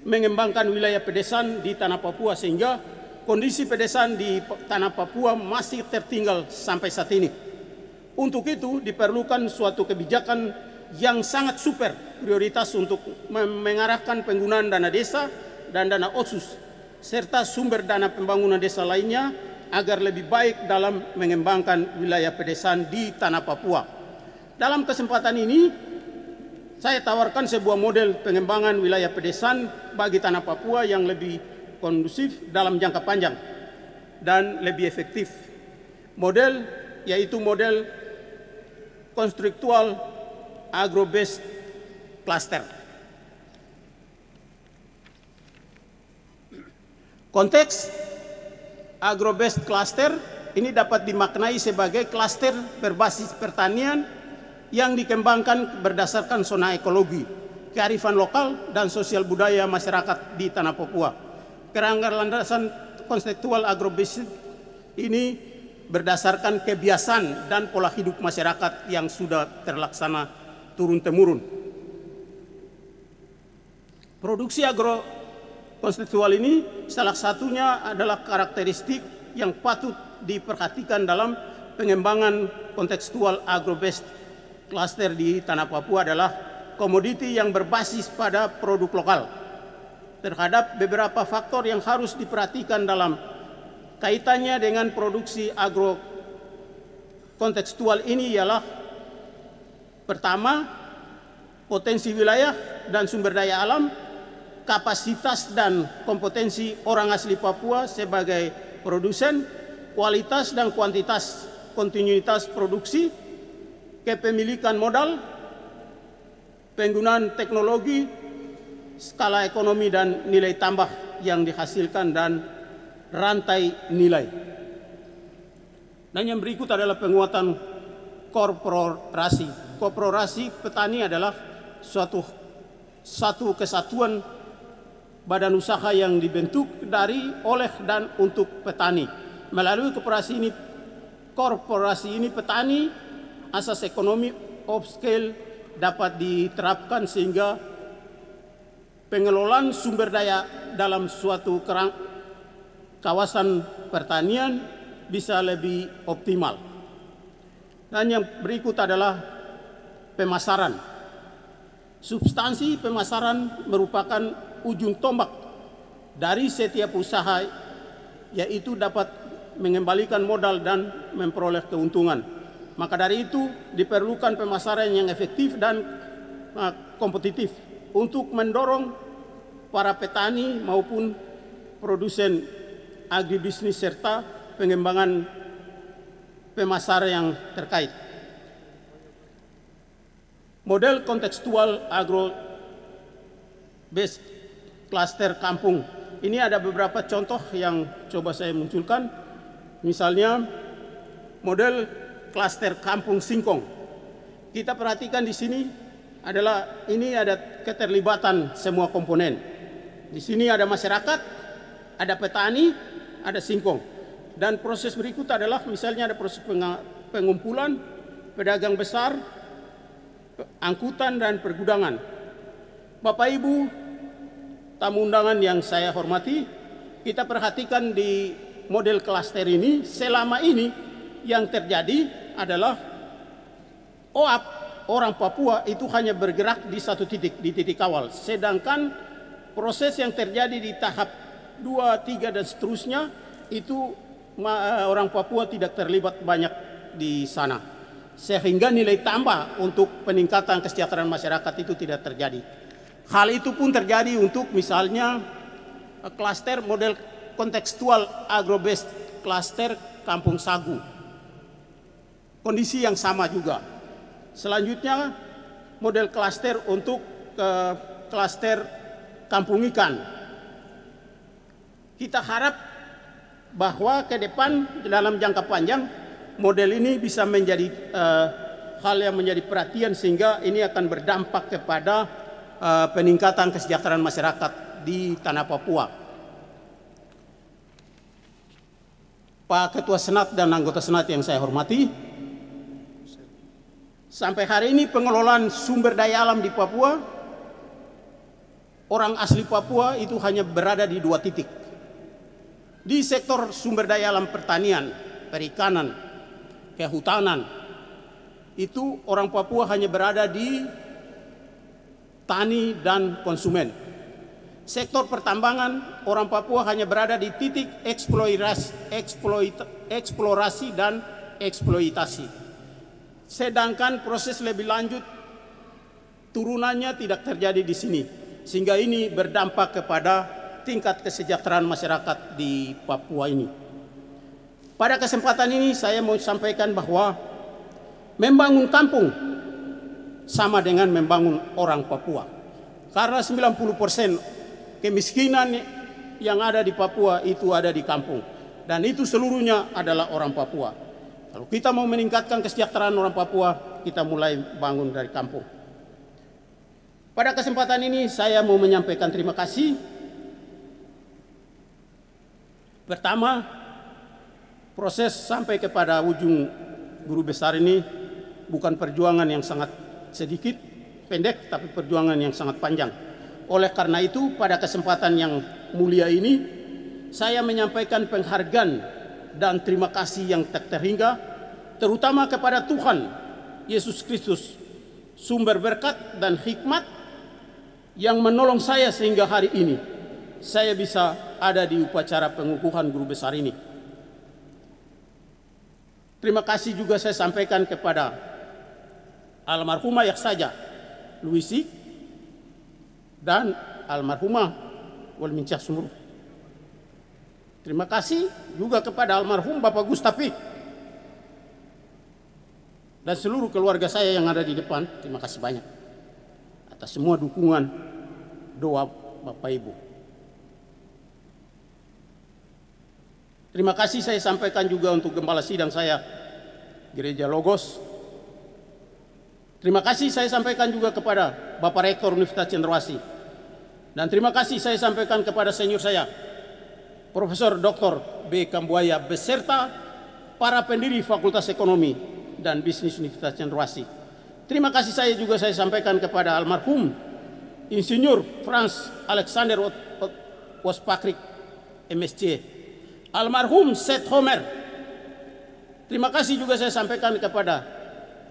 mengembangkan wilayah pedesaan di tanah Papua sehingga kondisi pedesaan di tanah Papua masih tertinggal sampai saat ini. Untuk itu diperlukan suatu kebijakan yang sangat super prioritas untuk mengarahkan penggunaan dana desa dan dana osus serta sumber dana pembangunan desa lainnya agar lebih baik dalam mengembangkan wilayah pedesaan di tanah Papua. Dalam kesempatan ini, saya tawarkan sebuah model pengembangan wilayah pedesaan bagi tanah Papua yang lebih kondusif dalam jangka panjang dan lebih efektif. Model yaitu model konstruktual agro cluster. Konteks agro cluster ini dapat dimaknai sebagai cluster berbasis pertanian yang dikembangkan berdasarkan zona ekologi, kearifan lokal, dan sosial budaya masyarakat di tanah Papua. Kerangka landasan konseptual agrobisnis ini berdasarkan kebiasaan dan pola hidup masyarakat yang sudah terlaksana turun-temurun. Produksi konstitual ini salah satunya adalah karakteristik yang patut diperhatikan dalam pengembangan kontekstual agrobased cluster di tanah Papua adalah komoditi yang berbasis pada produk lokal terhadap beberapa faktor yang harus diperhatikan dalam kaitannya dengan produksi agro kontekstual ini ialah Pertama, potensi wilayah dan sumber daya alam, kapasitas dan kompetensi orang asli Papua sebagai produsen, kualitas dan kuantitas kontinuitas produksi, kepemilikan modal, penggunaan teknologi, skala ekonomi dan nilai tambah yang dihasilkan dan rantai nilai. Dan yang berikut adalah penguatan korporasi koperasi petani adalah suatu satu kesatuan badan usaha yang dibentuk dari oleh dan untuk petani. Melalui koperasi ini korporasi ini petani asas ekonomi of scale dapat diterapkan sehingga pengelolaan sumber daya dalam suatu kerang kawasan pertanian bisa lebih optimal. Dan yang berikut adalah pemasaran. Substansi pemasaran merupakan ujung tombak dari setiap usaha yaitu dapat mengembalikan modal dan memperoleh keuntungan. Maka dari itu diperlukan pemasaran yang efektif dan eh, kompetitif untuk mendorong para petani maupun produsen agribisnis serta pengembangan pemasaran yang terkait. Model kontekstual agro-based cluster kampung. Ini ada beberapa contoh yang coba saya munculkan. Misalnya model cluster kampung singkong. Kita perhatikan di sini adalah ini ada keterlibatan semua komponen. Di sini ada masyarakat, ada petani, ada singkong. Dan proses berikut adalah misalnya ada proses pengumpulan, pedagang besar, angkutan dan pergudangan. Bapak Ibu, tamu undangan yang saya hormati, kita perhatikan di model klaster ini selama ini yang terjadi adalah OAP orang Papua itu hanya bergerak di satu titik, di titik awal. Sedangkan proses yang terjadi di tahap 2, 3 dan seterusnya itu eh, orang Papua tidak terlibat banyak di sana sehingga nilai tambah untuk peningkatan kesejahteraan masyarakat itu tidak terjadi. Hal itu pun terjadi untuk misalnya eh, klaster model kontekstual agrobest klaster Kampung Sagu. Kondisi yang sama juga. Selanjutnya model klaster untuk eh, klaster Kampung Ikan. Kita harap bahwa ke depan dalam jangka panjang model ini bisa menjadi uh, hal yang menjadi perhatian sehingga ini akan berdampak kepada uh, peningkatan kesejahteraan masyarakat di tanah Papua. Pak Ketua Senat dan anggota Senat yang saya hormati, sampai hari ini pengelolaan sumber daya alam di Papua, orang asli Papua itu hanya berada di dua titik. Di sektor sumber daya alam pertanian, perikanan, kehutanan. Itu orang Papua hanya berada di tani dan konsumen. Sektor pertambangan orang Papua hanya berada di titik eksploitasi, eksplorasi dan eksploitasi. Sedangkan proses lebih lanjut turunannya tidak terjadi di sini. Sehingga ini berdampak kepada tingkat kesejahteraan masyarakat di Papua ini. Pada kesempatan ini saya mau sampaikan bahwa membangun kampung sama dengan membangun orang Papua. Karena 90% kemiskinan yang ada di Papua itu ada di kampung. Dan itu seluruhnya adalah orang Papua. Kalau kita mau meningkatkan kesejahteraan orang Papua, kita mulai bangun dari kampung. Pada kesempatan ini saya mau menyampaikan terima kasih. Pertama, Proses sampai kepada ujung guru besar ini bukan perjuangan yang sangat sedikit, pendek, tapi perjuangan yang sangat panjang. Oleh karena itu, pada kesempatan yang mulia ini, saya menyampaikan penghargaan dan terima kasih yang tak terhingga, terutama kepada Tuhan Yesus Kristus, sumber berkat dan hikmat yang menolong saya sehingga hari ini saya bisa ada di upacara pengukuhan guru besar ini. Terima kasih juga saya sampaikan kepada almarhumah yang saja Luisi dan almarhumah Walmincah Sumur. Terima kasih juga kepada almarhum Bapak Gustafi dan seluruh keluarga saya yang ada di depan. Terima kasih banyak atas semua dukungan doa Bapak Ibu. Terima kasih saya sampaikan juga untuk gembala sidang saya Gereja Logos. Terima kasih saya sampaikan juga kepada Bapak Rektor Universitas Cendrawasih. Dan terima kasih saya sampaikan kepada senior saya Profesor Dr. B. Kambuaya beserta para pendiri Fakultas Ekonomi dan Bisnis Universitas Cendrawasih. Terima kasih saya juga saya sampaikan kepada almarhum Insinyur Franz Alexander Waspakrik MSC almarhum Seth Homer. Terima kasih juga saya sampaikan kepada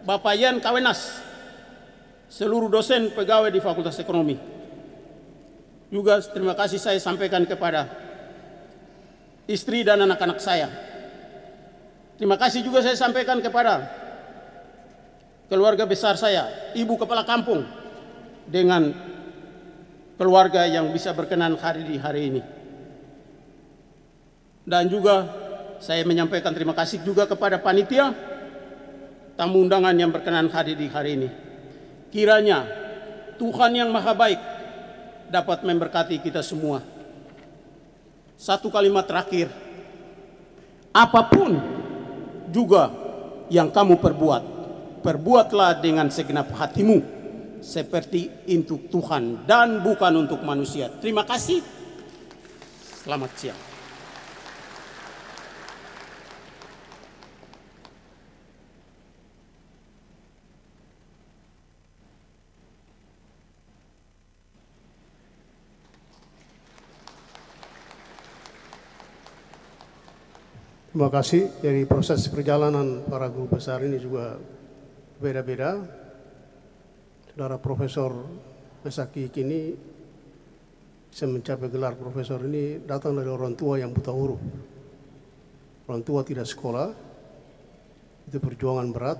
Bapak Yan Kawenas, seluruh dosen pegawai di Fakultas Ekonomi. Juga terima kasih saya sampaikan kepada istri dan anak-anak saya. Terima kasih juga saya sampaikan kepada keluarga besar saya, ibu kepala kampung dengan keluarga yang bisa berkenan hari di hari ini. Dan juga saya menyampaikan terima kasih juga kepada panitia tamu undangan yang berkenan hadir di hari ini. Kiranya Tuhan yang maha baik dapat memberkati kita semua. Satu kalimat terakhir. Apapun juga yang kamu perbuat, perbuatlah dengan segenap hatimu seperti untuk Tuhan dan bukan untuk manusia. Terima kasih. Selamat siang. Terima kasih. Jadi proses perjalanan para guru besar ini juga beda-beda. Saudara Profesor Mesaki kini bisa mencapai gelar profesor ini datang dari orang tua yang buta huruf. Orang tua tidak sekolah, itu perjuangan berat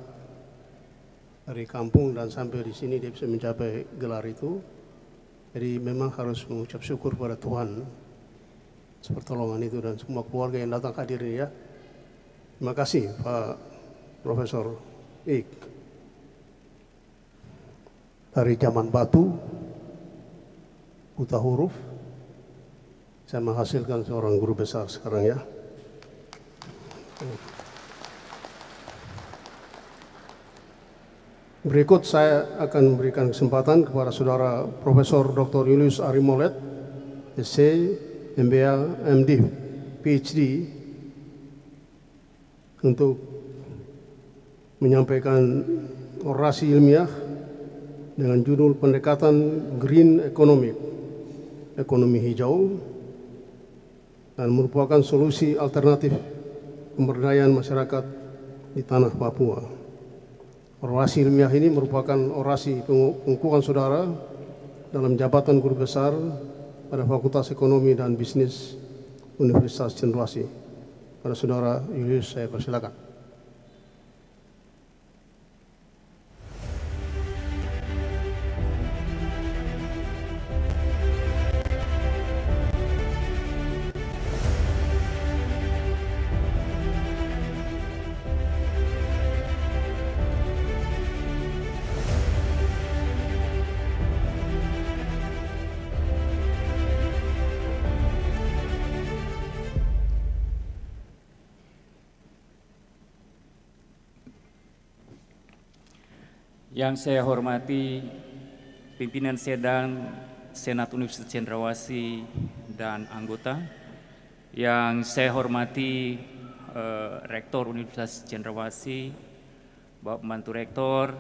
dari kampung dan sampai di sini dia bisa mencapai gelar itu. Jadi memang harus mengucap syukur kepada Tuhan pertolongan itu dan semua keluarga yang datang hadir ya. Terima kasih Pak Profesor Ik. Dari zaman batu, buta huruf, saya menghasilkan seorang guru besar sekarang ya. Berikut saya akan memberikan kesempatan kepada saudara Profesor Dr. Julius Arimolet, SC MBA, MD, PhD untuk menyampaikan orasi ilmiah dengan judul pendekatan Green Economic, ekonomi hijau, dan merupakan solusi alternatif pemberdayaan masyarakat di tanah Papua. Orasi ilmiah ini merupakan orasi pengukuhan saudara dalam jabatan guru besar pada Fakultas Ekonomi dan Bisnis Universitas Cendrawasih. Pada Saudara Yulius, saya persilakan. Yang saya hormati pimpinan Sedang Senat Universitas Cendrawasih dan anggota. Yang saya hormati eh, Rektor Universitas Cendrawasih, Bapak Mantu Rektor,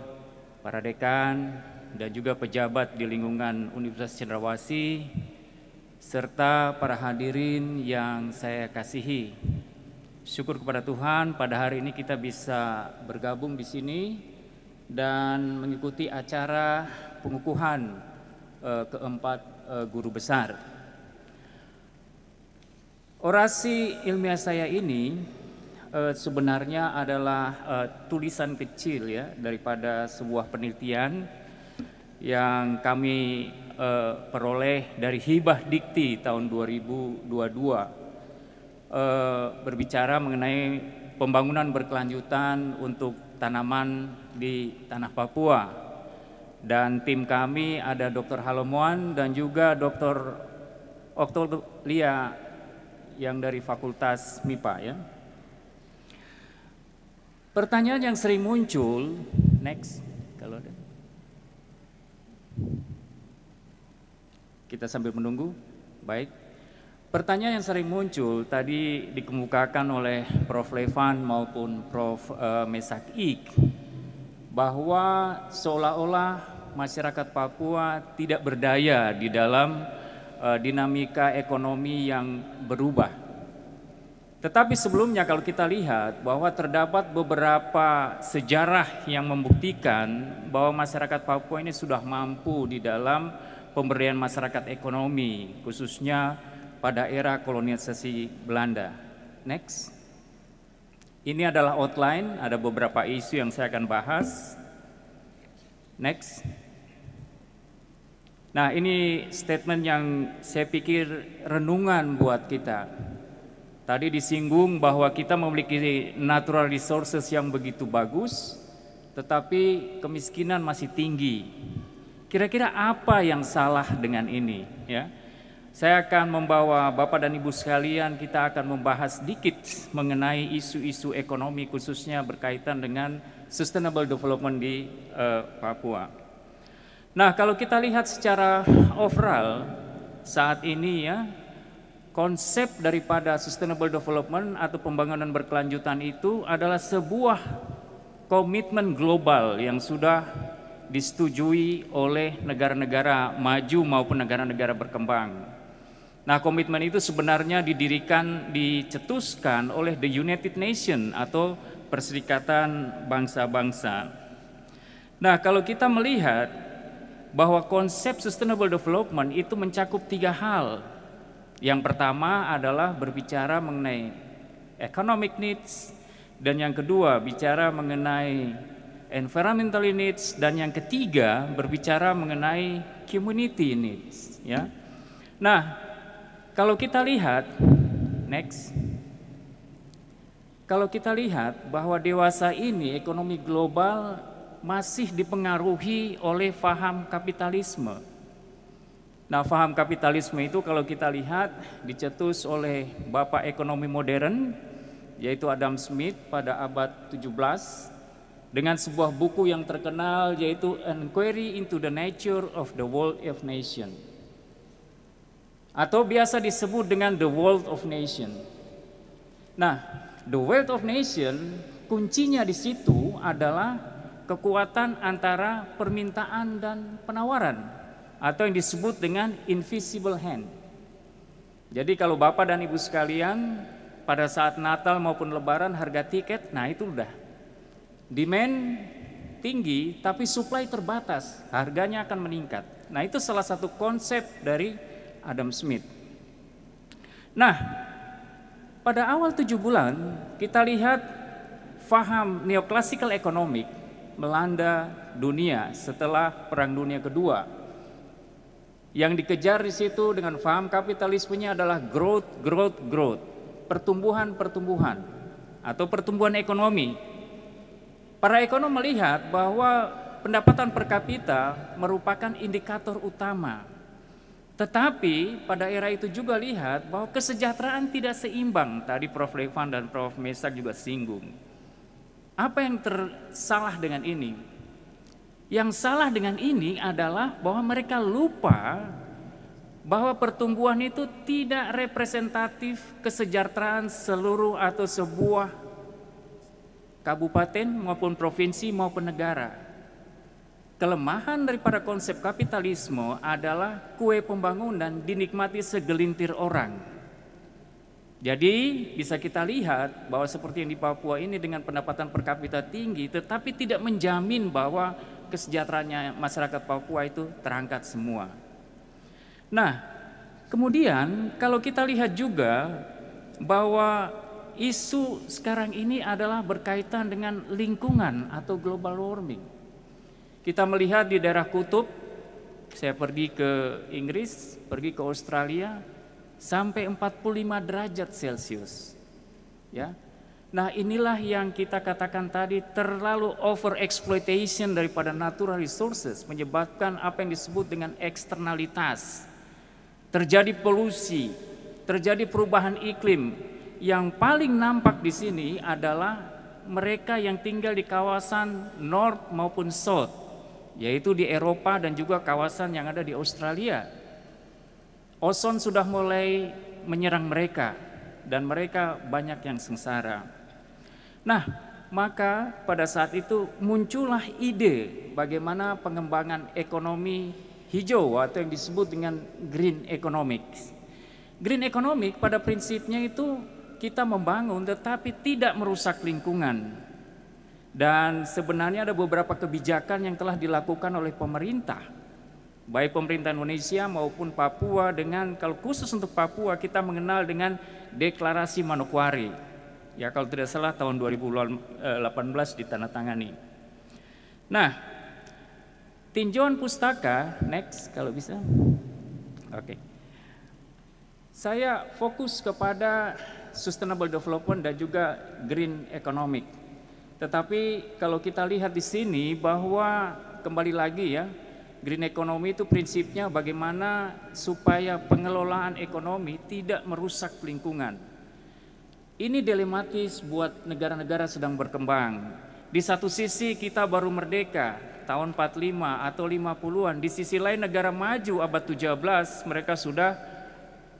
para dekan, dan juga pejabat di lingkungan Universitas Cendrawasih, serta para hadirin yang saya kasihi. Syukur kepada Tuhan pada hari ini kita bisa bergabung di sini dan mengikuti acara pengukuhan uh, keempat uh, guru besar. Orasi ilmiah saya ini uh, sebenarnya adalah uh, tulisan kecil ya daripada sebuah penelitian yang kami uh, peroleh dari hibah dikti tahun 2022 berbicara mengenai pembangunan berkelanjutan untuk tanaman di tanah Papua. Dan tim kami ada Dr. Halomuan dan juga Dr. Oktolia yang dari Fakultas MIPA ya. Pertanyaan yang sering muncul, next kalau ada. Kita sambil menunggu, baik. Pertanyaan yang sering muncul tadi dikemukakan oleh Prof. Levan maupun Prof. Eh, Mesak Ik bahwa seolah-olah masyarakat Papua tidak berdaya di dalam eh, dinamika ekonomi yang berubah. Tetapi sebelumnya kalau kita lihat bahwa terdapat beberapa sejarah yang membuktikan bahwa masyarakat Papua ini sudah mampu di dalam pemberian masyarakat ekonomi khususnya pada era kolonisasi Belanda. Next. Ini adalah outline, ada beberapa isu yang saya akan bahas. Next. Nah, ini statement yang saya pikir renungan buat kita. Tadi disinggung bahwa kita memiliki natural resources yang begitu bagus, tetapi kemiskinan masih tinggi. Kira-kira apa yang salah dengan ini? Ya, saya akan membawa Bapak dan Ibu sekalian, kita akan membahas sedikit mengenai isu-isu ekonomi khususnya berkaitan dengan sustainable development di uh, Papua. Nah, kalau kita lihat secara overall saat ini ya, konsep daripada sustainable development atau pembangunan berkelanjutan itu adalah sebuah komitmen global yang sudah disetujui oleh negara-negara maju maupun negara-negara berkembang. Nah, komitmen itu sebenarnya didirikan, dicetuskan oleh the United Nations atau Perserikatan Bangsa-Bangsa. Nah, kalau kita melihat bahwa konsep sustainable development itu mencakup tiga hal. Yang pertama adalah berbicara mengenai economic needs, dan yang kedua bicara mengenai environmental needs, dan yang ketiga berbicara mengenai community needs. Ya, nah kalau kita lihat, next. Kalau kita lihat bahwa dewasa ini ekonomi global masih dipengaruhi oleh faham kapitalisme. Nah, faham kapitalisme itu kalau kita lihat dicetus oleh bapak ekonomi modern yaitu Adam Smith pada abad 17 dengan sebuah buku yang terkenal yaitu Inquiry into the Nature of the World of Nations atau biasa disebut dengan the world of nation. Nah, the world of nation kuncinya di situ adalah kekuatan antara permintaan dan penawaran atau yang disebut dengan invisible hand. Jadi kalau Bapak dan Ibu sekalian pada saat Natal maupun lebaran harga tiket, nah itu udah demand tinggi tapi supply terbatas, harganya akan meningkat. Nah, itu salah satu konsep dari Adam Smith. Nah, pada awal tujuh bulan kita lihat faham neoklasikal ekonomi melanda dunia setelah Perang Dunia Kedua. Yang dikejar di situ dengan faham kapitalismenya adalah growth, growth, growth, pertumbuhan, pertumbuhan, atau pertumbuhan ekonomi. Para ekonom melihat bahwa pendapatan per kapita merupakan indikator utama tetapi pada era itu juga lihat bahwa kesejahteraan tidak seimbang. Tadi Prof. Levan dan Prof. Mesak juga singgung. Apa yang tersalah dengan ini? Yang salah dengan ini adalah bahwa mereka lupa bahwa pertumbuhan itu tidak representatif kesejahteraan seluruh atau sebuah kabupaten maupun provinsi maupun negara. Kelemahan daripada konsep kapitalisme adalah kue pembangunan dinikmati segelintir orang. Jadi bisa kita lihat bahwa seperti yang di Papua ini dengan pendapatan per kapita tinggi tetapi tidak menjamin bahwa kesejahteraannya masyarakat Papua itu terangkat semua. Nah, kemudian kalau kita lihat juga bahwa isu sekarang ini adalah berkaitan dengan lingkungan atau global warming. Kita melihat di daerah kutub, saya pergi ke Inggris, pergi ke Australia, sampai 45 derajat Celcius. Ya. Nah, inilah yang kita katakan tadi terlalu over exploitation daripada natural resources menyebabkan apa yang disebut dengan eksternalitas. Terjadi polusi, terjadi perubahan iklim. Yang paling nampak di sini adalah mereka yang tinggal di kawasan north maupun south yaitu di Eropa dan juga kawasan yang ada di Australia. oson sudah mulai menyerang mereka dan mereka banyak yang sengsara. Nah, maka pada saat itu muncullah ide bagaimana pengembangan ekonomi hijau atau yang disebut dengan green economics. Green economics pada prinsipnya itu kita membangun tetapi tidak merusak lingkungan dan sebenarnya ada beberapa kebijakan yang telah dilakukan oleh pemerintah, baik pemerintah Indonesia maupun Papua dengan kalau khusus untuk Papua kita mengenal dengan Deklarasi Manokwari. Ya kalau tidak salah tahun 2018 ditandatangani. Nah, tinjauan pustaka next kalau bisa. Oke. Okay. Saya fokus kepada sustainable development dan juga green economic tetapi kalau kita lihat di sini bahwa kembali lagi ya, green economy itu prinsipnya bagaimana supaya pengelolaan ekonomi tidak merusak lingkungan. Ini dilematis buat negara-negara sedang berkembang. Di satu sisi kita baru merdeka tahun 45 atau 50-an, di sisi lain negara maju abad 17 mereka sudah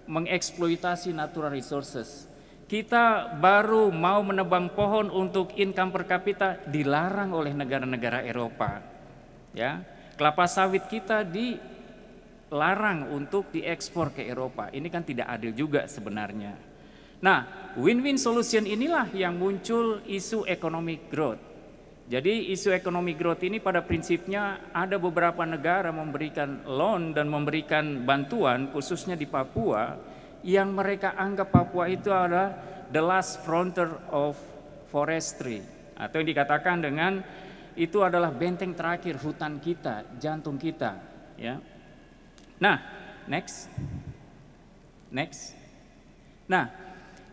mengeksploitasi natural resources kita baru mau menebang pohon untuk income per kapita dilarang oleh negara-negara Eropa. Ya, kelapa sawit kita dilarang untuk diekspor ke Eropa. Ini kan tidak adil juga sebenarnya. Nah, win-win solution inilah yang muncul isu economic growth. Jadi isu ekonomi growth ini pada prinsipnya ada beberapa negara memberikan loan dan memberikan bantuan khususnya di Papua yang mereka anggap Papua itu adalah the last frontier of forestry atau yang dikatakan dengan itu adalah benteng terakhir hutan kita, jantung kita, ya. Nah, next. Next. Nah,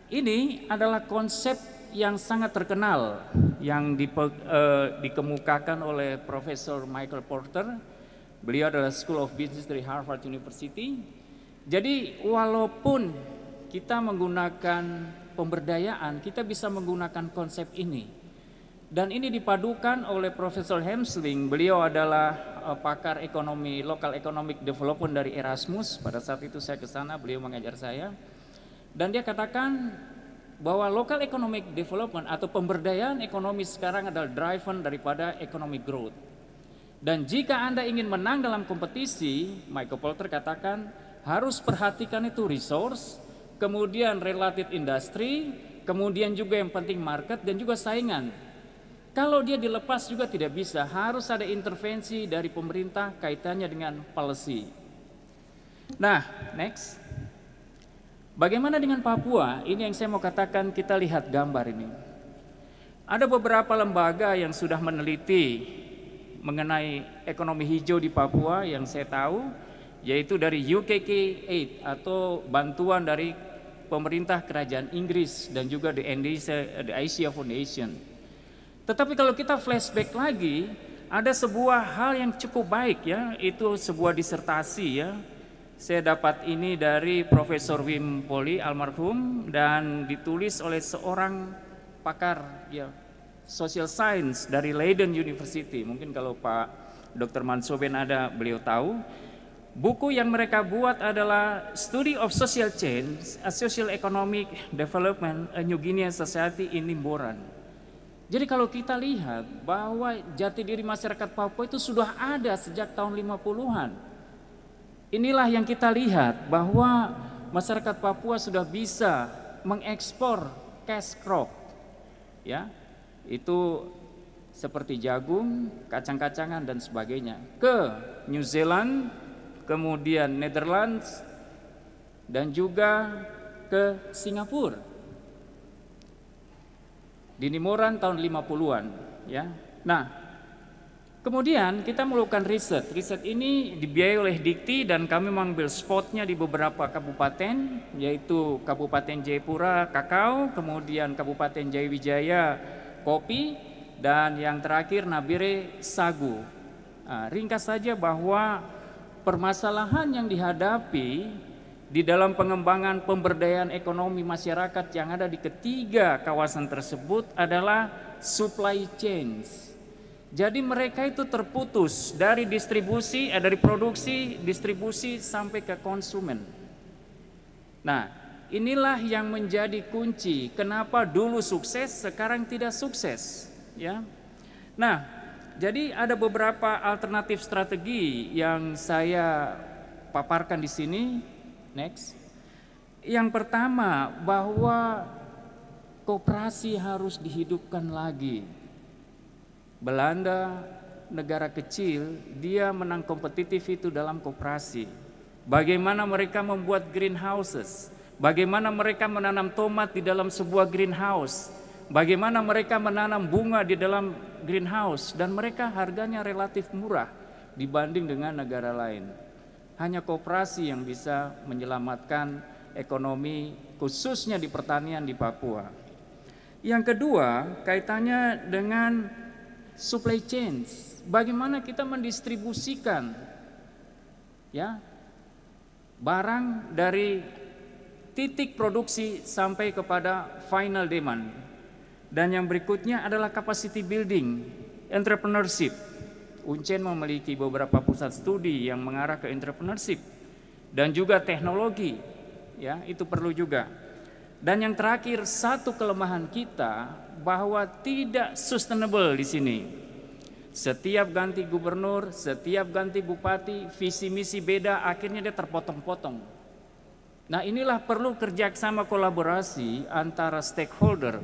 ini adalah konsep yang sangat terkenal yang dipe, uh, dikemukakan oleh Profesor Michael Porter. Beliau adalah School of Business dari Harvard University jadi walaupun kita menggunakan pemberdayaan, kita bisa menggunakan konsep ini. Dan ini dipadukan oleh Profesor Hemsling, beliau adalah eh, pakar ekonomi, lokal, economic development dari Erasmus. Pada saat itu saya ke sana, beliau mengajar saya. Dan dia katakan bahwa local economic development atau pemberdayaan ekonomi sekarang adalah driven daripada economic growth. Dan jika Anda ingin menang dalam kompetisi, Michael Polter katakan, harus perhatikan itu resource, kemudian related industry, kemudian juga yang penting market dan juga saingan. Kalau dia dilepas juga tidak bisa, harus ada intervensi dari pemerintah kaitannya dengan policy. Nah, next. Bagaimana dengan Papua? Ini yang saya mau katakan kita lihat gambar ini. Ada beberapa lembaga yang sudah meneliti mengenai ekonomi hijau di Papua yang saya tahu yaitu dari UKK Aid atau bantuan dari pemerintah kerajaan Inggris dan juga the Asia Foundation. Tetapi kalau kita flashback lagi, ada sebuah hal yang cukup baik ya, itu sebuah disertasi ya. Saya dapat ini dari Profesor Wim Poli almarhum dan ditulis oleh seorang pakar ya social science dari Leiden University. Mungkin kalau Pak Dr. Mansoben ada beliau tahu Buku yang mereka buat adalah Study of Social Change, a Social Economic Development, a New Guinea Society in Limboran. Jadi kalau kita lihat bahwa jati diri masyarakat Papua itu sudah ada sejak tahun 50-an. Inilah yang kita lihat bahwa masyarakat Papua sudah bisa mengekspor cash crop. Ya. Itu seperti jagung, kacang-kacangan dan sebagainya ke New Zealand, kemudian Netherlands, dan juga ke Singapura. Dini Moran tahun 50-an, ya. Nah, kemudian kita melakukan riset. Riset ini dibiayai oleh Dikti dan kami mengambil spotnya di beberapa kabupaten, yaitu Kabupaten Jayapura kakao, kemudian Kabupaten Jayawijaya kopi, dan yang terakhir Nabire sagu. Nah, ringkas saja bahwa permasalahan yang dihadapi di dalam pengembangan pemberdayaan ekonomi masyarakat yang ada di ketiga kawasan tersebut adalah supply chain. Jadi mereka itu terputus dari distribusi, eh, dari produksi, distribusi sampai ke konsumen. Nah, inilah yang menjadi kunci kenapa dulu sukses, sekarang tidak sukses, ya. Nah, jadi ada beberapa alternatif strategi yang saya paparkan di sini. Next. Yang pertama bahwa koperasi harus dihidupkan lagi. Belanda negara kecil, dia menang kompetitif itu dalam koperasi. Bagaimana mereka membuat greenhouses, bagaimana mereka menanam tomat di dalam sebuah greenhouse, Bagaimana mereka menanam bunga di dalam greenhouse dan mereka harganya relatif murah dibanding dengan negara lain. Hanya kooperasi yang bisa menyelamatkan ekonomi khususnya di pertanian di Papua. Yang kedua, kaitannya dengan supply chain. Bagaimana kita mendistribusikan ya barang dari titik produksi sampai kepada final demand dan yang berikutnya adalah capacity building, entrepreneurship. Uncen memiliki beberapa pusat studi yang mengarah ke entrepreneurship dan juga teknologi. Ya, itu perlu juga. Dan yang terakhir, satu kelemahan kita bahwa tidak sustainable di sini. Setiap ganti gubernur, setiap ganti bupati, visi misi beda, akhirnya dia terpotong-potong. Nah, inilah perlu kerjasama kolaborasi antara stakeholder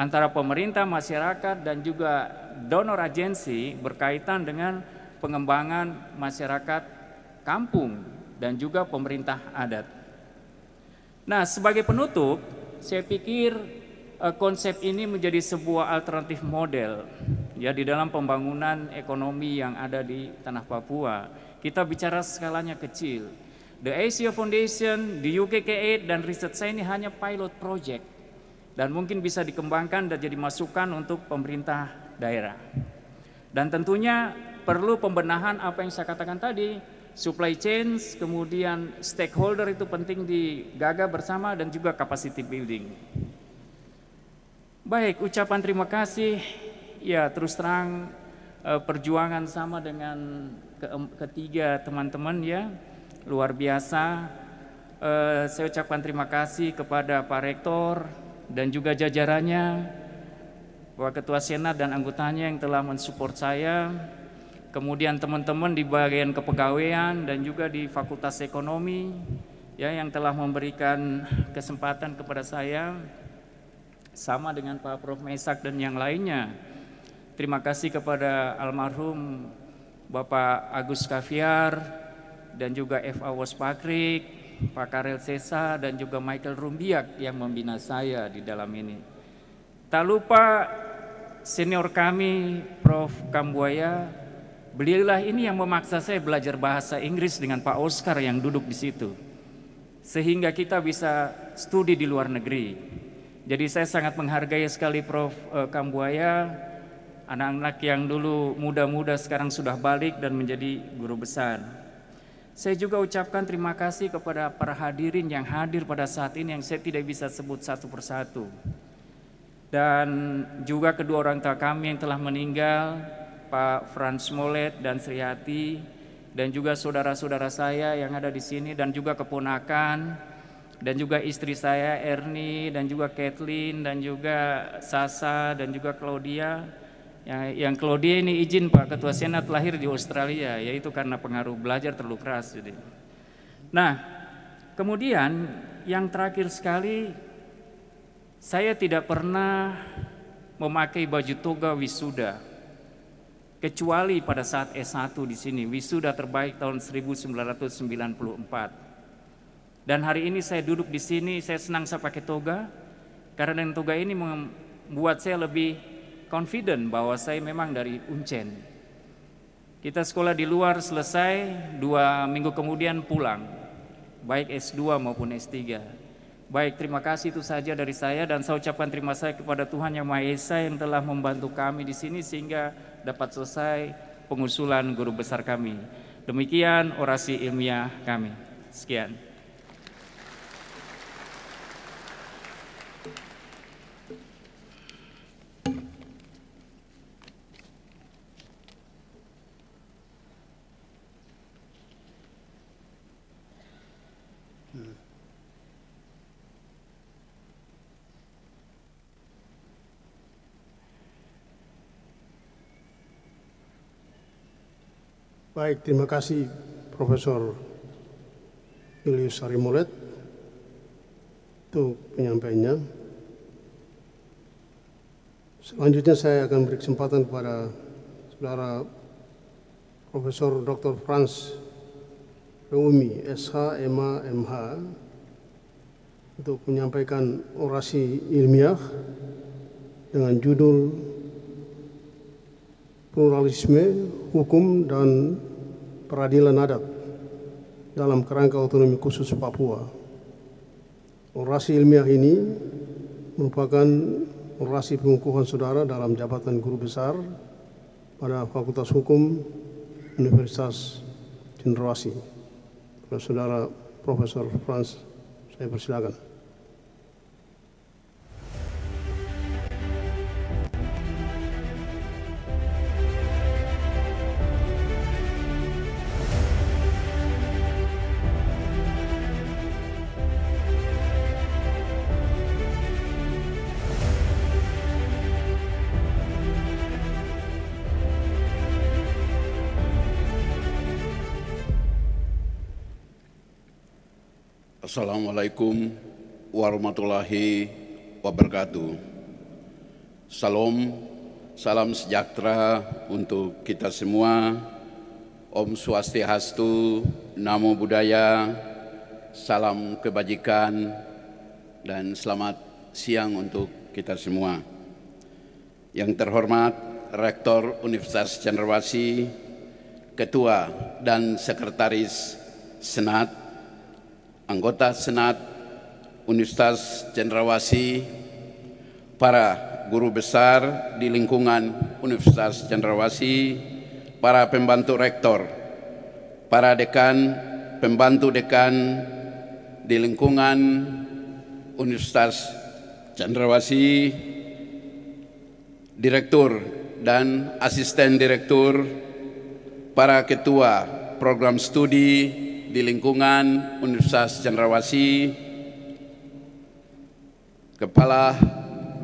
antara pemerintah, masyarakat, dan juga donor agensi berkaitan dengan pengembangan masyarakat kampung dan juga pemerintah adat. Nah, sebagai penutup, saya pikir eh, konsep ini menjadi sebuah alternatif model ya di dalam pembangunan ekonomi yang ada di tanah Papua. Kita bicara skalanya kecil. The Asia Foundation, the UKK 8 dan riset saya ini hanya pilot project dan mungkin bisa dikembangkan dan jadi masukan untuk pemerintah daerah. Dan tentunya perlu pembenahan apa yang saya katakan tadi, supply chain, kemudian stakeholder itu penting digaga bersama dan juga capacity building. Baik, ucapan terima kasih. Ya, terus terang eh, perjuangan sama dengan ketiga teman-teman ya, luar biasa. Eh, saya ucapkan terima kasih kepada Pak Rektor, dan juga jajarannya, Bapak Ketua Senat dan anggotanya yang telah mensupport saya, kemudian teman-teman di bagian kepegawaian dan juga di Fakultas Ekonomi ya yang telah memberikan kesempatan kepada saya sama dengan Pak Prof Mesak dan yang lainnya. Terima kasih kepada almarhum Bapak Agus Kaviar dan juga F. Awas Pakrik Pak Karel Sesa dan juga Michael Rumbiak yang membina saya di dalam ini. Tak lupa senior kami Prof. Kambuaya, belilah ini yang memaksa saya belajar bahasa Inggris dengan Pak Oscar yang duduk di situ. Sehingga kita bisa studi di luar negeri. Jadi saya sangat menghargai sekali Prof. Eh, Kambuaya, anak-anak yang dulu muda-muda sekarang sudah balik dan menjadi guru besar. Saya juga ucapkan terima kasih kepada para hadirin yang hadir pada saat ini yang saya tidak bisa sebut satu persatu. Dan juga kedua orang tua kami yang telah meninggal, Pak Franz Molet dan Sriati, dan juga saudara-saudara saya yang ada di sini, dan juga keponakan, dan juga istri saya Ernie, dan juga Kathleen, dan juga Sasa, dan juga Claudia, yang, yang Claudia ini izin Pak Ketua Senat lahir di Australia, yaitu karena pengaruh belajar terlalu keras. Jadi. Nah, kemudian yang terakhir sekali, saya tidak pernah memakai baju toga wisuda, kecuali pada saat S1 di sini, wisuda terbaik tahun 1994. Dan hari ini saya duduk di sini, saya senang saya pakai toga, karena dengan toga ini membuat saya lebih confident bahwa saya memang dari Uncen. Kita sekolah di luar selesai, dua minggu kemudian pulang, baik S2 maupun S3. Baik, terima kasih itu saja dari saya dan saya ucapkan terima kasih kepada Tuhan Yang Maha Esa yang telah membantu kami di sini sehingga dapat selesai pengusulan guru besar kami. Demikian orasi ilmiah kami. Sekian. Baik, terima kasih Profesor Julius Arimolet untuk penyampaiannya. Selanjutnya saya akan beri kesempatan kepada Saudara Profesor Dr. Franz Reumi, SH, MA, MH untuk menyampaikan orasi ilmiah dengan judul pluralisme, hukum, dan peradilan adat dalam kerangka otonomi khusus Papua. Orasi ilmiah ini merupakan orasi pengukuhan saudara dalam jabatan guru besar pada Fakultas Hukum Universitas Cendrawasih. Saudara Profesor Franz, saya persilakan. Assalamualaikum warahmatullahi wabarakatuh. Salam, salam sejahtera untuk kita semua. Om Swastiastu, Namo Buddhaya, salam kebajikan, dan selamat siang untuk kita semua. Yang terhormat Rektor Universitas Cenderawasih, Ketua dan Sekretaris Senat anggota Senat Universitas Cendrawasi, para guru besar di lingkungan Universitas Cendrawasi, para pembantu rektor, para dekan, pembantu dekan di lingkungan Universitas Cendrawasi, direktur dan asisten direktur, para ketua program studi di lingkungan Universitas Cendrawasi, Kepala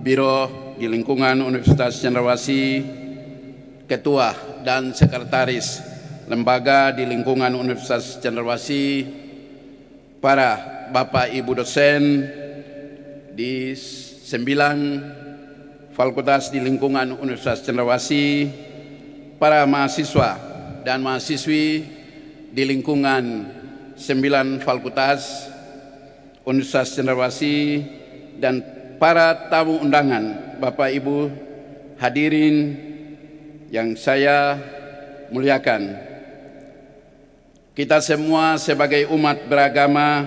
Biro di lingkungan Universitas Cendrawasi, Ketua dan Sekretaris Lembaga di lingkungan Universitas Cendrawasi, para Bapak Ibu dosen di sembilan fakultas di lingkungan Universitas Cendrawasi, para mahasiswa dan mahasiswi di lingkungan sembilan fakultas Universitas Cenderawasi dan para tamu undangan Bapak Ibu hadirin yang saya muliakan. Kita semua sebagai umat beragama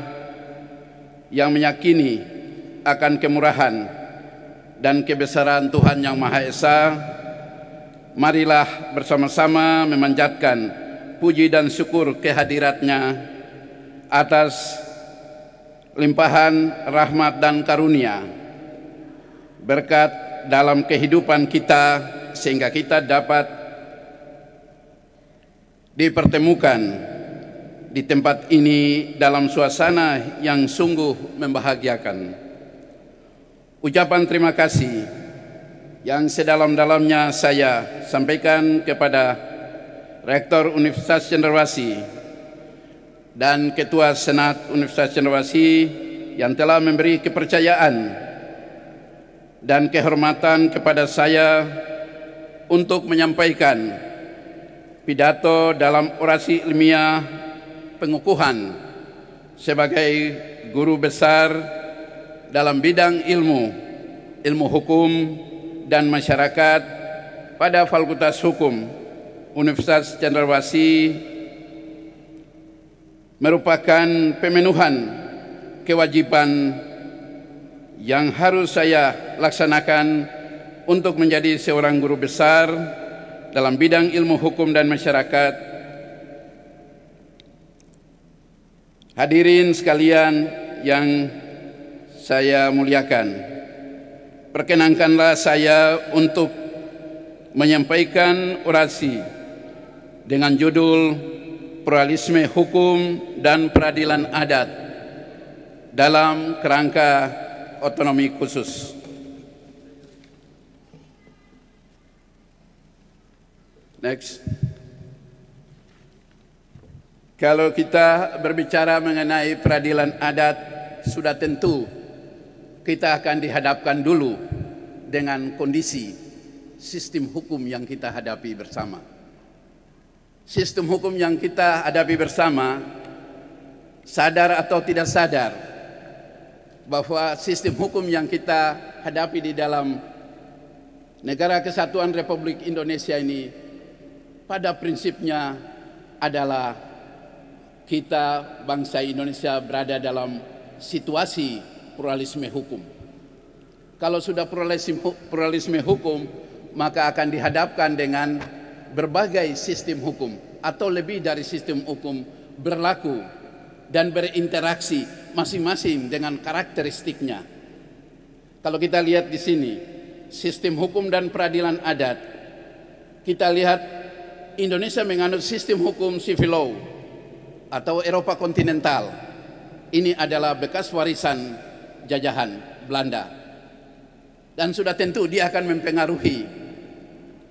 yang meyakini akan kemurahan dan kebesaran Tuhan Yang Maha Esa, marilah bersama-sama memanjatkan puji dan syukur kehadiratnya atas limpahan rahmat dan karunia berkat dalam kehidupan kita sehingga kita dapat dipertemukan di tempat ini dalam suasana yang sungguh membahagiakan. Ucapan terima kasih yang sedalam-dalamnya saya sampaikan kepada Rektor Universitas Generasi dan Ketua Senat Universitas Cendrawasih yang telah memberi kepercayaan dan kehormatan kepada saya untuk menyampaikan pidato dalam orasi ilmiah pengukuhan sebagai guru besar dalam bidang ilmu, ilmu hukum dan masyarakat pada Fakultas Hukum Universitas Cendrawasih merupakan pemenuhan kewajiban yang harus saya laksanakan untuk menjadi seorang guru besar dalam bidang ilmu hukum dan masyarakat. Hadirin sekalian yang saya muliakan, perkenankanlah saya untuk menyampaikan orasi dengan judul pluralisme hukum dan peradilan adat dalam kerangka otonomi khusus. Next. Kalau kita berbicara mengenai peradilan adat, sudah tentu kita akan dihadapkan dulu dengan kondisi sistem hukum yang kita hadapi bersama sistem hukum yang kita hadapi bersama, sadar atau tidak sadar, bahwa sistem hukum yang kita hadapi di dalam negara kesatuan Republik Indonesia ini, pada prinsipnya adalah kita, bangsa Indonesia, berada dalam situasi pluralisme hukum. Kalau sudah pluralisme, pluralisme hukum, maka akan dihadapkan dengan berbagai sistem hukum atau lebih dari sistem hukum berlaku dan berinteraksi masing-masing dengan karakteristiknya. Kalau kita lihat di sini, sistem hukum dan peradilan adat, kita lihat Indonesia menganut sistem hukum civil law atau Eropa kontinental. Ini adalah bekas warisan jajahan Belanda. Dan sudah tentu dia akan mempengaruhi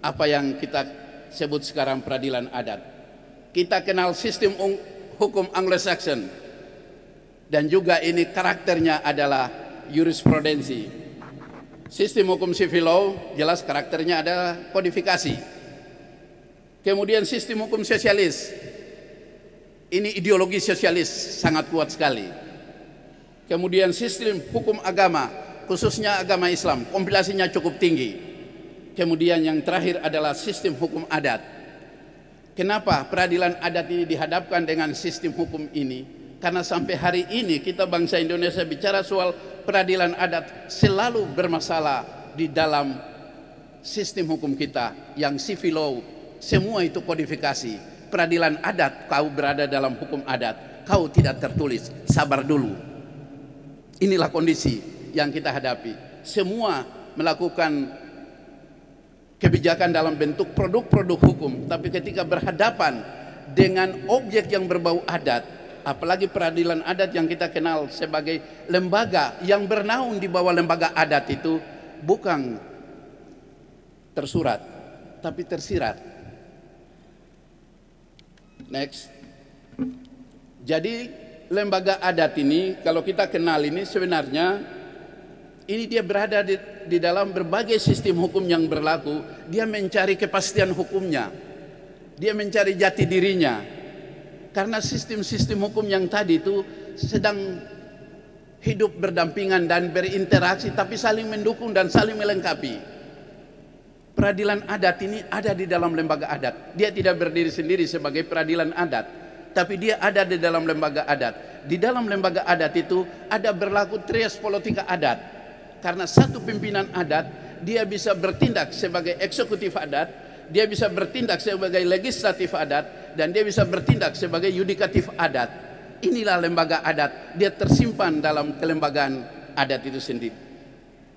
apa yang kita sebut sekarang peradilan adat. Kita kenal sistem hukum Anglo-Saxon dan juga ini karakternya adalah jurisprudensi. Sistem hukum civil law jelas karakternya adalah kodifikasi. Kemudian sistem hukum sosialis. Ini ideologi sosialis sangat kuat sekali. Kemudian sistem hukum agama, khususnya agama Islam, kompilasinya cukup tinggi. Kemudian yang terakhir adalah sistem hukum adat. Kenapa peradilan adat ini dihadapkan dengan sistem hukum ini? Karena sampai hari ini kita bangsa Indonesia bicara soal peradilan adat selalu bermasalah di dalam sistem hukum kita yang civil law. Semua itu kodifikasi. Peradilan adat kau berada dalam hukum adat. Kau tidak tertulis. Sabar dulu. Inilah kondisi yang kita hadapi. Semua melakukan kebijakan dalam bentuk produk-produk hukum, tapi ketika berhadapan dengan objek yang berbau adat, apalagi peradilan adat yang kita kenal sebagai lembaga yang bernaung di bawah lembaga adat itu bukan tersurat, tapi tersirat. Next. Jadi lembaga adat ini kalau kita kenal ini sebenarnya ini dia berada di, di dalam berbagai sistem hukum yang berlaku, dia mencari kepastian hukumnya. Dia mencari jati dirinya. Karena sistem-sistem hukum yang tadi itu sedang hidup berdampingan dan berinteraksi tapi saling mendukung dan saling melengkapi. Peradilan adat ini ada di dalam lembaga adat. Dia tidak berdiri sendiri sebagai peradilan adat, tapi dia ada di dalam lembaga adat. Di dalam lembaga adat itu ada berlaku trias politika adat karena satu pimpinan adat, dia bisa bertindak sebagai eksekutif adat, dia bisa bertindak sebagai legislatif adat, dan dia bisa bertindak sebagai yudikatif adat. Inilah lembaga adat, dia tersimpan dalam kelembagaan adat itu sendiri.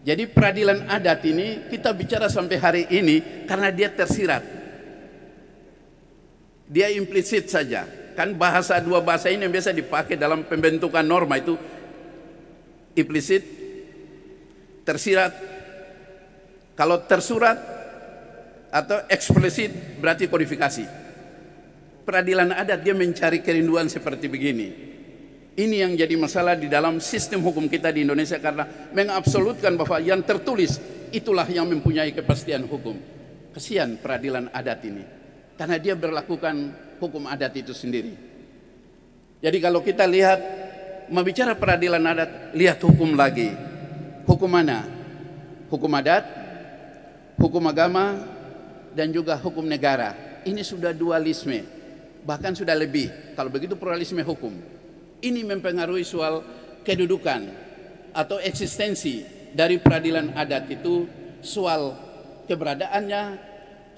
Jadi peradilan adat ini kita bicara sampai hari ini karena dia tersirat. Dia implisit saja. Kan bahasa dua bahasa ini yang biasa dipakai dalam pembentukan norma itu implisit tersirat. Kalau tersurat atau eksplisit berarti kodifikasi. Peradilan adat dia mencari kerinduan seperti begini. Ini yang jadi masalah di dalam sistem hukum kita di Indonesia karena mengabsolutkan bahwa yang tertulis itulah yang mempunyai kepastian hukum. Kesian peradilan adat ini karena dia berlakukan hukum adat itu sendiri. Jadi kalau kita lihat membicara peradilan adat, lihat hukum lagi. Hukum mana? Hukum adat, hukum agama, dan juga hukum negara. Ini sudah dualisme, bahkan sudah lebih. Kalau begitu pluralisme hukum. Ini mempengaruhi soal kedudukan atau eksistensi dari peradilan adat itu soal keberadaannya,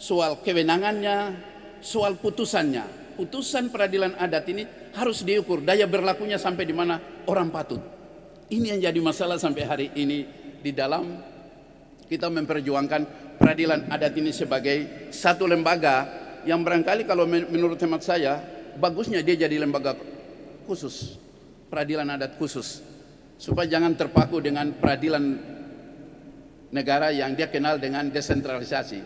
soal kewenangannya, soal putusannya. Putusan peradilan adat ini harus diukur daya berlakunya sampai di mana orang patut. Ini yang jadi masalah sampai hari ini di dalam kita memperjuangkan peradilan adat ini sebagai satu lembaga yang barangkali kalau menurut hemat saya bagusnya dia jadi lembaga khusus, peradilan adat khusus supaya jangan terpaku dengan peradilan negara yang dia kenal dengan desentralisasi.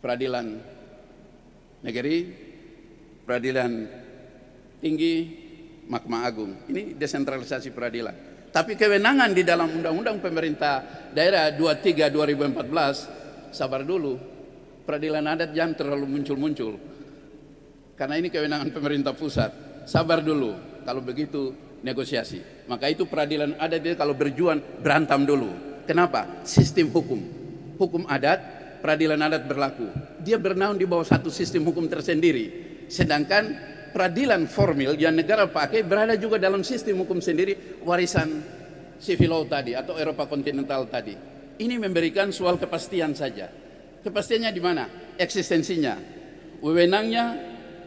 Peradilan negeri, peradilan tinggi, Mahkamah Agung. Ini desentralisasi peradilan. Tapi kewenangan di dalam Undang-Undang Pemerintah Daerah 23 2014, sabar dulu, peradilan adat jangan terlalu muncul-muncul. Karena ini kewenangan pemerintah pusat. Sabar dulu, kalau begitu negosiasi. Maka itu peradilan adat itu kalau berjuang berantam dulu. Kenapa? Sistem hukum. Hukum adat, peradilan adat berlaku. Dia bernaung di bawah satu sistem hukum tersendiri. Sedangkan peradilan formil yang negara pakai berada juga dalam sistem hukum sendiri warisan Civil law tadi atau Eropa kontinental tadi. Ini memberikan soal kepastian saja. Kepastiannya di mana? Eksistensinya, wewenangnya,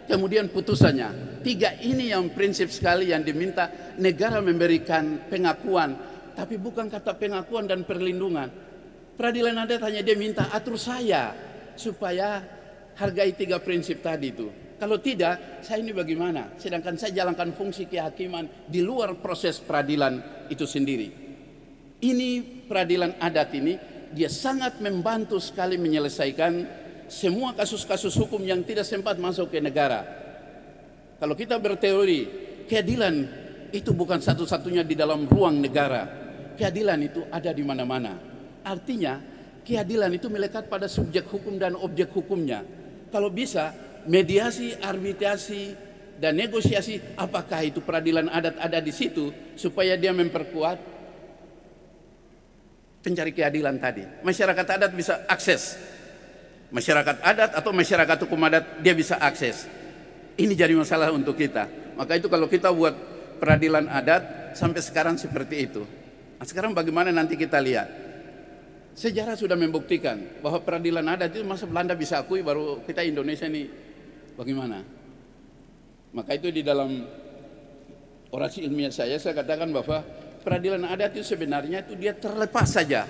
kemudian putusannya. Tiga ini yang prinsip sekali yang diminta negara memberikan pengakuan, tapi bukan kata pengakuan dan perlindungan. Peradilan adat tanya dia minta atur saya supaya hargai tiga prinsip tadi itu. Kalau tidak, saya ini bagaimana? Sedangkan saya jalankan fungsi kehakiman di luar proses peradilan itu sendiri. Ini peradilan adat ini dia sangat membantu sekali menyelesaikan semua kasus-kasus hukum yang tidak sempat masuk ke negara. Kalau kita berteori keadilan itu bukan satu-satunya di dalam ruang negara. Keadilan itu ada di mana-mana. Artinya keadilan itu melekat pada subjek hukum dan objek hukumnya. Kalau bisa mediasi, arbitrasi, dan negosiasi, apakah itu peradilan adat ada di situ supaya dia memperkuat pencari keadilan tadi. Masyarakat adat bisa akses. Masyarakat adat atau masyarakat hukum adat dia bisa akses. Ini jadi masalah untuk kita. Maka itu kalau kita buat peradilan adat sampai sekarang seperti itu. Nah, sekarang bagaimana nanti kita lihat. Sejarah sudah membuktikan bahwa peradilan adat itu masa Belanda bisa akui baru kita Indonesia ini Bagaimana? Maka itu di dalam orasi ilmiah saya saya katakan bahwa peradilan adat itu sebenarnya itu dia terlepas saja.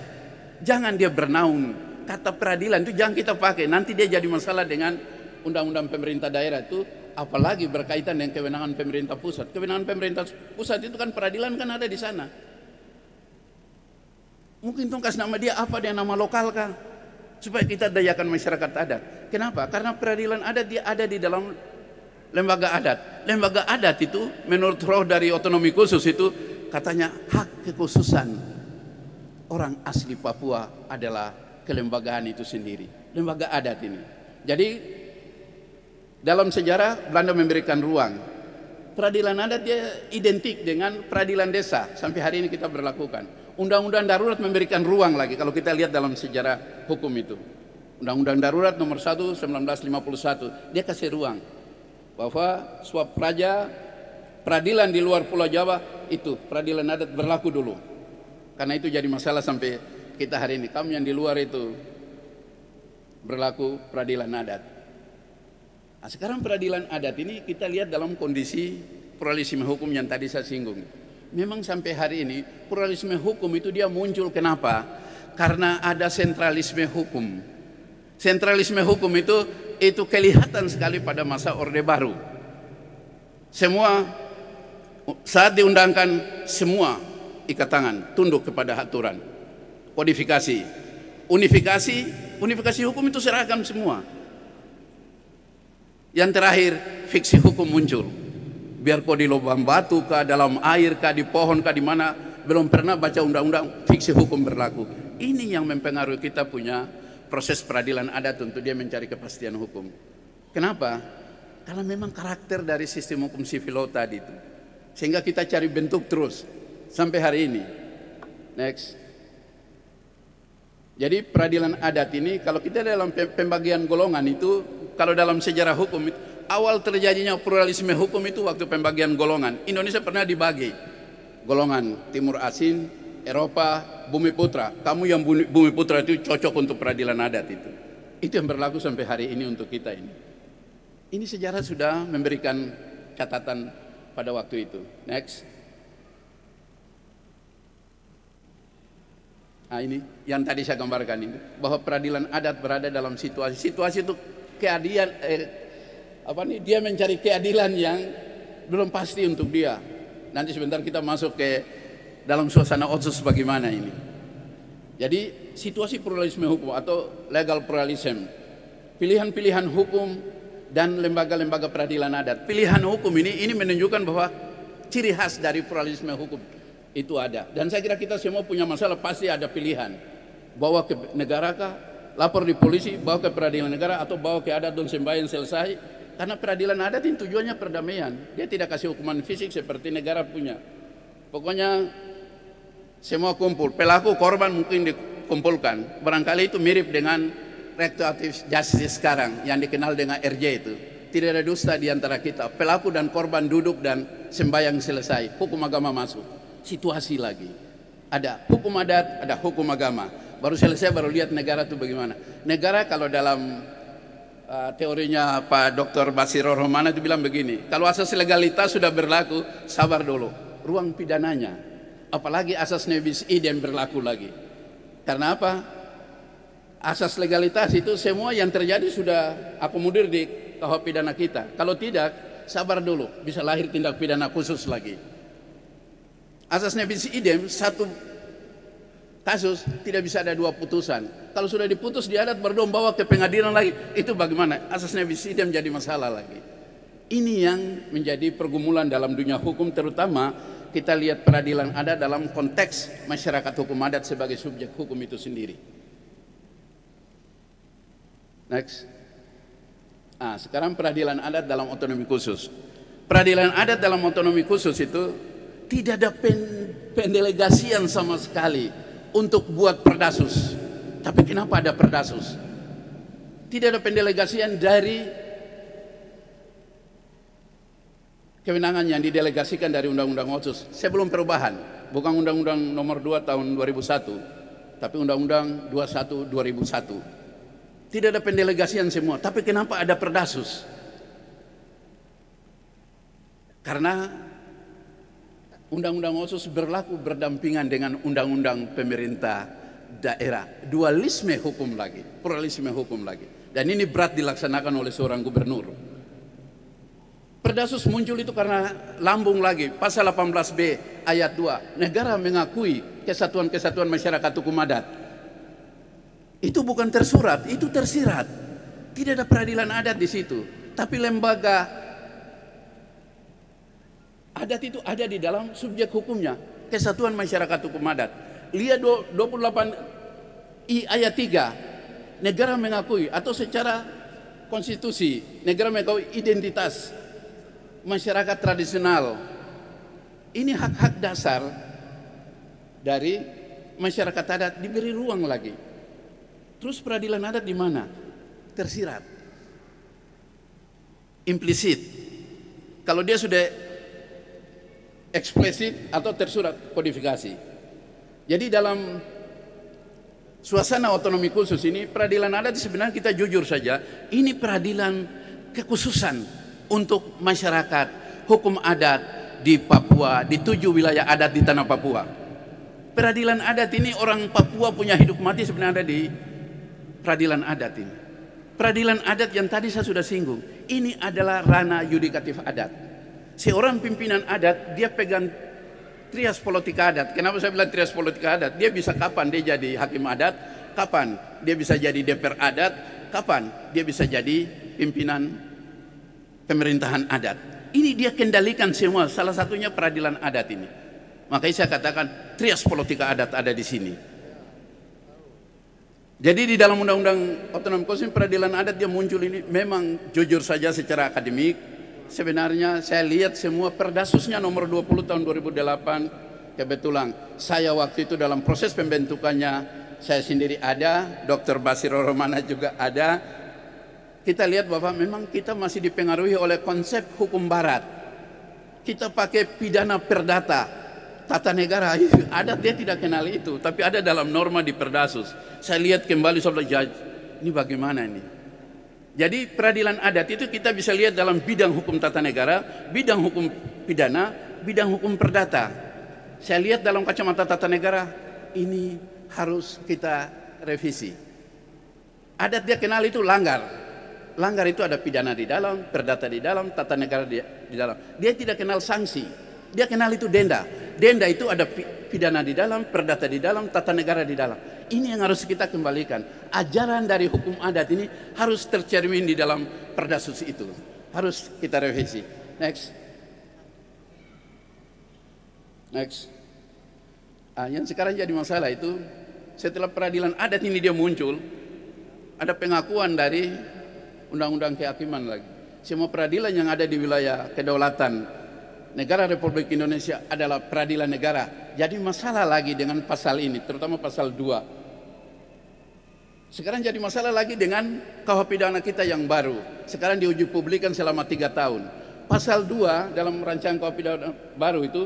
Jangan dia bernaung. Kata peradilan itu jangan kita pakai. Nanti dia jadi masalah dengan undang-undang pemerintah daerah itu apalagi berkaitan dengan kewenangan pemerintah pusat. Kewenangan pemerintah pusat itu kan peradilan kan ada di sana. Mungkin tongkas nama dia apa dia nama lokal kah? supaya kita dayakan masyarakat adat. Kenapa? Karena peradilan adat dia ada di dalam lembaga adat. Lembaga adat itu menurut roh dari otonomi khusus itu katanya hak kekhususan orang asli Papua adalah kelembagaan itu sendiri, lembaga adat ini. Jadi dalam sejarah Belanda memberikan ruang peradilan adat dia identik dengan peradilan desa sampai hari ini kita berlakukan undang-undang darurat memberikan ruang lagi kalau kita lihat dalam sejarah hukum itu. Undang-undang darurat nomor 1 1951, dia kasih ruang bahwa suap raja peradilan di luar Pulau Jawa itu peradilan adat berlaku dulu. Karena itu jadi masalah sampai kita hari ini. Kami yang di luar itu berlaku peradilan adat. Nah, sekarang peradilan adat ini kita lihat dalam kondisi pluralisme hukum yang tadi saya singgung. Memang sampai hari ini pluralisme hukum itu dia muncul kenapa? Karena ada sentralisme hukum. Sentralisme hukum itu itu kelihatan sekali pada masa Orde Baru. Semua saat diundangkan semua ikat tangan, tunduk kepada aturan. Kodifikasi, unifikasi, unifikasi hukum itu serahkan semua. Yang terakhir, fiksi hukum muncul biar kau di lubang batu kah dalam air kah di pohon kah di mana belum pernah baca undang-undang fiksi hukum berlaku ini yang mempengaruhi kita punya proses peradilan adat untuk dia mencari kepastian hukum kenapa karena memang karakter dari sistem hukum sivil law tadi itu sehingga kita cari bentuk terus sampai hari ini next jadi peradilan adat ini kalau kita dalam pembagian golongan itu kalau dalam sejarah hukum itu awal terjadinya pluralisme hukum itu waktu pembagian golongan. Indonesia pernah dibagi golongan Timur Asin, Eropa, Bumi Putra. Kamu yang Bumi Putra itu cocok untuk peradilan adat itu. Itu yang berlaku sampai hari ini untuk kita ini. Ini sejarah sudah memberikan catatan pada waktu itu. Next. Nah ini yang tadi saya gambarkan ini bahwa peradilan adat berada dalam situasi situasi itu keadilan eh, apa nih dia mencari keadilan yang belum pasti untuk dia. Nanti sebentar kita masuk ke dalam suasana otsus bagaimana ini. Jadi situasi pluralisme hukum atau legal pluralism, pilihan-pilihan hukum dan lembaga-lembaga peradilan adat. Pilihan hukum ini ini menunjukkan bahwa ciri khas dari pluralisme hukum itu ada. Dan saya kira kita semua punya masalah pasti ada pilihan. Bawa ke negara kah, lapor di polisi, bawa ke peradilan negara atau bawa ke adat dan sembahyang selesai karena peradilan adat ini tujuannya perdamaian. Dia tidak kasih hukuman fisik seperti negara punya. Pokoknya semua kumpul. Pelaku korban mungkin dikumpulkan. Barangkali itu mirip dengan retroaktif justice sekarang yang dikenal dengan RJ itu. Tidak ada dusta di antara kita. Pelaku dan korban duduk dan sembahyang selesai. Hukum agama masuk. Situasi lagi. Ada hukum adat, ada hukum agama. Baru selesai baru lihat negara itu bagaimana. Negara kalau dalam Eh, teorinya Pak Dr. Basiro Romana itu bilang begini, kalau asas legalitas sudah berlaku, sabar dulu, ruang pidananya, apalagi asas nebis idem berlaku lagi. Karena apa? Asas legalitas itu semua yang terjadi sudah akomodir di KUH pidana kita. Kalau tidak, sabar dulu, bisa lahir tindak pidana khusus lagi. Asas nebis idem satu kasus tidak bisa ada dua putusan. Kalau sudah diputus di adat berdoa bawa ke pengadilan lagi, itu bagaimana? Asasnya bisida menjadi masalah lagi. Ini yang menjadi pergumulan dalam dunia hukum terutama kita lihat peradilan adat dalam konteks masyarakat hukum adat sebagai subjek hukum itu sendiri. Next. Nah, sekarang peradilan adat dalam otonomi khusus. Peradilan adat dalam otonomi khusus itu tidak ada pen, pendelegasian sama sekali untuk buat perdasus. Tapi kenapa ada perdasus? Tidak ada pendelegasian dari kewenangan yang didelegasikan dari Undang-Undang Otsus sebelum perubahan. Bukan Undang-Undang nomor 2 tahun 2001, tapi Undang-Undang 21 2001. Tidak ada pendelegasian semua, tapi kenapa ada perdasus? Karena Undang-undang khusus berlaku berdampingan dengan undang-undang pemerintah daerah. Dualisme hukum lagi, pluralisme hukum lagi. Dan ini berat dilaksanakan oleh seorang gubernur. Perdasus muncul itu karena lambung lagi pasal 18B ayat 2 negara mengakui kesatuan-kesatuan masyarakat hukum adat itu bukan tersurat itu tersirat tidak ada peradilan adat di situ tapi lembaga Adat itu ada di dalam subjek hukumnya. Kesatuan masyarakat hukum adat. Lihat 28 I ayat 3. Negara mengakui atau secara konstitusi. Negara mengakui identitas masyarakat tradisional. Ini hak-hak dasar dari masyarakat adat diberi ruang lagi. Terus peradilan adat di mana? Tersirat. Implisit. Kalau dia sudah eksplisit atau tersurat kodifikasi. Jadi dalam suasana otonomi khusus ini peradilan adat sebenarnya kita jujur saja ini peradilan kekhususan untuk masyarakat hukum adat di Papua di tujuh wilayah adat di tanah Papua. Peradilan adat ini orang Papua punya hidup mati sebenarnya ada di peradilan adat ini. Peradilan adat yang tadi saya sudah singgung, ini adalah ranah yudikatif adat seorang pimpinan adat dia pegang trias politika adat. Kenapa saya bilang trias politika adat? Dia bisa kapan dia jadi hakim adat? Kapan dia bisa jadi DPR adat? Kapan dia bisa jadi pimpinan pemerintahan adat? Ini dia kendalikan semua. Salah satunya peradilan adat ini. Makanya saya katakan trias politika adat ada di sini. Jadi di dalam undang-undang otonom khusus peradilan adat dia muncul ini memang jujur saja secara akademik sebenarnya saya lihat semua perdasusnya nomor 20 tahun 2008 kebetulan saya waktu itu dalam proses pembentukannya saya sendiri ada, Dr. Basir Romana juga ada. Kita lihat bahwa memang kita masih dipengaruhi oleh konsep hukum barat. Kita pakai pidana perdata. Tata negara (laughs) ada dia tidak kenal itu, tapi ada dalam norma di Perdasus. Saya lihat kembali saudara judge, ini bagaimana ini? Jadi peradilan adat itu kita bisa lihat dalam bidang hukum tata negara, bidang hukum pidana, bidang hukum perdata. Saya lihat dalam kacamata tata negara ini harus kita revisi. Adat dia kenal itu langgar. Langgar itu ada pidana di dalam, perdata di dalam, tata negara di, di dalam. Dia tidak kenal sanksi. Dia kenal itu denda. Denda itu ada pidana di dalam, perdata di dalam, tata negara di dalam. Ini yang harus kita kembalikan. Ajaran dari hukum adat ini harus tercermin di dalam perdasus itu. Harus kita revisi. Next. Next. Ah, yang sekarang jadi masalah itu setelah peradilan adat ini dia muncul, ada pengakuan dari undang-undang kehakiman lagi. Semua peradilan yang ada di wilayah kedaulatan negara Republik Indonesia adalah peradilan negara. Jadi masalah lagi dengan pasal ini, terutama pasal 2 sekarang jadi masalah lagi dengan kawah pidana kita yang baru. Sekarang diuji publikan selama tiga tahun. Pasal 2 dalam rancangan kawah pidana baru itu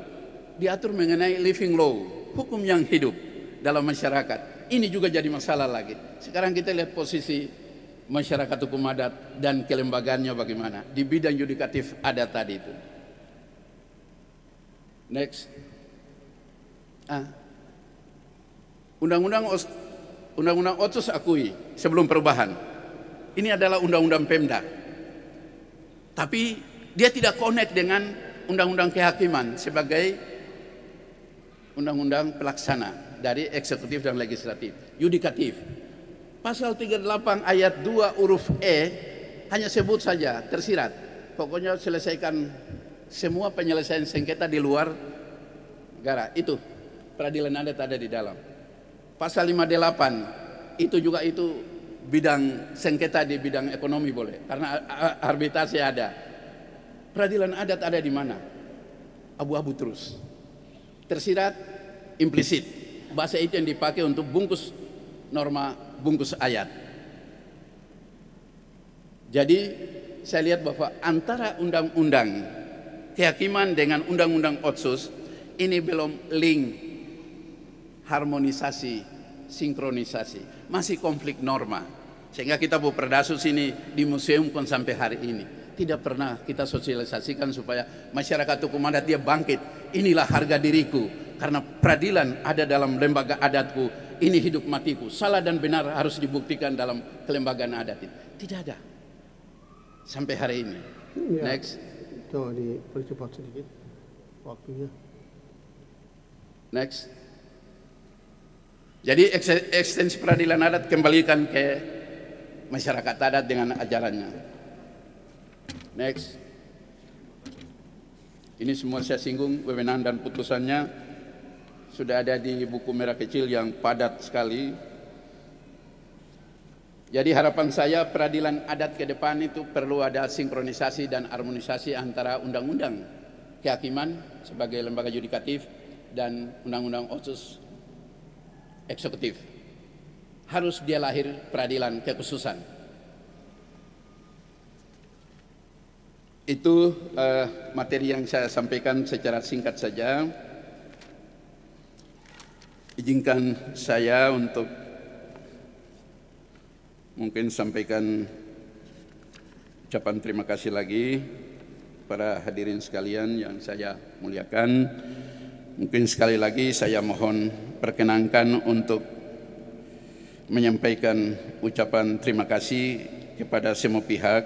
diatur mengenai living law, hukum yang hidup dalam masyarakat. Ini juga jadi masalah lagi. Sekarang kita lihat posisi masyarakat hukum adat dan kelembagaannya bagaimana di bidang yudikatif ada tadi itu. Next. Ah. Undang-undang Undang-undang otsus akui sebelum perubahan. Ini adalah undang-undang Pemda. Tapi dia tidak connect dengan undang-undang kehakiman sebagai undang-undang pelaksana dari eksekutif dan legislatif, yudikatif. Pasal 38 ayat 2 huruf E hanya sebut saja tersirat. Pokoknya selesaikan semua penyelesaian sengketa di luar negara itu peradilan adat ada di dalam pasal 58 itu juga itu bidang sengketa di bidang ekonomi boleh karena arbitrase ada. Peradilan adat ada di mana? Abu-abu terus. Tersirat implisit. Bahasa itu yang dipakai untuk bungkus norma, bungkus ayat. Jadi saya lihat bahwa antara undang-undang kehakiman dengan undang-undang otsus ini belum link harmonisasi, sinkronisasi. Masih konflik norma. Sehingga kita Bu Perdasus ini pun sampai hari ini. Tidak pernah kita sosialisasikan supaya masyarakat hukum adat dia bangkit. Inilah harga diriku. Karena peradilan ada dalam lembaga adatku. Ini hidup matiku. Salah dan benar harus dibuktikan dalam kelembagaan adat ini. Tidak ada. Sampai hari ini. Ya, Next. di dipercepat sedikit waktunya. Next. Jadi ekstensi peradilan adat kembalikan ke masyarakat adat dengan ajarannya. Next. Ini semua saya singgung wewenang dan putusannya sudah ada di buku merah kecil yang padat sekali. Jadi harapan saya peradilan adat ke depan itu perlu ada sinkronisasi dan harmonisasi antara undang-undang kehakiman sebagai lembaga yudikatif dan undang-undang otsus eksekutif harus dia lahir peradilan kekhususan itu uh, materi yang saya sampaikan secara singkat saja izinkan saya untuk mungkin sampaikan ucapan terima kasih lagi para hadirin sekalian yang saya muliakan. Mungkin sekali lagi saya mohon perkenankan untuk menyampaikan ucapan terima kasih kepada semua pihak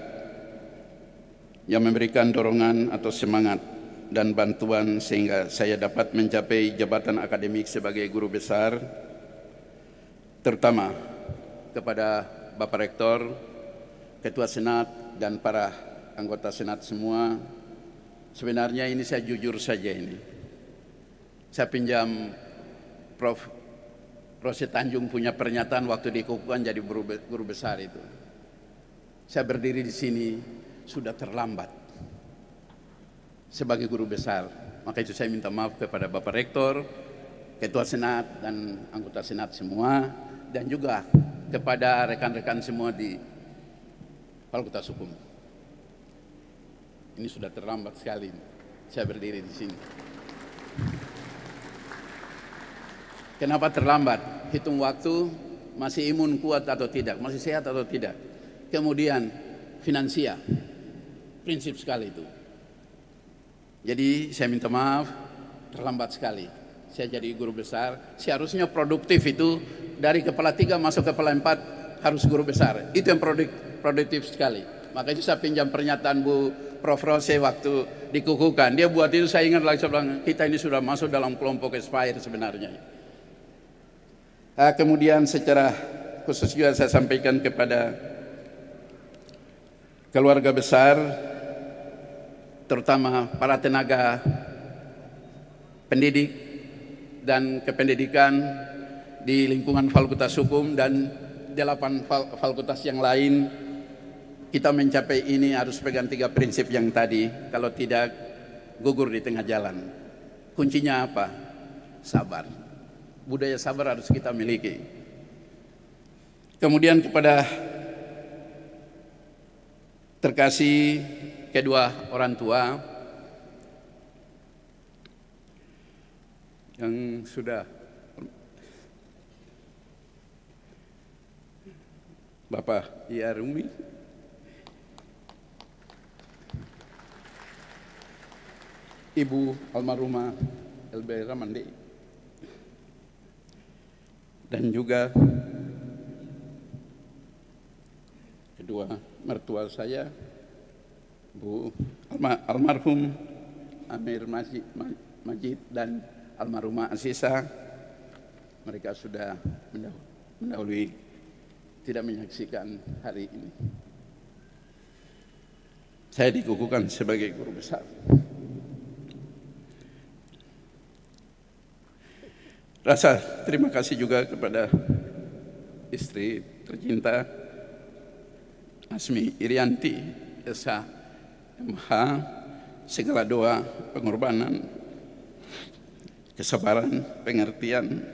yang memberikan dorongan atau semangat dan bantuan sehingga saya dapat mencapai jabatan akademik sebagai guru besar terutama kepada Bapak Rektor, Ketua Senat dan para anggota Senat semua. Sebenarnya ini saya jujur saja ini. Saya pinjam Prof. Rosi Tanjung punya pernyataan waktu dikukuhkan jadi guru, besar itu. Saya berdiri di sini sudah terlambat sebagai guru besar. Maka itu saya minta maaf kepada Bapak Rektor, Ketua Senat dan anggota Senat semua dan juga kepada rekan-rekan semua di Fakultas Hukum. Ini sudah terlambat sekali. Saya berdiri di sini. Kenapa terlambat? Hitung waktu masih imun kuat atau tidak, masih sehat atau tidak. Kemudian finansial, prinsip sekali itu. Jadi saya minta maaf, terlambat sekali. Saya jadi guru besar, seharusnya produktif itu dari kepala tiga masuk ke kepala empat harus guru besar. Itu yang produktif sekali. Makanya itu saya pinjam pernyataan Bu Prof. Rose waktu dikukuhkan. Dia buat itu saya ingat lagi kita ini sudah masuk dalam kelompok expired sebenarnya. Uh, kemudian secara khusus juga saya sampaikan kepada keluarga besar, terutama para tenaga pendidik dan kependidikan di lingkungan fakultas hukum dan delapan fakultas yang lain kita mencapai ini harus pegang tiga prinsip yang tadi kalau tidak gugur di tengah jalan kuncinya apa sabar budaya sabar harus kita miliki. Kemudian kepada terkasih kedua orang tua yang sudah Bapak Ia Rumi Ibu almarhumah LB Ramandi dan juga kedua mertua saya Bu almarhum Amir Majid dan almarhumah Asisa mereka sudah mendahului tidak menyaksikan hari ini. Saya dikukuhkan sebagai guru besar. Rasa terima kasih juga kepada istri tercinta Asmi Irianti Esa MH segala doa pengorbanan kesabaran pengertian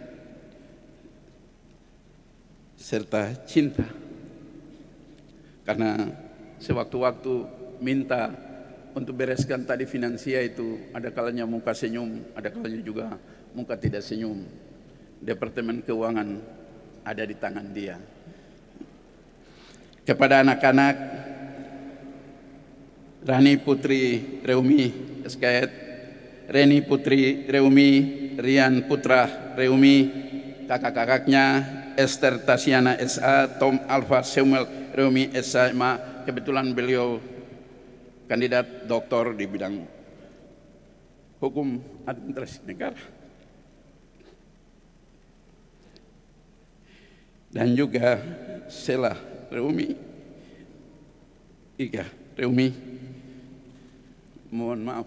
serta cinta karena sewaktu-waktu minta untuk bereskan tadi finansia itu ada kalanya muka senyum ada kalanya juga muka tidak senyum. Departemen Keuangan ada di tangan dia. Kepada anak-anak Rani Putri Reumi SKET, Reni Putri Reumi, Rian Putra Reumi, kakak-kakaknya Esther Tasiana SA, Tom Alfa Samuel Reumi SA, kebetulan beliau kandidat doktor di bidang hukum administrasi negara. dan juga Sela Reumi Ika Reumi mohon maaf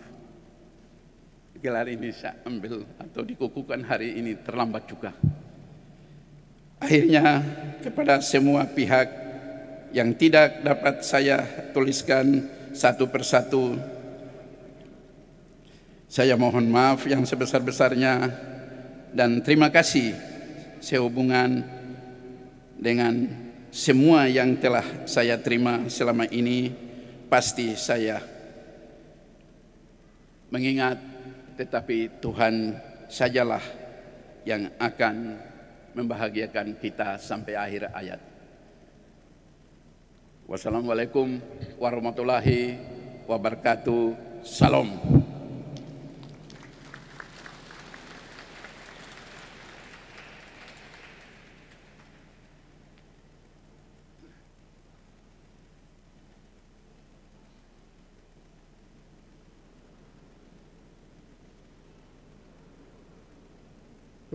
gelar ini saya ambil atau dikukuhkan hari ini terlambat juga akhirnya kepada semua pihak yang tidak dapat saya tuliskan satu persatu saya mohon maaf yang sebesar-besarnya dan terima kasih sehubungan dengan semua yang telah saya terima selama ini pasti saya mengingat tetapi Tuhan sajalah yang akan membahagiakan kita sampai akhir ayat. Wassalamualaikum warahmatullahi wabarakatuh. Salam.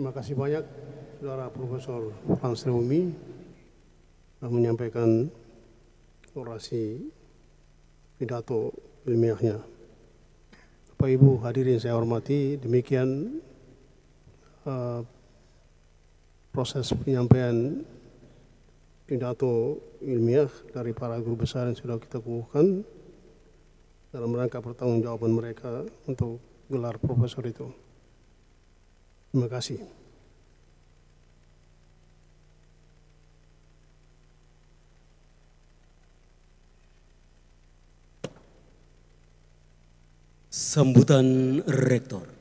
Terima kasih banyak saudara Profesor Hans Rumi telah menyampaikan orasi pidato ilmiahnya. Bapak Ibu hadirin saya hormati, demikian uh, proses penyampaian pidato ilmiah dari para guru besar yang sudah kita kukuhkan dalam rangka pertanggungjawaban mereka untuk gelar profesor itu. Terima kasih. Sambutan Rektor.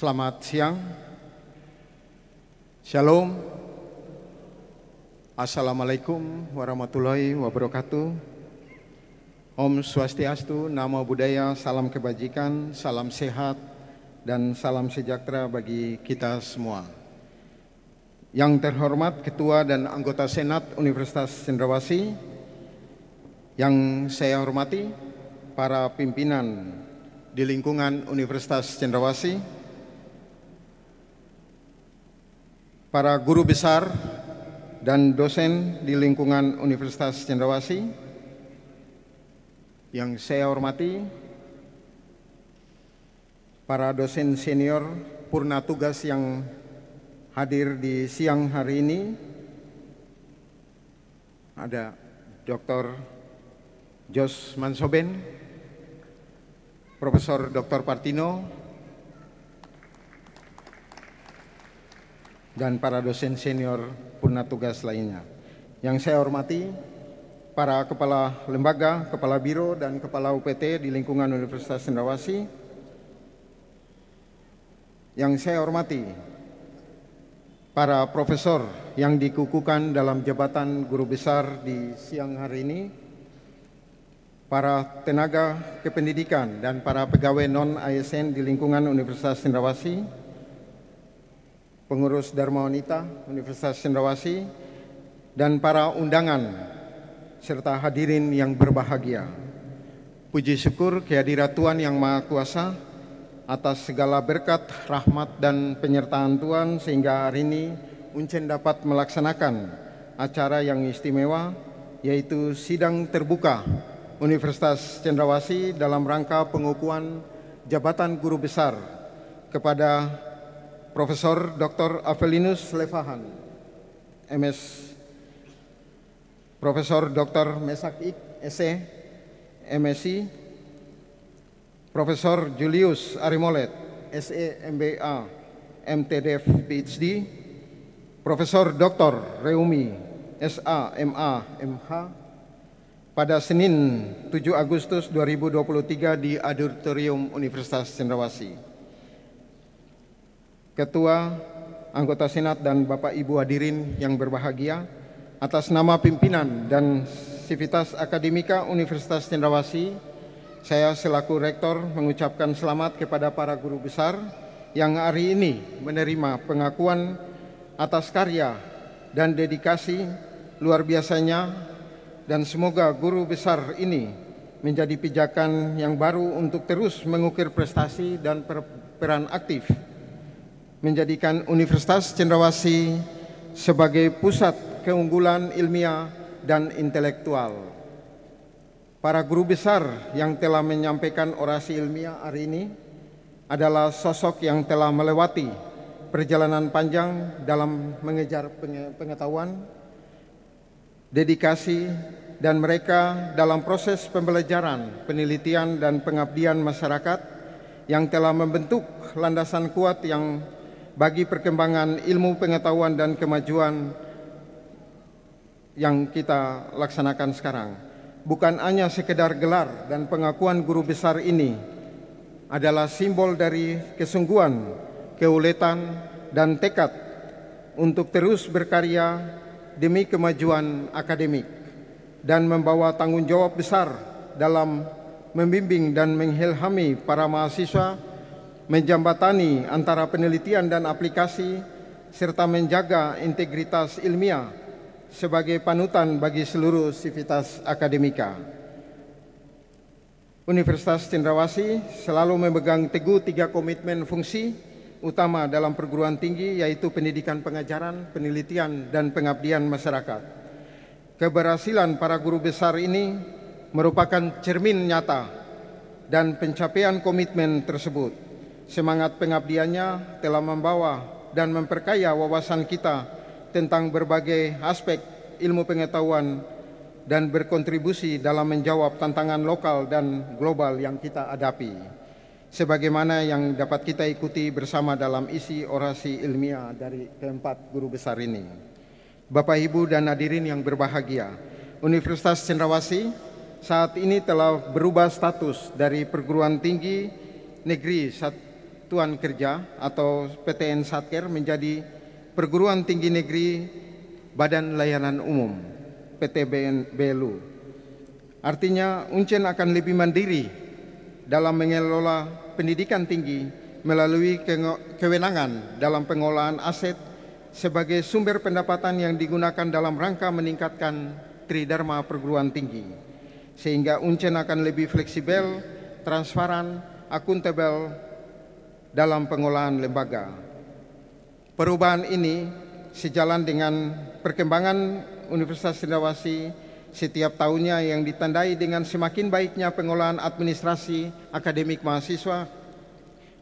Selamat siang. Shalom. Assalamualaikum warahmatullahi wabarakatuh. Om Swastiastu, Namo Buddhaya, salam kebajikan, salam sehat, dan salam sejahtera bagi kita semua. Yang terhormat Ketua dan anggota Senat Universitas Cendrawasi, yang saya hormati para pimpinan di lingkungan Universitas Cendrawasih, para guru besar dan dosen di lingkungan Universitas Cendrawasi yang saya hormati, para dosen senior purna tugas yang hadir di siang hari ini, ada Dr. Jos Mansoben, Profesor Dr. Partino, dan para dosen senior purna tugas lainnya. Yang saya hormati, para kepala lembaga, kepala biro, dan kepala UPT di lingkungan Universitas Cendrawasi. Yang saya hormati, para profesor yang dikukuhkan dalam jabatan guru besar di siang hari ini, para tenaga kependidikan dan para pegawai non-ASN di lingkungan Universitas Cendrawasih, pengurus Dharma Wanita Universitas Cendrawasih, dan para undangan serta hadirin yang berbahagia. Puji syukur kehadirat Tuhan Yang Maha Kuasa atas segala berkat, rahmat, dan penyertaan Tuhan sehingga hari ini Uncen dapat melaksanakan acara yang istimewa yaitu sidang terbuka Universitas Cendrawasih dalam rangka pengukuhan jabatan guru besar kepada Profesor Dr. Avelinus Levahan, MS, Profesor Dr. Mesak Ik, SE, MSc, Profesor Julius Arimolet, SE, MBA, MTDF, PhD, Profesor Dr. Reumi, SA, MA, MH, pada Senin 7 Agustus 2023 di Auditorium Universitas Cendrawasih. Ketua, anggota Senat dan Bapak Ibu hadirin yang berbahagia, atas nama pimpinan dan Sivitas Akademika Universitas Cendrawasih, saya selaku rektor mengucapkan selamat kepada para guru besar yang hari ini menerima pengakuan atas karya dan dedikasi luar biasanya dan semoga guru besar ini menjadi pijakan yang baru untuk terus mengukir prestasi dan peran aktif menjadikan Universitas Cendrawasih sebagai pusat keunggulan ilmiah dan intelektual. Para guru besar yang telah menyampaikan orasi ilmiah hari ini adalah sosok yang telah melewati perjalanan panjang dalam mengejar pengetahuan, dedikasi, dan mereka dalam proses pembelajaran, penelitian, dan pengabdian masyarakat yang telah membentuk landasan kuat yang bagi perkembangan ilmu pengetahuan dan kemajuan yang kita laksanakan sekarang. Bukan hanya sekedar gelar dan pengakuan guru besar ini adalah simbol dari kesungguhan, keuletan, dan tekad untuk terus berkarya demi kemajuan akademik dan membawa tanggung jawab besar dalam membimbing dan mengilhami para mahasiswa Menjambatani antara penelitian dan aplikasi serta menjaga integritas ilmiah sebagai panutan bagi seluruh sivitas akademika. Universitas Cendrawasi selalu memegang teguh tiga komitmen fungsi utama dalam perguruan tinggi yaitu pendidikan pengajaran, penelitian, dan pengabdian masyarakat. Keberhasilan para guru besar ini merupakan cermin nyata dan pencapaian komitmen tersebut. Semangat pengabdiannya telah membawa dan memperkaya wawasan kita tentang berbagai aspek ilmu pengetahuan dan berkontribusi dalam menjawab tantangan lokal dan global yang kita hadapi. Sebagaimana yang dapat kita ikuti bersama dalam isi orasi ilmiah dari keempat guru besar ini. Bapak Ibu dan hadirin yang berbahagia, Universitas Cendrawasih saat ini telah berubah status dari perguruan tinggi negeri Tuan Kerja atau PTN Satker menjadi Perguruan Tinggi Negeri Badan Layanan Umum PTBN BLU. Artinya Uncen akan lebih mandiri dalam mengelola pendidikan tinggi melalui kewenangan dalam pengolahan aset sebagai sumber pendapatan yang digunakan dalam rangka meningkatkan tridharma perguruan tinggi. Sehingga Uncen akan lebih fleksibel, transparan, akuntabel, dalam pengolahan lembaga. Perubahan ini sejalan dengan perkembangan Universitas Cendrawasih setiap tahunnya yang ditandai dengan semakin baiknya pengolahan administrasi akademik mahasiswa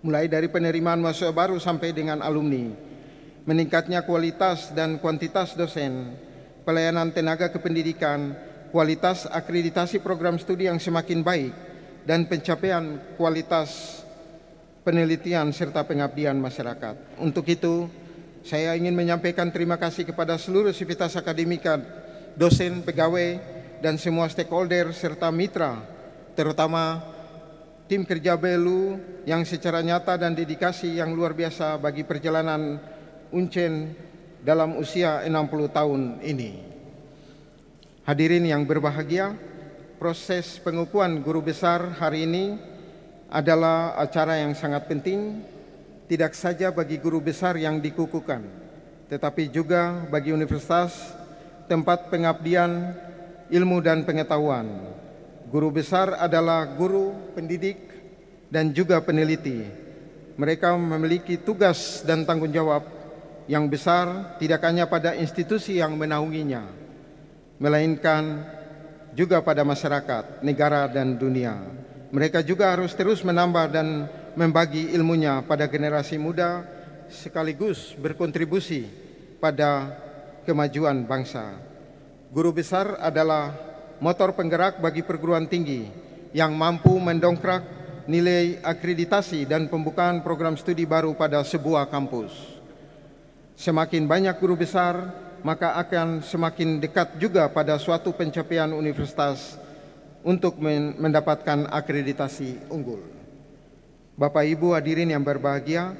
mulai dari penerimaan mahasiswa baru sampai dengan alumni meningkatnya kualitas dan kuantitas dosen pelayanan tenaga kependidikan kualitas akreditasi program studi yang semakin baik dan pencapaian kualitas penelitian serta pengabdian masyarakat. Untuk itu, saya ingin menyampaikan terima kasih kepada seluruh sivitas akademika, dosen, pegawai, dan semua stakeholder serta mitra, terutama tim kerja Belu yang secara nyata dan dedikasi yang luar biasa bagi perjalanan Uncen dalam usia 60 tahun ini. Hadirin yang berbahagia, proses pengukuhan guru besar hari ini adalah acara yang sangat penting tidak saja bagi guru besar yang dikukuhkan, tetapi juga bagi universitas tempat pengabdian ilmu dan pengetahuan. Guru besar adalah guru, pendidik, dan juga peneliti. Mereka memiliki tugas dan tanggung jawab yang besar tidak hanya pada institusi yang menaunginya, melainkan juga pada masyarakat, negara, dan dunia. Mereka juga harus terus menambah dan membagi ilmunya pada generasi muda sekaligus berkontribusi pada kemajuan bangsa. Guru besar adalah motor penggerak bagi perguruan tinggi yang mampu mendongkrak nilai akreditasi dan pembukaan program studi baru pada sebuah kampus. Semakin banyak guru besar, maka akan semakin dekat juga pada suatu pencapaian universitas untuk mendapatkan akreditasi unggul. Bapak Ibu hadirin yang berbahagia,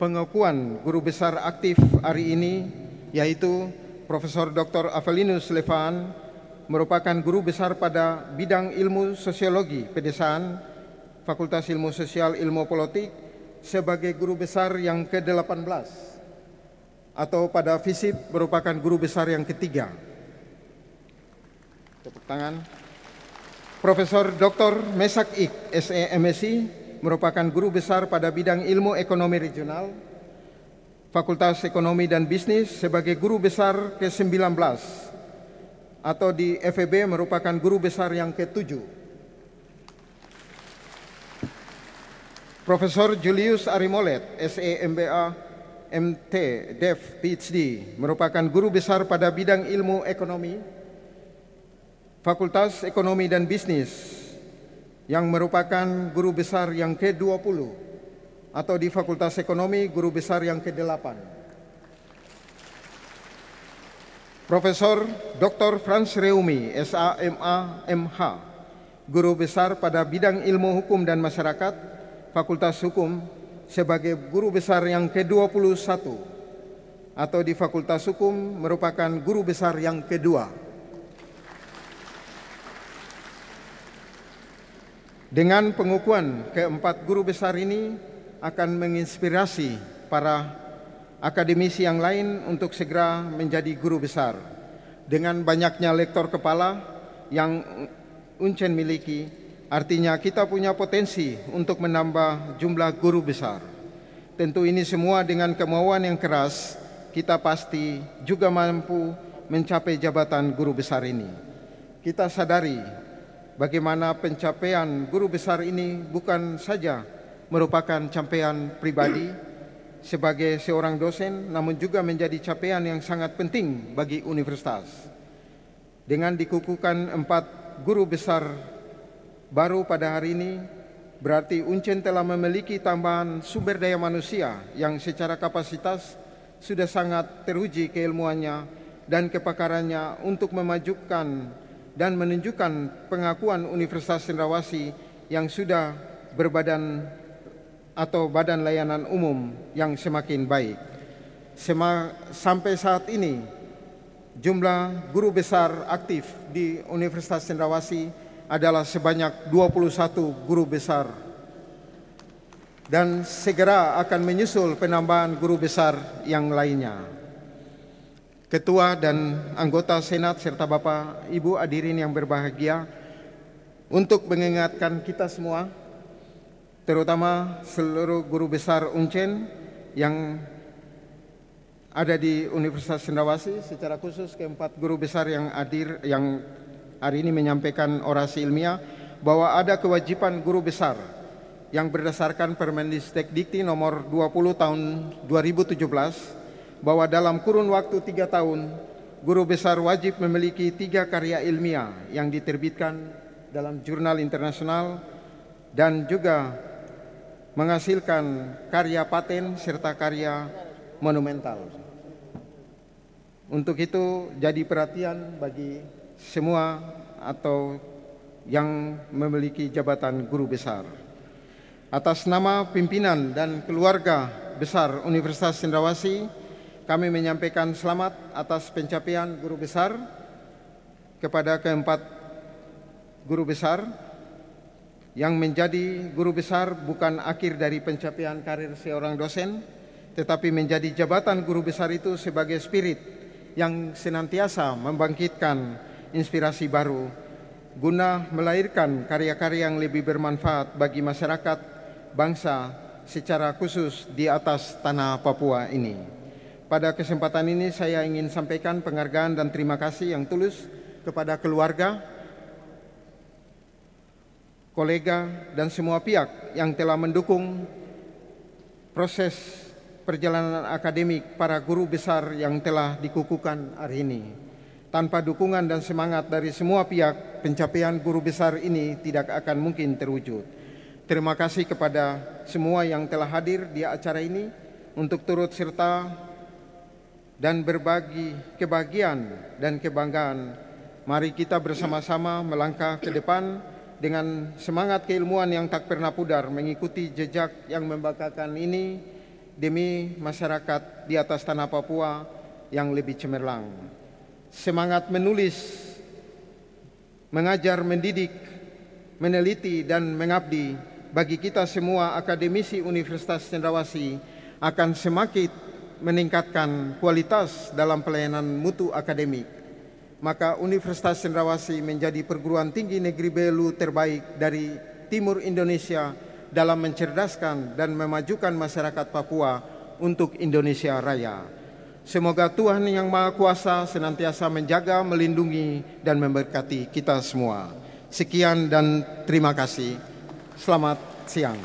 pengakuan guru besar aktif hari ini yaitu Profesor Dr. Avelinus Levan merupakan guru besar pada bidang ilmu sosiologi pedesaan Fakultas Ilmu Sosial Ilmu Politik sebagai guru besar yang ke-18 atau pada FISIP merupakan guru besar yang ketiga. Tepuk tangan. Profesor Dr. Mesak Ik, SEMSI, merupakan guru besar pada bidang ilmu ekonomi regional, Fakultas Ekonomi dan Bisnis sebagai guru besar ke-19 atau di FEB merupakan guru besar yang ke-7. Profesor Julius Arimolet, SEMBA, MT, Dev, PhD, merupakan guru besar pada bidang ilmu ekonomi Fakultas Ekonomi dan Bisnis yang merupakan guru besar yang ke-20 atau di Fakultas Ekonomi guru besar yang ke-8. Profesor Dr. Franz Reumi, SAMA MH, guru besar pada bidang ilmu hukum dan masyarakat, Fakultas Hukum sebagai guru besar yang ke-21 atau di Fakultas Hukum merupakan guru besar yang kedua. Dengan pengukuhan keempat guru besar ini akan menginspirasi para akademisi yang lain untuk segera menjadi guru besar. Dengan banyaknya lektor kepala yang Uncen miliki, artinya kita punya potensi untuk menambah jumlah guru besar. Tentu ini semua dengan kemauan yang keras, kita pasti juga mampu mencapai jabatan guru besar ini. Kita sadari bagaimana pencapaian guru besar ini bukan saja merupakan capaian pribadi sebagai seorang dosen, namun juga menjadi capaian yang sangat penting bagi universitas. Dengan dikukuhkan empat guru besar baru pada hari ini, berarti Uncen telah memiliki tambahan sumber daya manusia yang secara kapasitas sudah sangat teruji keilmuannya dan kepakarannya untuk memajukan dan menunjukkan pengakuan Universitas Cendrawasih yang sudah berbadan atau badan layanan umum yang semakin baik. Sema, sampai saat ini jumlah guru besar aktif di Universitas Cendrawasih adalah sebanyak 21 guru besar dan segera akan menyusul penambahan guru besar yang lainnya. Ketua dan anggota Senat serta Bapak Ibu hadirin yang berbahagia untuk mengingatkan kita semua terutama seluruh guru besar UNCEN yang ada di Universitas Cendrawasih secara khusus keempat guru besar yang hadir yang hari ini menyampaikan orasi ilmiah bahwa ada kewajiban guru besar yang berdasarkan Permendikbud Dikti nomor 20 tahun 2017 bahwa dalam kurun waktu tiga tahun, guru besar wajib memiliki tiga karya ilmiah yang diterbitkan dalam jurnal internasional dan juga menghasilkan karya paten serta karya monumental. Untuk itu jadi perhatian bagi semua atau yang memiliki jabatan guru besar. Atas nama pimpinan dan keluarga besar Universitas Cendrawasih, kami menyampaikan selamat atas pencapaian guru besar kepada keempat guru besar yang menjadi guru besar bukan akhir dari pencapaian karir seorang dosen tetapi menjadi jabatan guru besar itu sebagai spirit yang senantiasa membangkitkan inspirasi baru guna melahirkan karya-karya yang lebih bermanfaat bagi masyarakat, bangsa, secara khusus di atas tanah Papua ini. Pada kesempatan ini saya ingin sampaikan penghargaan dan terima kasih yang tulus kepada keluarga, kolega, dan semua pihak yang telah mendukung proses perjalanan akademik para guru besar yang telah dikukuhkan hari ini. Tanpa dukungan dan semangat dari semua pihak, pencapaian guru besar ini tidak akan mungkin terwujud. Terima kasih kepada semua yang telah hadir di acara ini untuk turut serta dan berbagi kebahagiaan dan kebanggaan. Mari kita bersama-sama melangkah ke depan dengan semangat keilmuan yang tak pernah pudar mengikuti jejak yang membanggakan ini demi masyarakat di atas tanah Papua yang lebih cemerlang. Semangat menulis, mengajar, mendidik, meneliti dan mengabdi bagi kita semua akademisi Universitas Cendrawasih akan semakin meningkatkan kualitas dalam pelayanan mutu akademik, maka Universitas Cendrawasi menjadi perguruan tinggi negeri Belu terbaik dari timur Indonesia dalam mencerdaskan dan memajukan masyarakat Papua untuk Indonesia Raya. Semoga Tuhan Yang Maha Kuasa senantiasa menjaga, melindungi, dan memberkati kita semua. Sekian dan terima kasih. Selamat siang.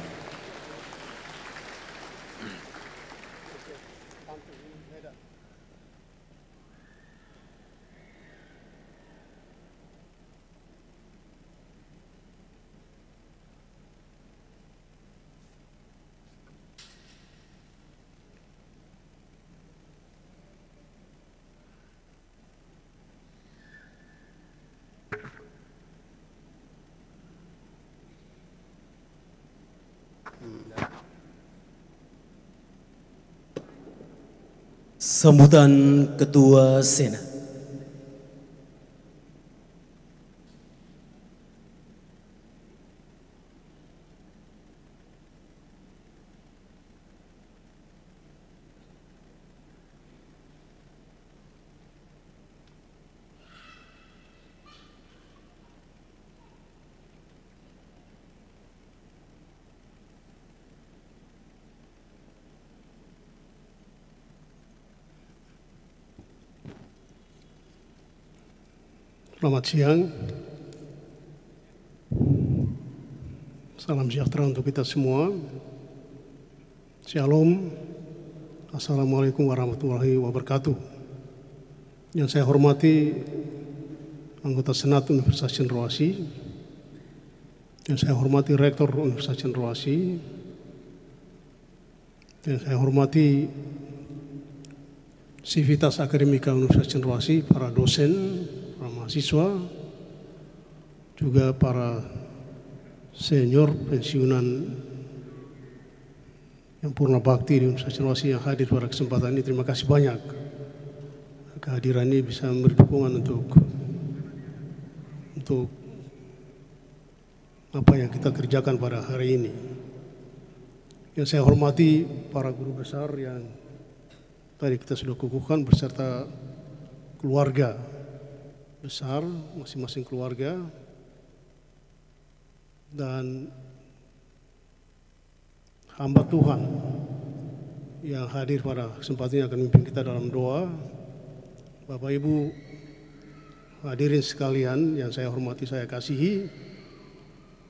Sambutan Ketua Senat. Selamat siang. Salam sejahtera untuk kita semua. Shalom. Assalamualaikum warahmatullahi wabarakatuh. Yang saya hormati anggota Senat Universitas Cendrawasi, yang saya hormati Rektor Universitas Cendrawasi, yang saya hormati Sivitas Akademika Universitas Cendrawasi, para dosen, mahasiswa, juga para senior pensiunan yang purna bakti di Universitas yang hadir pada kesempatan ini. Terima kasih banyak. Kehadiran ini bisa memberi dukungan untuk untuk apa yang kita kerjakan pada hari ini. Yang saya hormati para guru besar yang tadi kita sudah kukuhkan beserta keluarga besar masing-masing keluarga dan hamba Tuhan yang hadir pada kesempatan ini akan memimpin kita dalam doa. Bapak Ibu hadirin sekalian yang saya hormati, saya kasihi.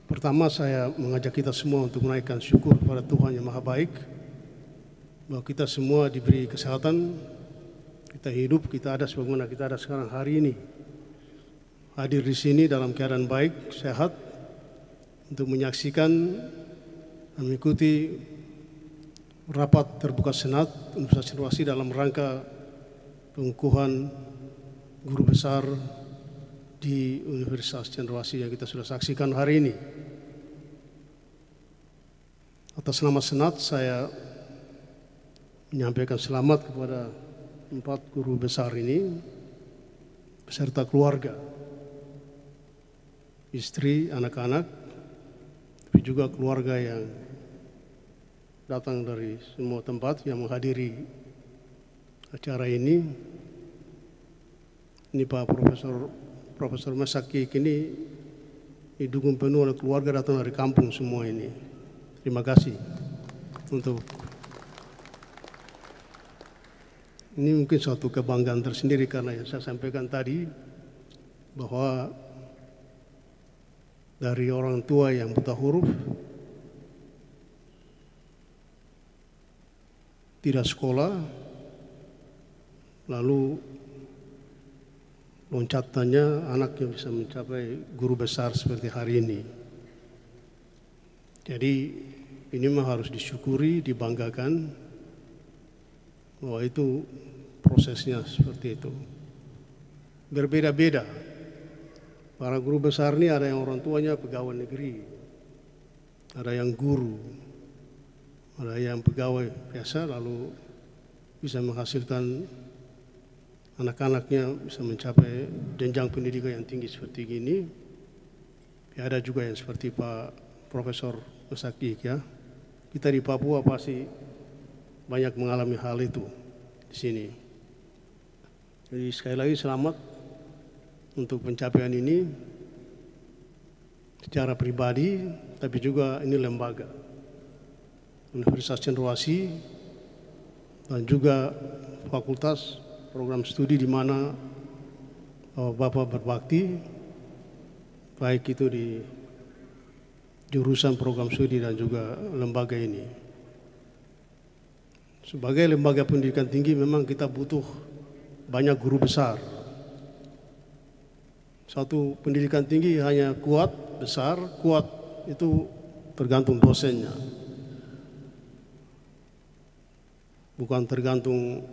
Pertama saya mengajak kita semua untuk menaikkan syukur kepada Tuhan yang Maha Baik bahwa kita semua diberi kesehatan, kita hidup, kita ada sebagaimana kita ada sekarang hari ini hadir di sini dalam keadaan baik, sehat, untuk menyaksikan dan mengikuti rapat terbuka Senat Universitas Cendrawasih dalam rangka pengukuhan guru besar di Universitas Cendrawasih yang kita sudah saksikan hari ini. Atas nama Senat, saya menyampaikan selamat kepada empat guru besar ini beserta keluarga istri, anak-anak, tapi juga keluarga yang datang dari semua tempat yang menghadiri acara ini. Ini Pak Profesor Profesor Masaki ini didukung penuh oleh keluarga datang dari kampung semua ini. Terima kasih untuk ini mungkin suatu kebanggaan tersendiri karena yang saya sampaikan tadi bahwa dari orang tua yang buta huruf, tidak sekolah, lalu loncatannya anaknya bisa mencapai guru besar seperti hari ini. Jadi ini mah harus disyukuri, dibanggakan bahwa itu prosesnya seperti itu. Berbeda-beda Para guru besar ini ada yang orang tuanya pegawai negeri, ada yang guru, ada yang pegawai biasa lalu bisa menghasilkan anak-anaknya bisa mencapai jenjang pendidikan yang tinggi seperti ini. Ya, ada juga yang seperti Pak Profesor Besakik ya. Kita di Papua pasti banyak mengalami hal itu di sini. Jadi sekali lagi selamat untuk pencapaian ini secara pribadi, tapi juga ini lembaga. Universitas Cenderawasi dan juga fakultas program studi di mana eh, Bapak berbakti, baik itu di jurusan program studi dan juga lembaga ini. Sebagai lembaga pendidikan tinggi memang kita butuh banyak guru besar suatu pendidikan tinggi hanya kuat, besar, kuat itu tergantung dosennya. Bukan tergantung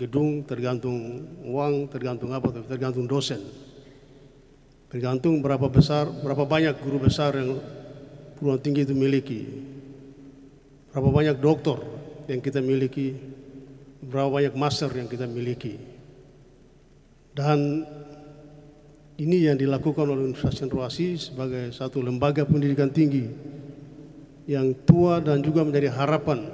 gedung, tergantung uang, tergantung apa, tergantung dosen. Tergantung berapa besar, berapa banyak guru besar yang perguruan tinggi itu miliki. Berapa banyak dokter yang kita miliki, berapa banyak master yang kita miliki. Dan ini yang dilakukan oleh Universitas Cendrawasih sebagai satu lembaga pendidikan tinggi yang tua dan juga menjadi harapan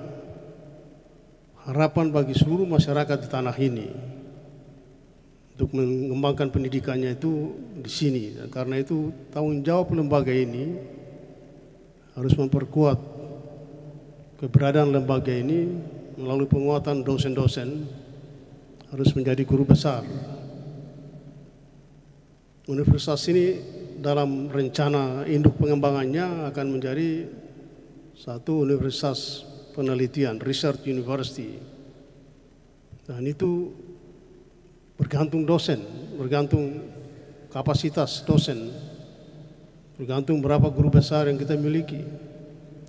harapan bagi seluruh masyarakat di tanah ini untuk mengembangkan pendidikannya itu di sini. Dan karena itu tanggung jawab lembaga ini harus memperkuat keberadaan lembaga ini melalui penguatan dosen-dosen harus menjadi guru besar Universitas ini dalam rencana induk pengembangannya akan menjadi satu universitas penelitian, research university. Dan itu bergantung dosen, bergantung kapasitas dosen, bergantung berapa guru besar yang kita miliki,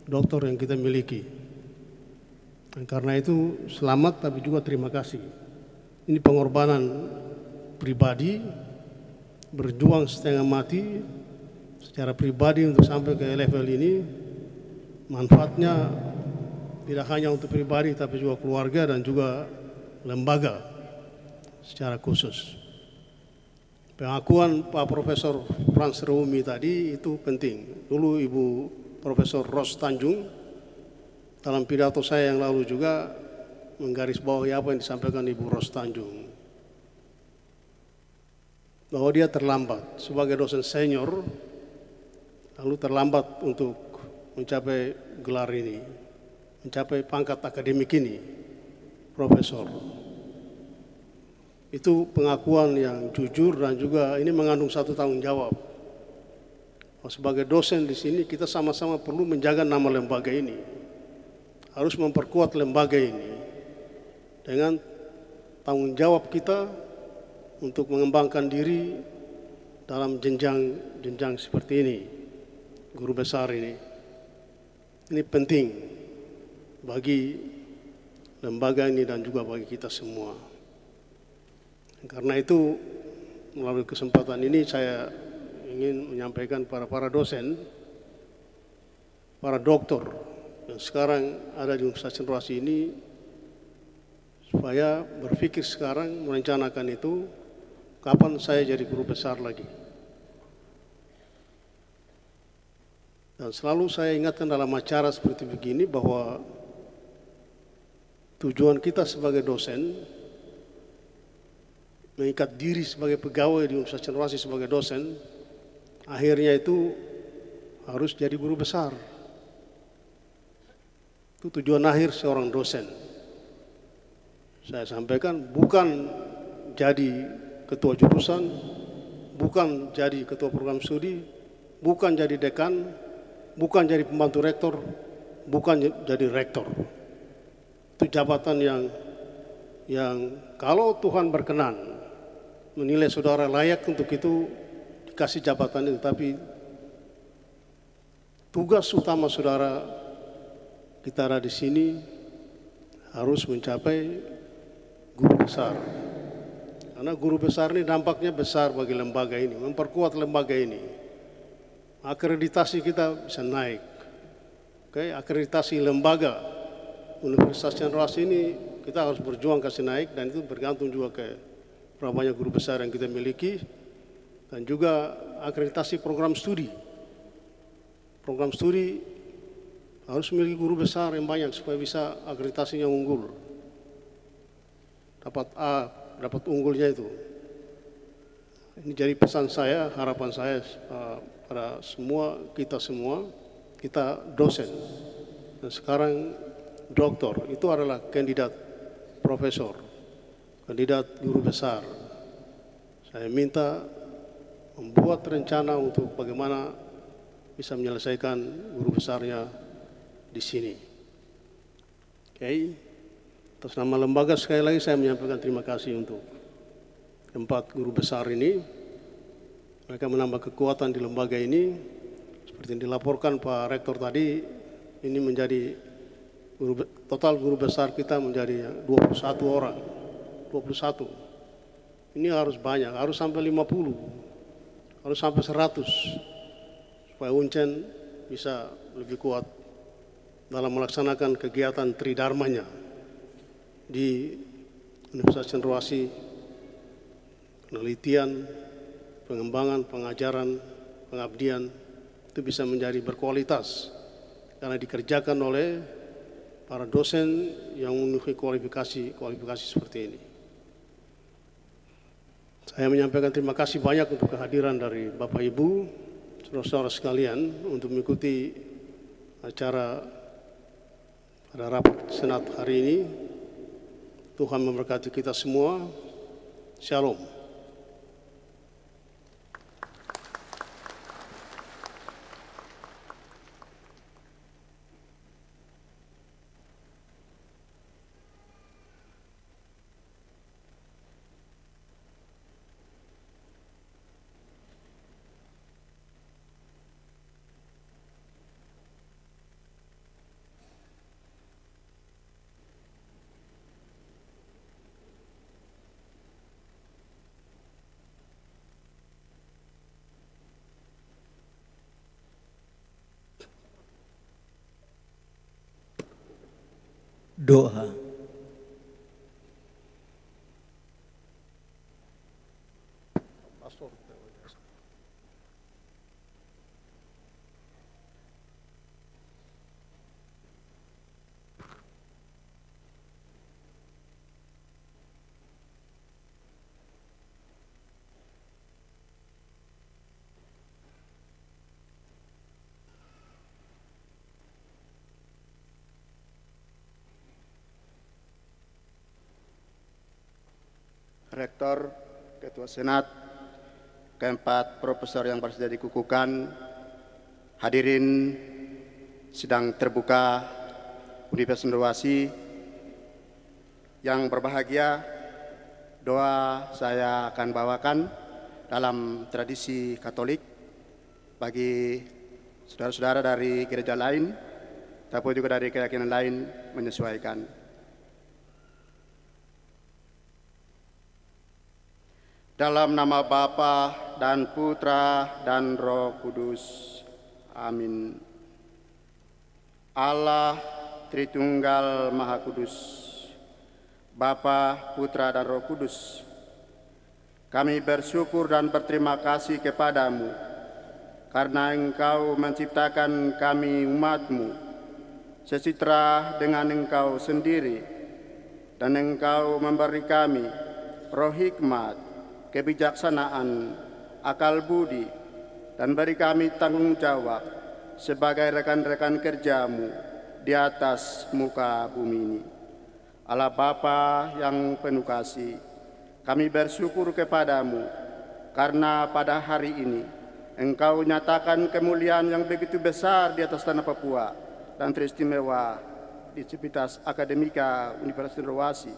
doktor yang kita miliki. Dan karena itu selamat tapi juga terima kasih. Ini pengorbanan pribadi berjuang setengah mati secara pribadi untuk sampai ke level ini manfaatnya tidak hanya untuk pribadi tapi juga keluarga dan juga lembaga secara khusus. Pengakuan Pak Profesor Frans Rumi tadi itu penting. Dulu Ibu Profesor Ros Tanjung dalam pidato saya yang lalu juga menggarisbawahi apa yang disampaikan Ibu Ros Tanjung bahwa dia terlambat sebagai dosen senior lalu terlambat untuk mencapai gelar ini, mencapai pangkat akademik ini, profesor. Itu pengakuan yang jujur dan juga ini mengandung satu tanggung jawab. Sebagai dosen di sini kita sama-sama perlu menjaga nama lembaga ini. Harus memperkuat lembaga ini dengan tanggung jawab kita untuk mengembangkan diri dalam jenjang-jenjang seperti ini, guru besar ini. Ini penting bagi lembaga ini dan juga bagi kita semua. Karena itu, melalui kesempatan ini saya ingin menyampaikan para para dosen, para dokter yang sekarang ada di Universitas Cendrawasih ini supaya berpikir sekarang merencanakan itu kapan saya jadi guru besar lagi? Dan selalu saya ingatkan dalam acara seperti begini bahwa tujuan kita sebagai dosen mengikat diri sebagai pegawai di Universitas Cendrawasih sebagai dosen akhirnya itu harus jadi guru besar. Itu tujuan akhir seorang dosen. Saya sampaikan bukan jadi ketua jurusan, bukan jadi ketua program studi, bukan jadi dekan, bukan jadi pembantu rektor, bukan jadi rektor. Itu jabatan yang yang kalau Tuhan berkenan menilai saudara layak untuk itu dikasih jabatan itu, tapi tugas utama saudara kita ada di sini harus mencapai guru besar. Karena guru besar ini dampaknya besar bagi lembaga ini, memperkuat lembaga ini. Akreditasi kita bisa naik. Oke, akreditasi lembaga Universitas Cendrawasih ini kita harus berjuang kasih naik dan itu bergantung juga ke berapa banyak guru besar yang kita miliki dan juga akreditasi program studi. Program studi harus memiliki guru besar yang banyak supaya bisa akreditasinya unggul. Dapat A dapat unggulnya itu. Ini jadi pesan saya, harapan saya para eh, pada semua kita semua, kita dosen dan sekarang doktor itu adalah kandidat profesor, kandidat guru besar. Saya minta membuat rencana untuk bagaimana bisa menyelesaikan guru besarnya di sini. Oke. Okay. Atas nama lembaga sekali lagi saya menyampaikan terima kasih untuk empat guru besar ini. Mereka menambah kekuatan di lembaga ini. Seperti yang dilaporkan Pak Rektor tadi, ini menjadi guru, total guru besar kita menjadi 21 orang. 21. Ini harus banyak, harus sampai 50. Harus sampai 100. Supaya Uncen bisa lebih kuat dalam melaksanakan kegiatan tridharmanya di Universitas Cenderawasih penelitian, pengembangan, pengajaran, pengabdian itu bisa menjadi berkualitas karena dikerjakan oleh para dosen yang memenuhi kualifikasi-kualifikasi seperti ini. Saya menyampaikan terima kasih banyak untuk kehadiran dari Bapak Ibu, saudara-saudara sekalian untuk mengikuti acara pada rapat senat hari ini Tuhan memberkati kita semua. Shalom. berdoa. Rektor, Ketua Senat, keempat profesor yang baru saja dikukuhkan, hadirin sidang terbuka Universitas Nurwasi yang berbahagia, doa saya akan bawakan dalam tradisi Katolik bagi saudara-saudara dari gereja lain, tapi juga dari keyakinan lain menyesuaikan. Dalam nama Bapa dan Putra dan Roh Kudus. Amin. Allah Tritunggal Maha Kudus, Bapa, Putra dan Roh Kudus. Kami bersyukur dan berterima kasih kepadamu karena engkau menciptakan kami umatmu sesitra dengan engkau sendiri dan engkau memberi kami roh hikmat kebijaksanaan, akal budi, dan beri kami tanggung jawab sebagai rekan-rekan kerjamu di atas muka bumi ini. Allah Bapa yang penuh kasih, kami bersyukur kepadamu karena pada hari ini Engkau nyatakan kemuliaan yang begitu besar di atas tanah Papua dan teristimewa di Civitas Akademika Universitas Rawasi.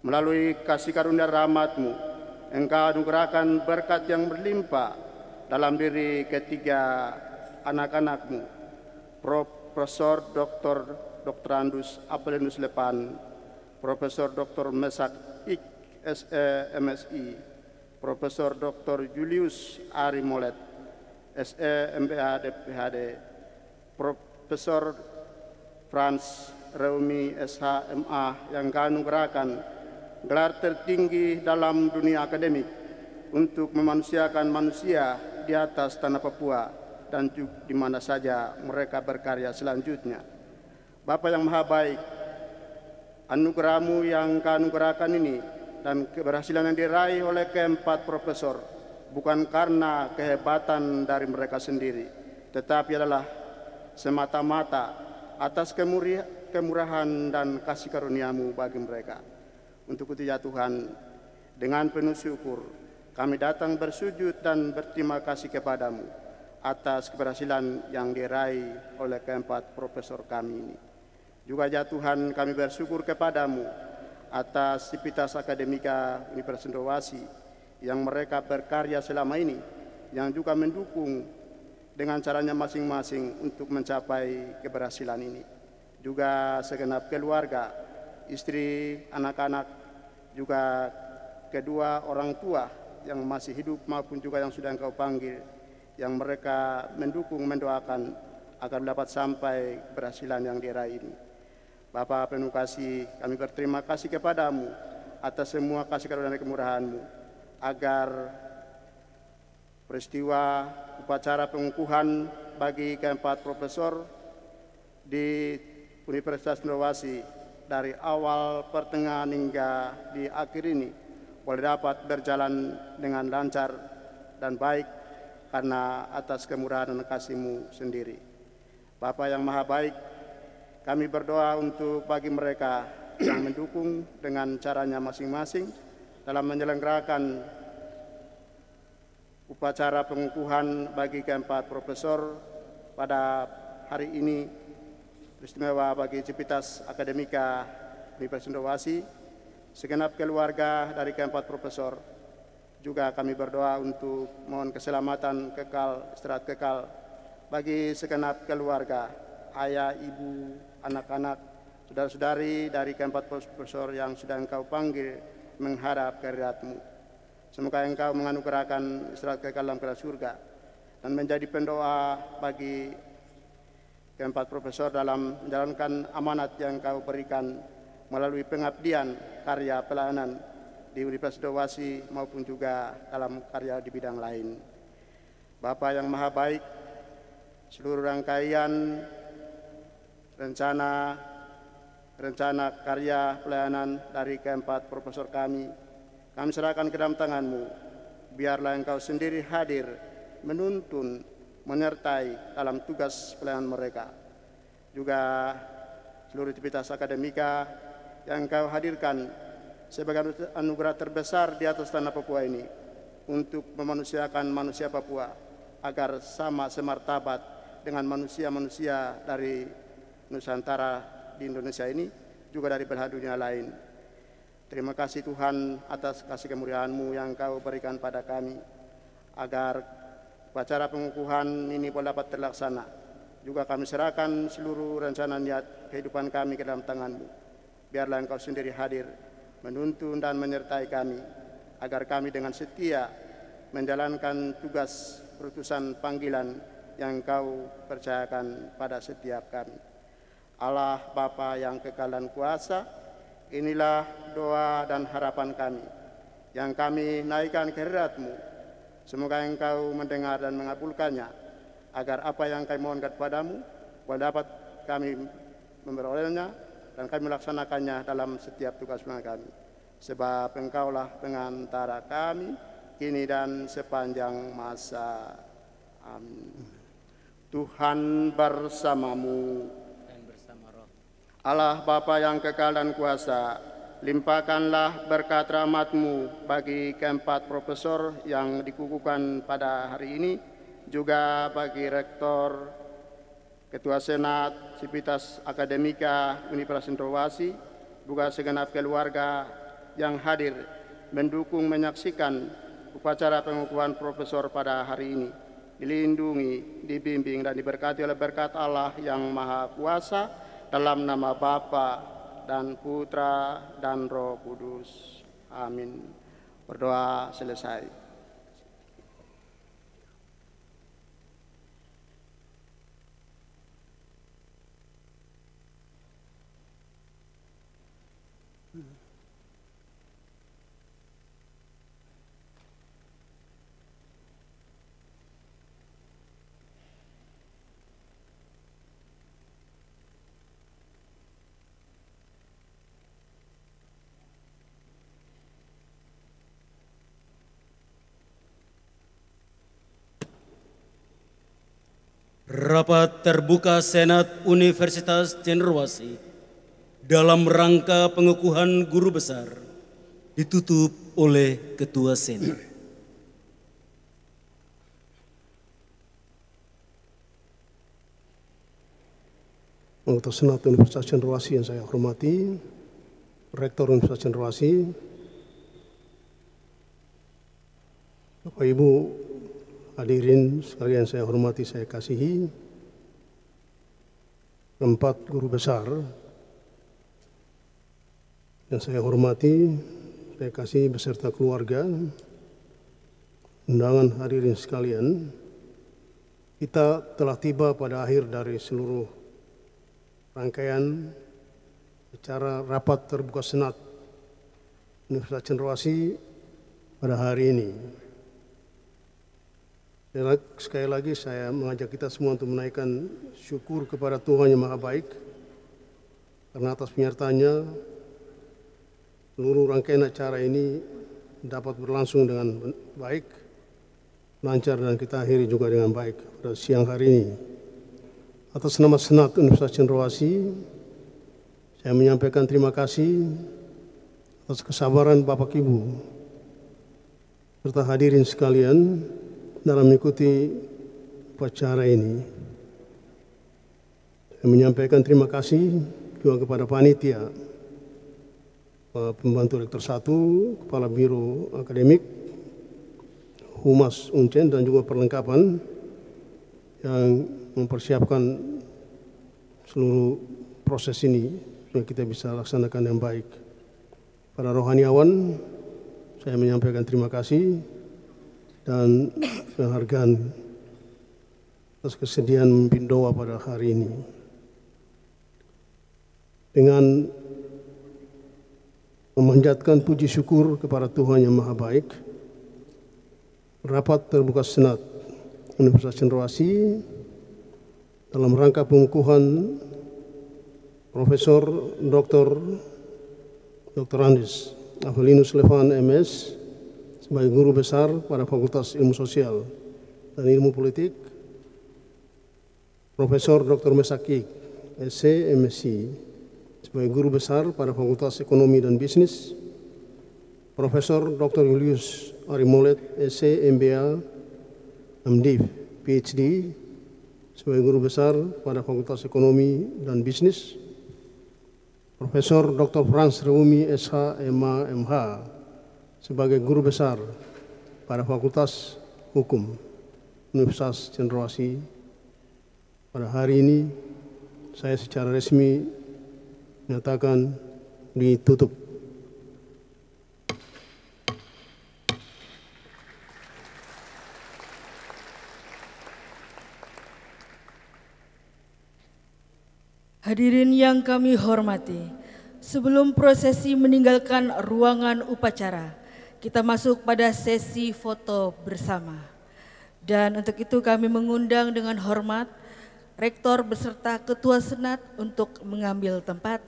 Melalui kasih karunia rahmatmu, Engkau anugerahkan berkat yang berlimpah dalam diri ketiga anak-anakmu, Profesor Dr. Dr. Andus Apelinus Lepan, Profesor Dr. Mesak Ik SE MSI, Profesor Dr. Julius Ari Molet, SE MBA DPhD, Profesor Franz Reumi SH MA yang kau anugerahkan gelar tertinggi dalam dunia akademik untuk memanusiakan manusia di atas tanah Papua dan di mana saja mereka berkarya selanjutnya. Bapak yang Maha Baik, anugerahmu yang keanugerahkan ini dan keberhasilan yang diraih oleh keempat profesor bukan karena kehebatan dari mereka sendiri, tetapi adalah semata-mata atas kemurahan dan kasih karuniamu bagi mereka. Untuk itu ya Tuhan, dengan penuh syukur kami datang bersujud dan berterima kasih kepadamu atas keberhasilan yang diraih oleh keempat profesor kami ini. Juga ya Tuhan kami bersyukur kepadamu atas sipitas akademika Universitas Indowasi yang mereka berkarya selama ini yang juga mendukung dengan caranya masing-masing untuk mencapai keberhasilan ini. Juga segenap keluarga istri, anak-anak, juga kedua orang tua yang masih hidup maupun juga yang sudah engkau panggil, yang mereka mendukung, mendoakan agar dapat sampai keberhasilan yang diraih ini. Bapak penuh kasih, kami berterima kasih kepadamu atas semua kasih karunia dan kemurahanmu, agar peristiwa upacara pengukuhan bagi keempat profesor di Universitas Nurwasi dari awal pertengahan hingga di akhir ini boleh dapat berjalan dengan lancar dan baik karena atas kemurahan dan kasihmu sendiri. Bapak yang maha baik, kami berdoa untuk bagi mereka yang mendukung dengan caranya masing-masing dalam menyelenggarakan upacara pengukuhan bagi keempat profesor pada hari ini istimewa bagi civitas akademika Universitas Cendrawasih, segenap keluarga dari keempat profesor. Juga kami berdoa untuk mohon keselamatan kekal, istirahat kekal bagi segenap keluarga, ayah, ibu, anak-anak, saudara-saudari dari keempat profesor yang sudah engkau panggil menghadap kehadiratmu. Semoga engkau menganugerahkan istirahat kekal dalam kerajaan surga dan menjadi pendoa bagi keempat profesor dalam menjalankan amanat yang kau berikan melalui pengabdian karya pelayanan di Universitas Dewasi maupun juga dalam karya di bidang lain. Bapak yang Maha Baik, seluruh rangkaian rencana rencana karya pelayanan dari keempat profesor kami. Kami serahkan ke dalam tanganmu. Biarlah engkau sendiri hadir menuntun menyertai dalam tugas pelayanan mereka. Juga seluruh aktivitas akademika yang kau hadirkan sebagai anugerah terbesar di atas tanah Papua ini untuk memanusiakan manusia Papua agar sama semartabat dengan manusia-manusia dari Nusantara di Indonesia ini juga dari belahan dunia lain. Terima kasih Tuhan atas kasih kemuliaan-Mu yang Kau berikan pada kami agar upacara pengukuhan ini pun dapat terlaksana. Juga kami serahkan seluruh rencana niat kehidupan kami ke dalam tanganmu. Biarlah engkau sendiri hadir, menuntun dan menyertai kami, agar kami dengan setia menjalankan tugas perutusan panggilan yang Engkau percayakan pada setiap kami. Allah Bapa yang kekal kuasa, inilah doa dan harapan kami yang kami naikkan ke mu Semoga engkau mendengar dan mengabulkannya, agar apa yang kami mohonkan kepadamu, dapat kami memperolehnya, dan kami melaksanakannya dalam setiap tugas kami. Sebab engkaulah pengantara kami, kini dan sepanjang masa. Amin. Tuhan bersamamu. Dan bersama roh. Allah Bapa yang kekal dan kuasa, Limpahkanlah berkat rahmatmu bagi keempat profesor yang dikukuhkan pada hari ini, juga bagi Rektor Ketua Senat Sipitas Akademika Universitas Indrawasi, juga segenap keluarga yang hadir mendukung menyaksikan upacara pengukuhan profesor pada hari ini. Dilindungi, dibimbing, dan diberkati oleh berkat Allah yang Maha Kuasa dalam nama Bapa dan Putra dan Roh Kudus. Amin. Berdoa selesai. Rapat terbuka Senat Universitas Cenderwasi dalam rangka pengukuhan guru besar ditutup oleh Ketua Senat. Anggota Senat Universitas Cenderwasi yang saya hormati, Rektor Universitas Cenderwasi, Bapak Ibu Hadirin sekalian saya hormati, saya kasihi. Empat guru besar yang saya hormati, saya kasihi beserta keluarga, undangan hadirin sekalian, kita telah tiba pada akhir dari seluruh rangkaian acara rapat terbuka Senat Universitas Cenderawasih pada hari ini. Dan sekali lagi saya mengajak kita semua untuk menaikkan syukur kepada Tuhan yang Maha Baik karena atas penyertanya seluruh rangkaian acara ini dapat berlangsung dengan baik, lancar dan kita akhiri juga dengan baik pada siang hari ini. Atas nama Senat Universitas Cenderawasi saya menyampaikan terima kasih atas kesabaran Bapak Ibu serta hadirin sekalian dalam mengikuti upacara ini. Saya menyampaikan terima kasih juga kepada panitia, pembantu rektor satu, kepala biro akademik, humas UNCEN dan juga perlengkapan yang mempersiapkan seluruh proses ini supaya kita bisa laksanakan yang baik. Para rohaniawan, saya menyampaikan terima kasih dan penghargaan atas kesediaan memimpin doa pada hari ini. Dengan memanjatkan puji syukur kepada Tuhan yang Maha Baik, rapat terbuka Senat Universitas Cenderawasih dalam rangka pengukuhan Profesor Dr. Dr. Andis Avelinus Levan MS sebagai guru besar pada Fakultas Ilmu Sosial dan Ilmu Politik, Profesor Dr. Mesaki, SCMC, sebagai guru besar pada Fakultas Ekonomi dan Bisnis, Profesor Dr. Julius Arimolet, ScMBA, MD, PhD, sebagai guru besar pada Fakultas Ekonomi dan Bisnis, Profesor Dr. Franz Reumi, SH, MH, sebagai guru besar pada Fakultas Hukum Universitas Cendrawasih. Pada hari ini saya secara resmi menyatakan ditutup. Hadirin yang kami hormati, sebelum prosesi meninggalkan ruangan upacara, kita masuk pada sesi foto bersama. Dan untuk itu kami mengundang dengan hormat Rektor beserta Ketua Senat untuk mengambil tempat.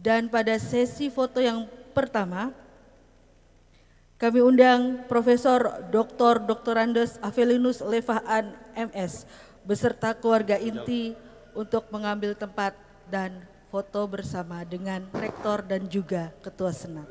Dan pada sesi foto yang pertama, kami undang Profesor Dr. Dr. Andes Avelinus Levaan MS beserta keluarga inti untuk mengambil tempat dan foto bersama dengan rektor dan juga ketua senat.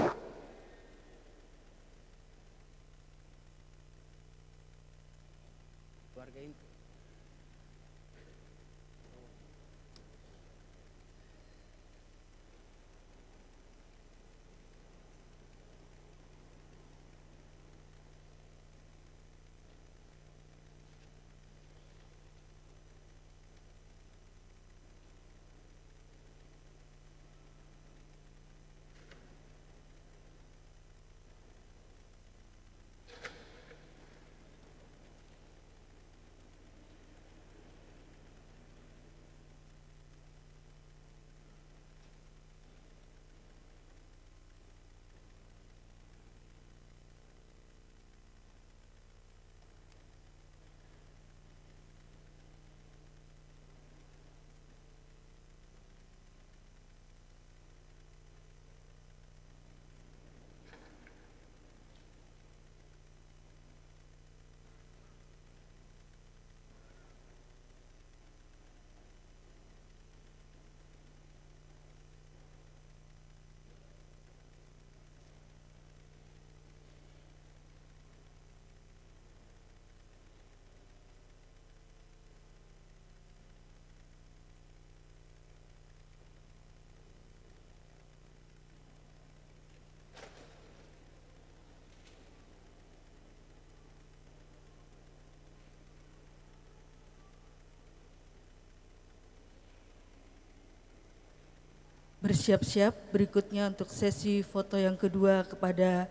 bersiap-siap berikutnya untuk sesi foto yang kedua kepada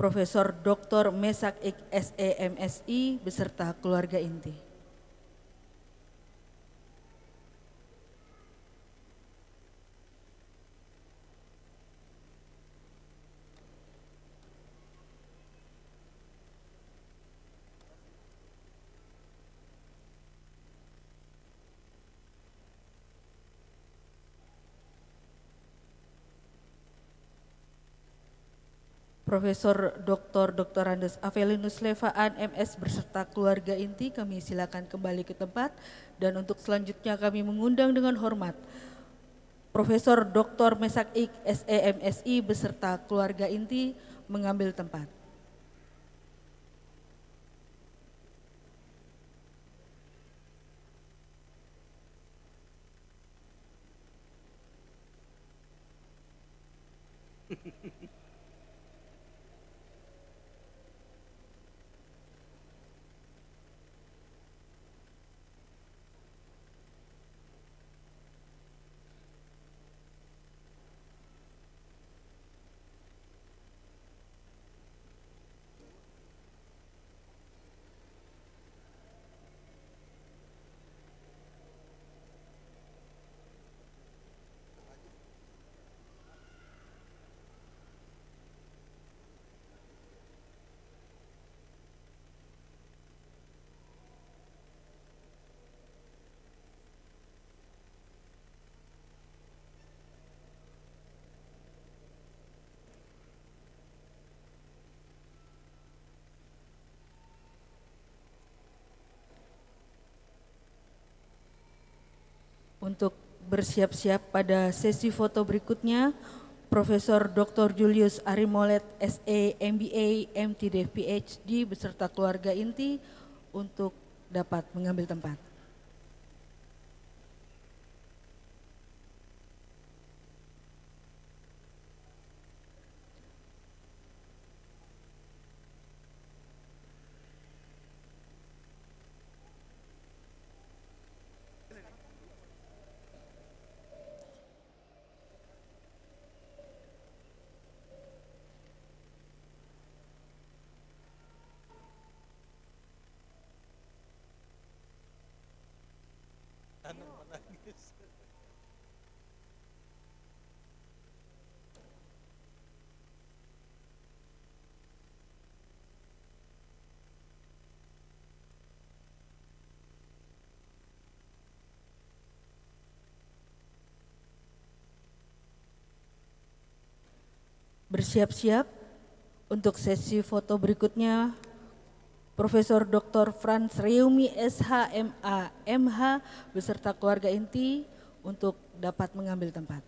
Profesor Dr. Mesak SEMSI MSI beserta keluarga inti. Profesor Dr. Dr. Andes Avelinus Levaan MS berserta keluarga inti kami silakan kembali ke tempat dan untuk selanjutnya kami mengundang dengan hormat Profesor Dr. Mesak Ik SEMSI beserta keluarga inti mengambil tempat. bersiap-siap pada sesi foto berikutnya Profesor Dr. Julius Arimolet SA e, MBA MTD PhD beserta keluarga inti untuk dapat mengambil tempat. bersiap-siap untuk sesi foto berikutnya Profesor Dr. Franz Reumi SHMA MH beserta keluarga inti untuk dapat mengambil tempat.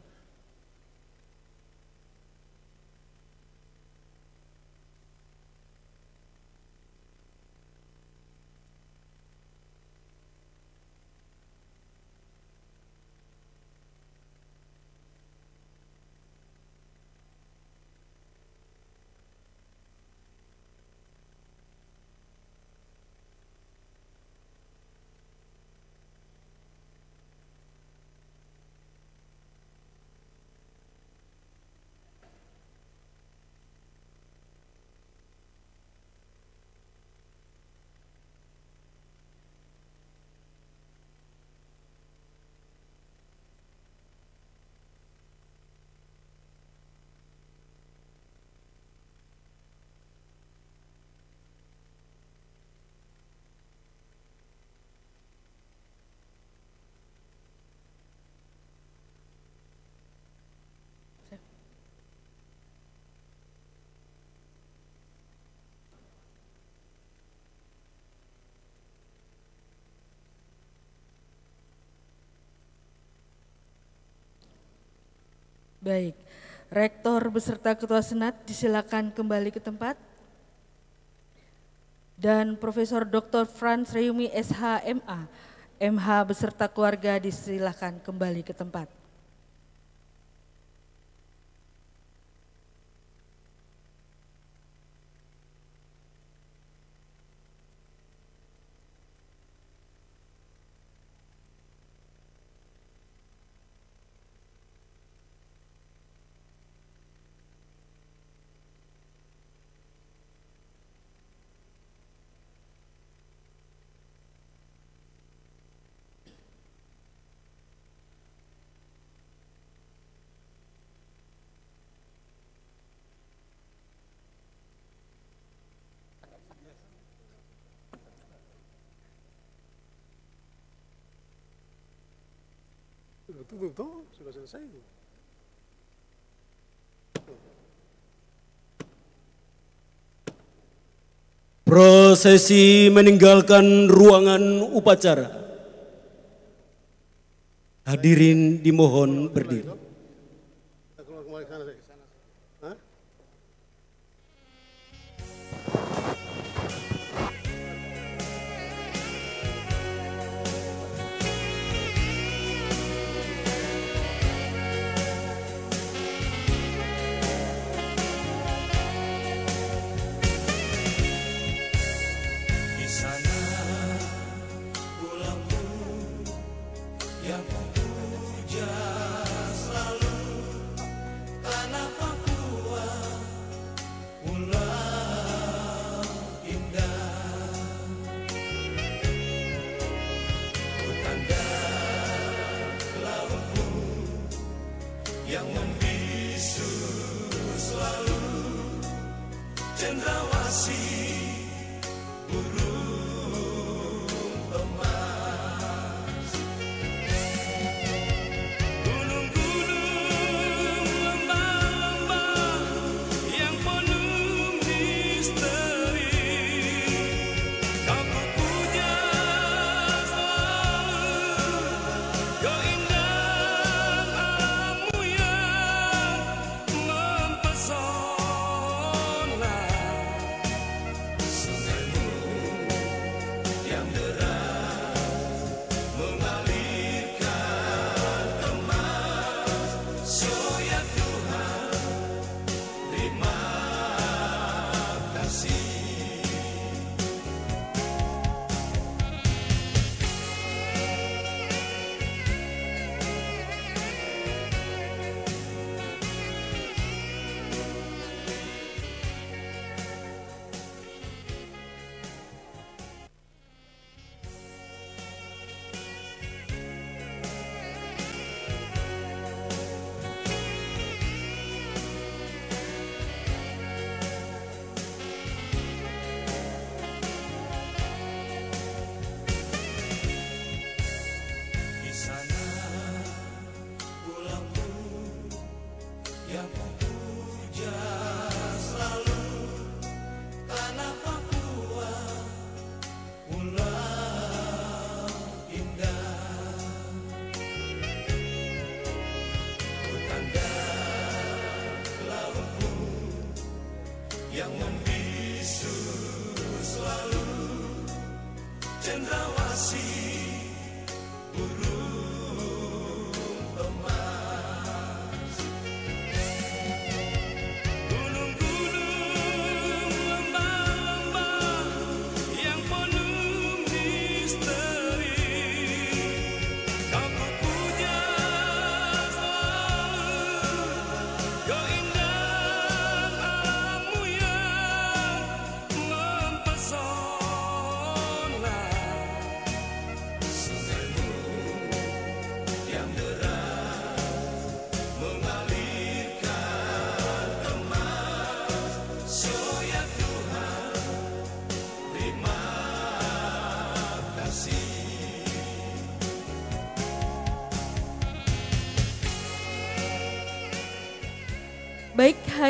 Baik. Rektor beserta Ketua Senat disilakan kembali ke tempat. Dan Profesor Dr. Franz Reumi shma MH beserta keluarga disilakan kembali ke tempat. tutup sudah selesai itu Prosesi meninggalkan ruangan upacara. Hadirin dimohon berdiri.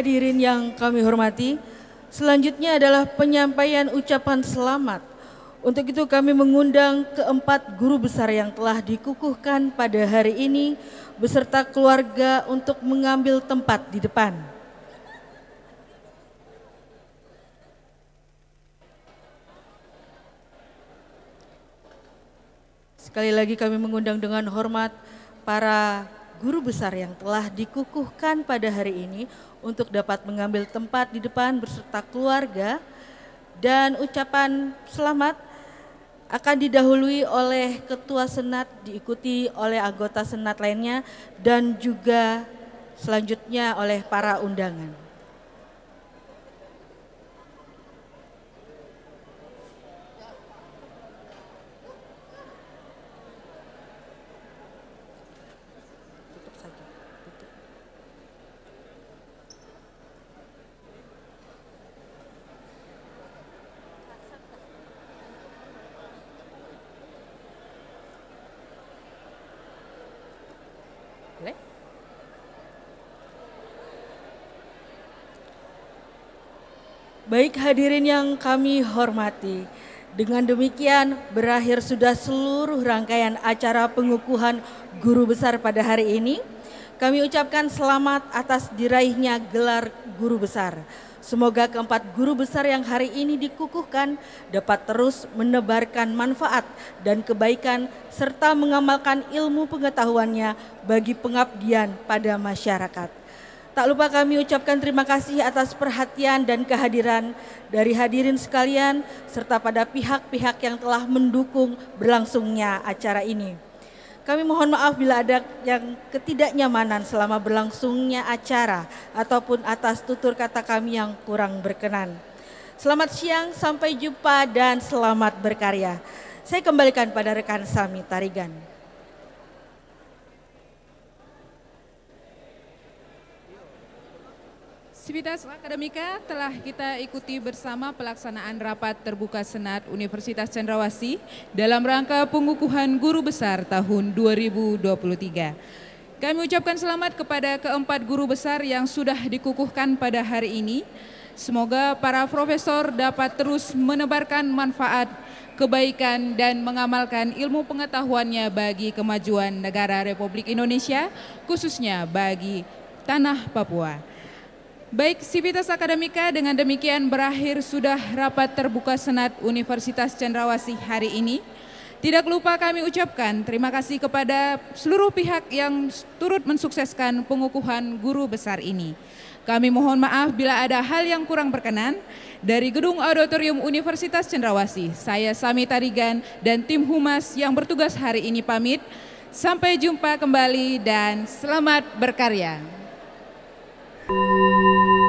hadirin yang kami hormati, selanjutnya adalah penyampaian ucapan selamat. Untuk itu kami mengundang keempat guru besar yang telah dikukuhkan pada hari ini beserta keluarga untuk mengambil tempat di depan. Sekali lagi kami mengundang dengan hormat para guru besar yang telah dikukuhkan pada hari ini untuk dapat mengambil tempat di depan berserta keluarga dan ucapan selamat akan didahului oleh ketua senat diikuti oleh anggota senat lainnya dan juga selanjutnya oleh para undangan. Baik hadirin yang kami hormati, dengan demikian berakhir sudah seluruh rangkaian acara pengukuhan guru besar pada hari ini. Kami ucapkan selamat atas diraihnya gelar guru besar. Semoga keempat guru besar yang hari ini dikukuhkan dapat terus menebarkan manfaat dan kebaikan serta mengamalkan ilmu pengetahuannya bagi pengabdian pada masyarakat. Tak lupa kami ucapkan terima kasih atas perhatian dan kehadiran dari hadirin sekalian serta pada pihak-pihak yang telah mendukung berlangsungnya acara ini. Kami mohon maaf bila ada yang ketidaknyamanan selama berlangsungnya acara ataupun atas tutur kata kami yang kurang berkenan. Selamat siang, sampai jumpa dan selamat berkarya. Saya kembalikan pada rekan Sami Tarigan. Sivitas Akademika telah kita ikuti bersama pelaksanaan rapat terbuka Senat Universitas Cendrawasih dalam rangka pengukuhan guru besar tahun 2023. Kami ucapkan selamat kepada keempat guru besar yang sudah dikukuhkan pada hari ini. Semoga para profesor dapat terus menebarkan manfaat, kebaikan, dan mengamalkan ilmu pengetahuannya bagi kemajuan negara Republik Indonesia, khususnya bagi tanah Papua. Baik, Sivitas Akademika dengan demikian berakhir sudah rapat terbuka Senat Universitas Cendrawasih hari ini. Tidak lupa kami ucapkan terima kasih kepada seluruh pihak yang turut mensukseskan pengukuhan guru besar ini. Kami mohon maaf bila ada hal yang kurang berkenan. Dari Gedung Auditorium Universitas Cendrawasih, saya Sami Tarigan dan tim humas yang bertugas hari ini pamit. Sampai jumpa kembali dan selamat berkarya. Thank you.